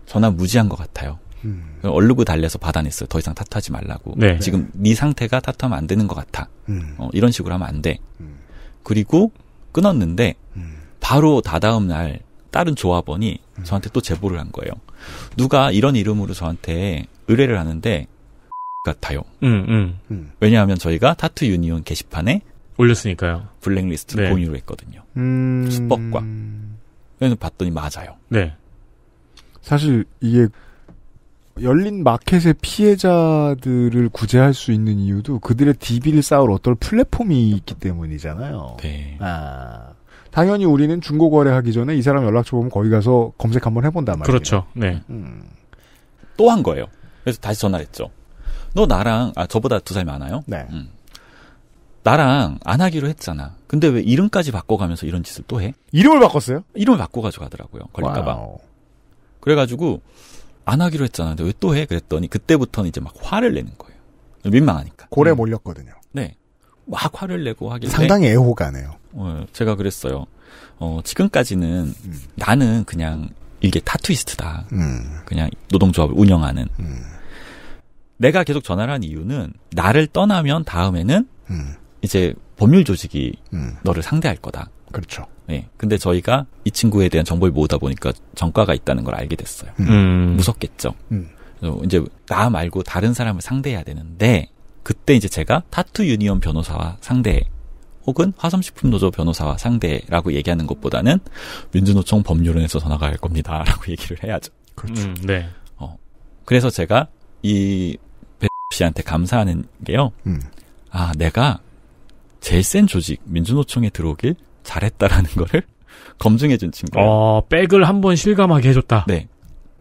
전화 무지한 것 같아요. 음. 얼르고 달래서 받아냈어요. 더 이상 탓하지 말라고. 네. 지금 네 상태가 탓하면 안 되는 것 같아. 음. 어, 이런 식으로 하면 안 돼. 음. 그리고 끊었는데 음. 바로 다다음 날 다른 조합원이 음. 저한테 또 제보를 한 거예요. 누가 이런 이름으로 저한테 의뢰를 하는데 같아요. 음, 왜냐하면 저희가 타투 유니온 게시판에 올렸으니까요. 블랙리스트 네. 공유를 했거든요. 수법과. 그래서 봤더니 맞아요. 네. 사실 이게 열린 마켓의 피해자들을 구제할 수 있는 이유도 그들의 DB를 쌓을 어떤 플랫폼이 있기 때문이잖아요. 네. 아. 당연히 우리는 중고 거래하기 전에 이 사람 연락처 보면 거기 가서 검색 한번 해본단 말이에요. 그렇죠. 네. 음. 또한 거예요. 그래서 다시 전화를 했죠. 너 나랑, 아, 저보다 두 살 많아요? 네. 음. 나랑 안 하기로 했잖아. 근데 왜 이름까지 바꿔가면서 이런 짓을 또 해? 이름을 바꿨어요? 이름을 바꿔가지고 하더라고요. 걸릴까봐. 그래가지고, 안 하기로 했잖아. 왜또 해? 그랬더니 그때부터는 이제 막 화를 내는 거예요. 민망하니까. 고래 음. 몰렸거든요. 네. 막 화를 내고 하길래 상당히 애호가네요. 어, 제가 그랬어요. 어, 지금까지는 음. 나는 그냥 이게 타투이스트다. 음. 그냥 노동조합을 운영하는. 음. 내가 계속 전화를 한 이유는 나를 떠나면 다음에는 음. 이제 법률 조직이 너를 상대할 거다. 그렇죠. 예. 근데 저희가 이 친구에 대한 정보를 모으다 보니까 전과가 있다는 걸 알게 됐어요. 음. 음. 무섭겠죠. 음. 이제 나 말고 다른 사람을 상대해야 되는데 그때 이제 제가 타투 유니언 변호사와 상대 혹은 화성식품 노조 변호사와 상대라고 얘기하는 것보다는 민주노총 법률원에서 전화가 갈 겁니다라고 얘기를 해야죠. 그렇죠. 음, 네. 어. 그래서 제가 이배 씨한테 감사하는 게요. 음. 아, 내가 제일 센 조직 민주노총에 들어오길 잘했다라는 거를 검증해준 친구예 어, 백을 한 번 실감하게 해줬다. 네.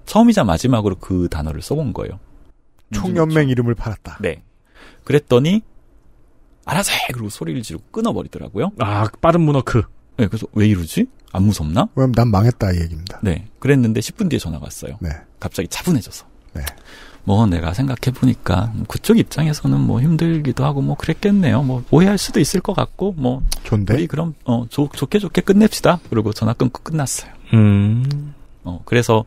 처음이자 마지막으로 그 단어를 써본 거예요. 총연맹 이름을 팔았다. 네. 그랬더니 알아서 해! 그리고 소리를 지르고 끊어버리더라고요. 아, 빠른 문어크. 네, 그래서 왜 이러지? 안 무섭나? 왜냐면 난 망했다 이 얘기입니다. 네. 그랬는데 10분 뒤에 전화가 왔어요. 네. 갑자기 차분해져서. 네. 뭐 내가 생각해 보니까 뭐 그쪽 입장에서는 뭐 힘들기도 하고 뭐 그랬겠네요. 뭐 오해할 수도 있을 것 같고 뭐 좋은데? 우리 그럼 어 좋, 좋게 좋게 끝냅시다. 그리고 전화 끊고 끝났어요. 음. 어 그래서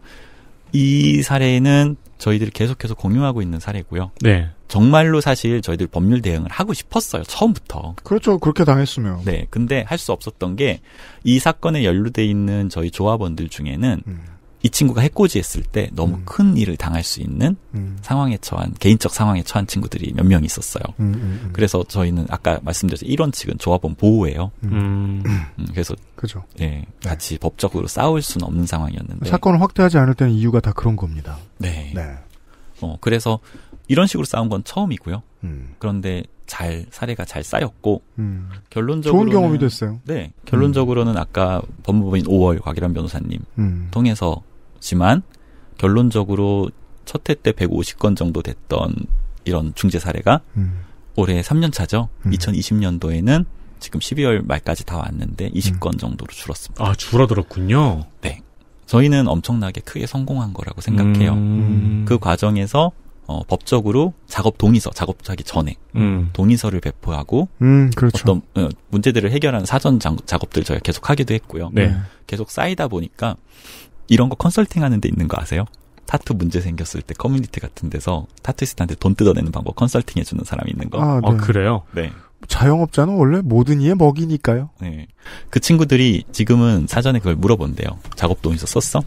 이 사례는 저희들이 계속해서 공유하고 있는 사례고요. 네. 정말로 사실 저희들 법률 대응을 하고 싶었어요. 처음부터. 그렇죠. 그렇게 당했으면. 네. 근데 할 수 없었던 게 이 사건에 연루돼 있는 저희 조합원들 중에는 음. 이 친구가 해코지했을 때 너무 음. 큰 일을 당할 수 있는 음. 상황에 처한 개인적 상황에 처한 친구들이 몇 명 있었어요. 음, 음, 음, 그래서 저희는 아까 말씀드렸죠 이런 측은 조합원 보호예요. 음. 그래서 그죠. 예, 네. 같이 법적으로 싸울 수는 없는 상황이었는데 사건을 확대하지 않을 때는 이유가 다 그런 겁니다. 네. 네. 어 그래서 이런 식으로 싸운 건 처음이고요. 그런데 잘 사례가 잘 쌓였고 음. 결론적으로 좋은 경험이 됐어요. 네, 결론적으로는 음. 아까 법무부인 5월 곽일환 변호사님 음. 통해서 있지만 결론적으로 첫해때 150건 정도 됐던 이런 중재 사례가 음. 올해 3년 차죠. 음. 2020년도에는 지금 12월 말까지 다 왔는데 20건 음. 정도로 줄었습니다. 아, 줄어들었군요. 네. 저희는 엄청나게 크게 성공한 거라고 생각해요. 음. 음. 그 과정에서 어, 법적으로 작업 동의서, 작업하기 전에 음. 동의서를 배포하고 음, 그렇죠. 어떤 어, 문제들을 해결하는 사전 작업들 저희가 계속 하기도 했고요. 네. 네. 계속 쌓이다 보니까 이런 거 컨설팅 하는 데 있는 거 아세요? 타투 문제 생겼을 때 커뮤니티 같은 데서 타투이스트한테 돈 뜯어내는 방법 컨설팅 해주는 사람이 있는 거. 아, 아 네. 어, 그래요? 네. 자영업자는 원래 모든 이에 먹이니까요. 네. 그 친구들이 지금은 사전에 그걸 물어본대요. 작업 동에서 썼어?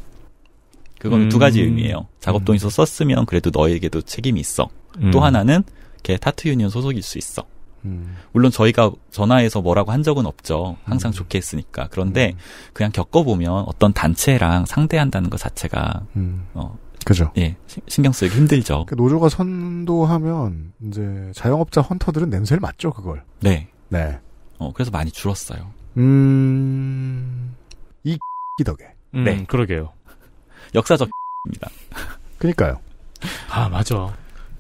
그건 음. 두 가지 음. 의미예요. 작업 음. 동에서 썼으면 그래도 너에게도 책임이 있어. 음. 또 하나는 걔 타투 유니언 소속일 수 있어. 음. 물론 저희가 전화해서 뭐라고 한 적은 없죠. 항상 음. 좋게 했으니까. 그런데 음. 그냥 겪어보면 어떤 단체랑 상대한다는 것 자체가, 음. 어, 그죠. 예, 신경 쓰기 힘들죠. 그 노조가 선도하면, 이제 자영업자 헌터들은 냄새를 맡죠, 그걸. 네. 네. 어, 그래서 많이 줄었어요. 음, 이 덕에. 음, 네. 그러게요. 역사적 입니다. 그니까요. 아, 맞아.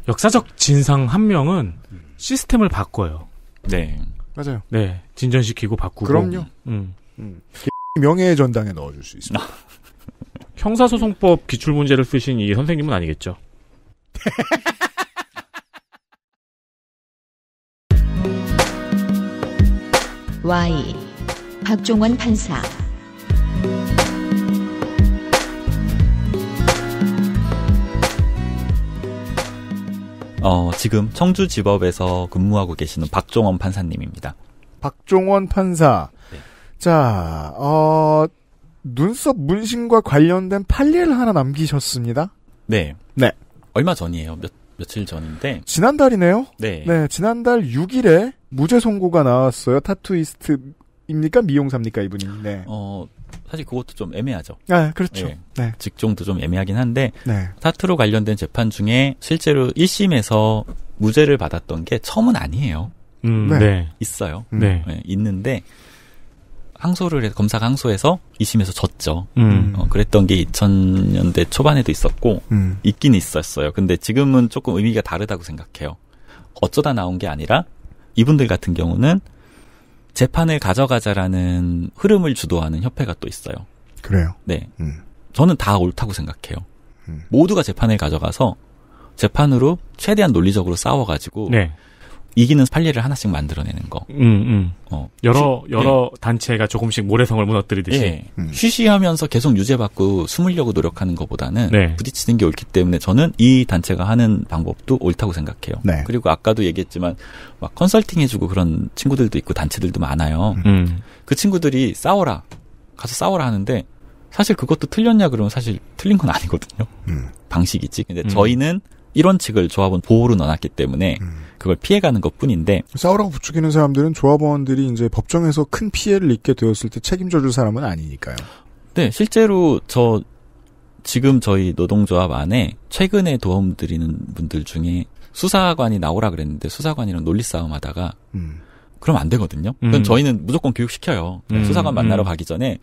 역사적 진상 한 명은 음. 시스템을 바꿔요. 네. 맞아요. 네. 진전시키고 바꾸고. 그럼요. 음. 음. 명예의 전당에 넣어줄 수 있습니다. 형사소송법 기출문제를 쓰신 이 선생님은 아니겠죠. Y. 박종원 판사. 어, 지금 청주지법에서 근무하고 계시는 박종원 판사님입니다. 박종원 판사. 네. 자, 어, 눈썹 문신과 관련된 판례를 하나 남기셨습니다. 네. 네. 얼마 전이에요. 몇, 며칠 전인데. 지난달이네요? 네. 네, 지난달 6일에 무죄 선고가 나왔어요. 타투이스트입니까? 미용사입니까? 이분이. 네. 어, 사실 그것도 좀 애매하죠. 아, 그렇죠. 예, 네. 직종도 좀 애매하긴 한데 네. 사투로 관련된 재판 중에 실제로 1심에서 무죄를 받았던 게 처음은 아니에요. 음, 네. 네. 있어요. 네. 예, 있는데 항소를 해서 검사가 항소해서 2심에서 졌죠. 음. 어, 그랬던 게 2000년대 초반에도 있었고 음. 있긴 있었어요. 근데 지금은 조금 의미가 다르다고 생각해요. 어쩌다 나온 게 아니라 이분들 같은 경우는 재판을 가져가자라는 흐름을 주도하는 협회가 또 있어요. 그래요. 네. 음. 저는 다 옳다고 생각해요. 음. 모두가 재판을 가져가서 재판으로 최대한 논리적으로 싸워가지고 네. 이기는 판례를 하나씩 만들어내는 거. 음, 음. 어. 여러 쉬, 예. 여러 예. 단체가 조금씩 모래성을 무너뜨리듯이 예. 음. 쉬쉬하면서 계속 유죄받고 숨으려고 노력하는 것보다는 네. 부딪히는 게 옳기 때문에 저는 이 단체가 하는 방법도 옳다고 생각해요. 네. 그리고 아까도 얘기했지만 막 컨설팅 해주고 그런 친구들도 있고 단체들도 많아요. 음. 음. 그 친구들이 싸워라 가서 싸워라 하는데 사실 그것도 틀렸냐 그러면 사실 틀린 건 아니거든요. 음. 방식이지. 근데 음. 저희는 이런 칙을조합원 보호로 넣어놨기 때문에 음. 그걸 피해가는 것 뿐인데. 싸우라고 부추기는 사람들은 조합원들이 이제 법정에서 큰 피해를 입게 되었을 때 책임져줄 사람은 아니니까요. 네, 실제로 저, 지금 저희 노동조합 안에 최근에 도움 드리는 분들 중에 수사관이 나오라 그랬는데 수사관이랑 논리 싸움 하다가 음. 그럼 안 되거든요. 그럼 음. 저희는 무조건 교육시켜요. 음. 수사관 만나러 음. 가기 전에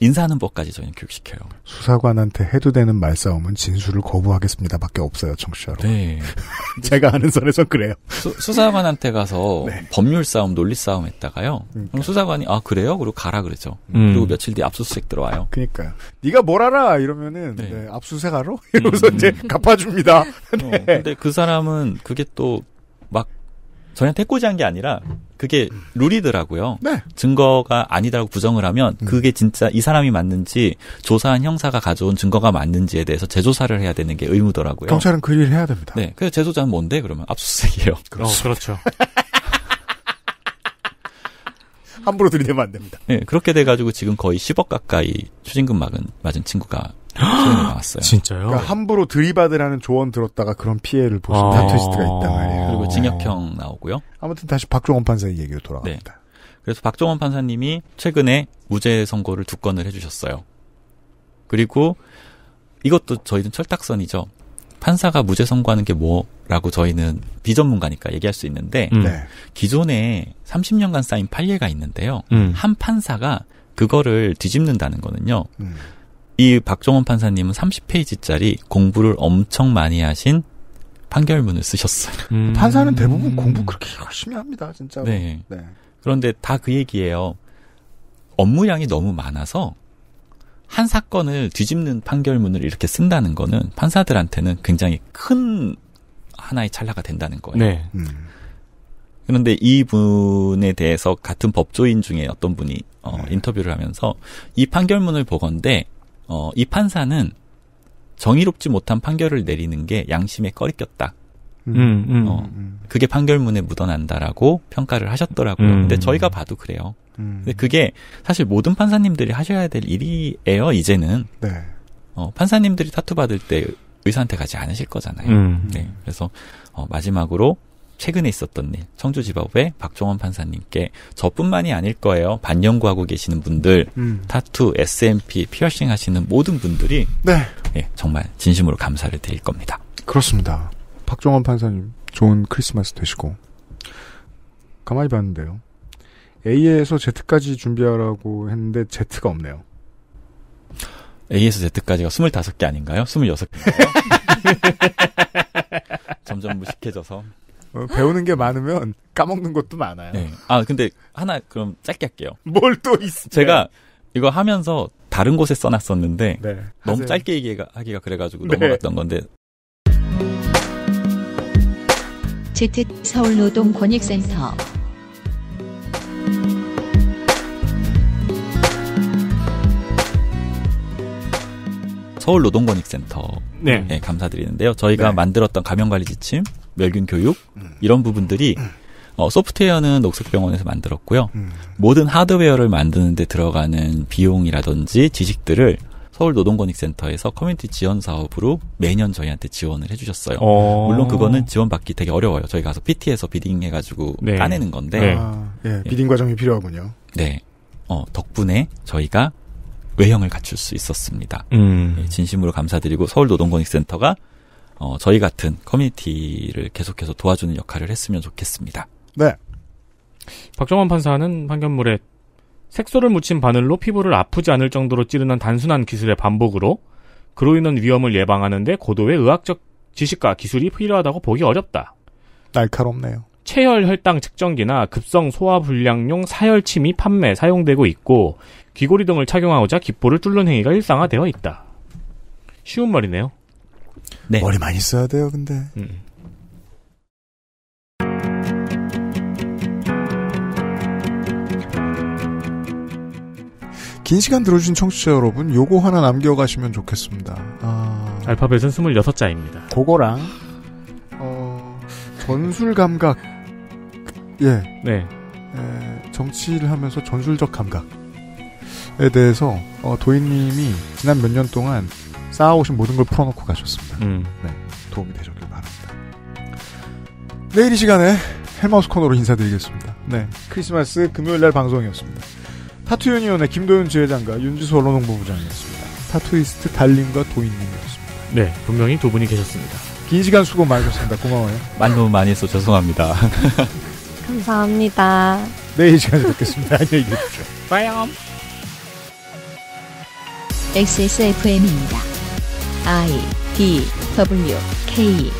인사하는 법까지 저희는 교육시켜요. 수사관한테 해도 되는 말싸움은 진술을 거부하겠습니다. 밖에 없어요, 청취자로. 네. 제가 아는 선에서 그래요. 수, 사관한테 가서 네. 법률 싸움, 논리 싸움 했다가요. 그러니까. 그럼 수사관이, 아, 그래요? 그리고 가라 그러죠. 음. 그리고 며칠 뒤에 압수수색 들어와요. 그니까요. 네가뭘 알아? 이러면은, 네. 네, 압수수색 하러? 이러면서 음. 이제 갚아줍니다. 어, 네. 근데 그 사람은 그게 또막 저희한테 꼬지한 게 아니라 그게 음. 룰이더라고요. 네. 증거가 아니다라고 부정을 하면 음. 그게 진짜 이 사람이 맞는지 조사한 형사가 가져온 증거가 맞는지에 대해서 재조사를 해야 되는 게 의무더라고요. 경찰은 그 일을 해야 됩니다. 네. 그래서 재조사는 뭔데 그러면 압수수색이에요. 그렇죠. 어, 그렇죠. 함부로 들이대면 안 됩니다. 네, 그렇게 돼가지고 지금 거의 10억 가까이 추징금 막은, 맞은 친구가 아, 네, 나왔어요. 진짜요? 그러니까 함부로 들이받으라는 조언 들었다가 그런 피해를 보신 아~ 다투시트가 있단 말이에요. 그리고 네. 징역형 네. 나오고요. 아무튼 다시 박종원 판사의 얘기로 돌아갑니다. 네. 그래서 박종원 판사님이 최근에 무죄 선고를 두 건을 해주셨어요. 그리고 이것도 저희는 철딱선이죠. 판사가 무죄 선고하는 게 뭐라고 저희는 비전문가니까 얘기할 수 있는데 음. 네. 기존에 30년간 쌓인 판례가 있는데요. 음. 한 판사가 그거를 뒤집는다는 거는요. 음. 이 박정원 판사님은 30페이지짜리 공부를 엄청 많이 하신 판결문을 쓰셨어요. 음. 그 판사는 대부분 공부 그렇게 열심히 합니다, 진짜. 네. 네. 그런데 다 그 얘기예요. 업무량이 너무 많아서 한 사건을 뒤집는 판결문을 이렇게 쓴다는 거는 판사들한테는 굉장히 큰 하나의 찰나가 된다는 거예요. 네. 음. 그런데 이 분에 대해서 같은 법조인 중에 어떤 분이 어, 네. 인터뷰를 하면서 이 판결문을 보건데 어, 이 판사는 정의롭지 못한 판결을 내리는 게 양심에 꺼리꼈다. 음 음. 음, 음, 어, 그게 판결문에 묻어난다라고 평가를 하셨더라고요. 음, 근데 저희가 봐도 그래요. 음. 근데 그게 사실 모든 판사님들이 하셔야 될 일이에요. 이제는 네. 어, 판사님들이 타투 받을 때 의사한테 가지 않으실 거잖아요. 네, 그래서 어, 마지막으로 최근에 있었던 일, 청주지법의 박종원 판사님께 저뿐만이 아닐 거예요. 반영구하고 계시는 분들, 음. 타투, SMP, 피어싱 하시는 모든 분들이 네. 예, 정말 진심으로 감사를 드릴 겁니다. 그렇습니다. 박종원 판사님, 좋은 크리스마스 되시고 가만히 봤는데요. A에서 Z까지 준비하라고 했는데 Z가 없네요. A에서 Z까지가 25개 아닌가요? 26개인가요? 점점 무식해져서 어, 배우는 게 많으면 까먹는 것도 많아요. 네. 아 근데 하나 그럼 짧게 할게요. 뭘 또 있어? 제가 이거 하면서 다른 곳에 써놨었는데 네, 너무 짧게 얘기가 하기가 그래가지고 네. 넘어갔던 건데. 제트 서울노동 권익센터. 서울 노동권익센터에 네. 네, 감사드리는데요. 저희가 네. 만들었던 감염관리 지침, 멸균 교육 음. 이런 부분들이 음. 어, 소프트웨어는 녹색병원에서 만들었고요. 음. 모든 하드웨어를 만드는데 들어가는 비용이라든지 지식들을 서울 노동권익센터에서 커뮤니티 지원 사업으로 매년 저희한테 지원을 해주셨어요. 어. 물론 그거는 지원받기 되게 어려워요. 저희 가서 PT에서 비딩 해가지고 네. 따내는 건데. 네. 아, 예, 비딩 과정이 필요하군요. 네. 어, 덕분에 저희가 외형을 갖출 수 있었습니다. 음. 예, 진심으로 감사드리고 서울노동권익센터가 어, 저희 같은 커뮤니티를 계속해서 도와주는 역할을 했으면 좋겠습니다. 네. 박정원 판사는 판결물에 색소를 묻힌 바늘로 피부를 아프지 않을 정도로 찌르는 단순한 기술의 반복으로 그로 인한 위험을 예방하는데 고도의 의학적 지식과 기술이 필요하다고 보기 어렵다. 날카롭네요. 체열 혈당 측정기나 급성 소화불량용 사열침이 판매 사용되고 있고 귀고리 등을 착용하고자 기포를 뚫는 행위가 일상화되어 있다. 쉬운 말이네요. 네. 머리 많이 써야 돼요, 근데. 음. 긴 시간 들어주신 청취자 여러분, 요거 하나 남겨가시면 좋겠습니다. 아... 알파벳은 26자입니다. 그거랑, 어, 전술 감각. 예. 네. 에, 예, 정치를 하면서 전술적 감각. 에 대해서 어, 도인님이 지난 몇 년 동안 쌓아오신 모든 걸 풀어놓고 가셨습니다. 음. 네, 도움이 되셨길 바랍니다. 내일 이 시간에 헬마우스 코너로 인사드리겠습니다. 네, 크리스마스 금요일 날 방송이었습니다. 타투 유니온의 김도윤 지회장과 윤지수 언론홍보부장이었습니다. 타투이스트 달님과 도인님이었습니다. 네, 분명히 두 분이 계셨습니다. 긴 시간 수고 많으셨습니다. 고마워요. 말 너무 많이 했어. 죄송합니다. 감사합니다. 내일 이 시간에 뵙겠습니다. 안녕히 계십시오. 빠염. XSFM입니다. I D W K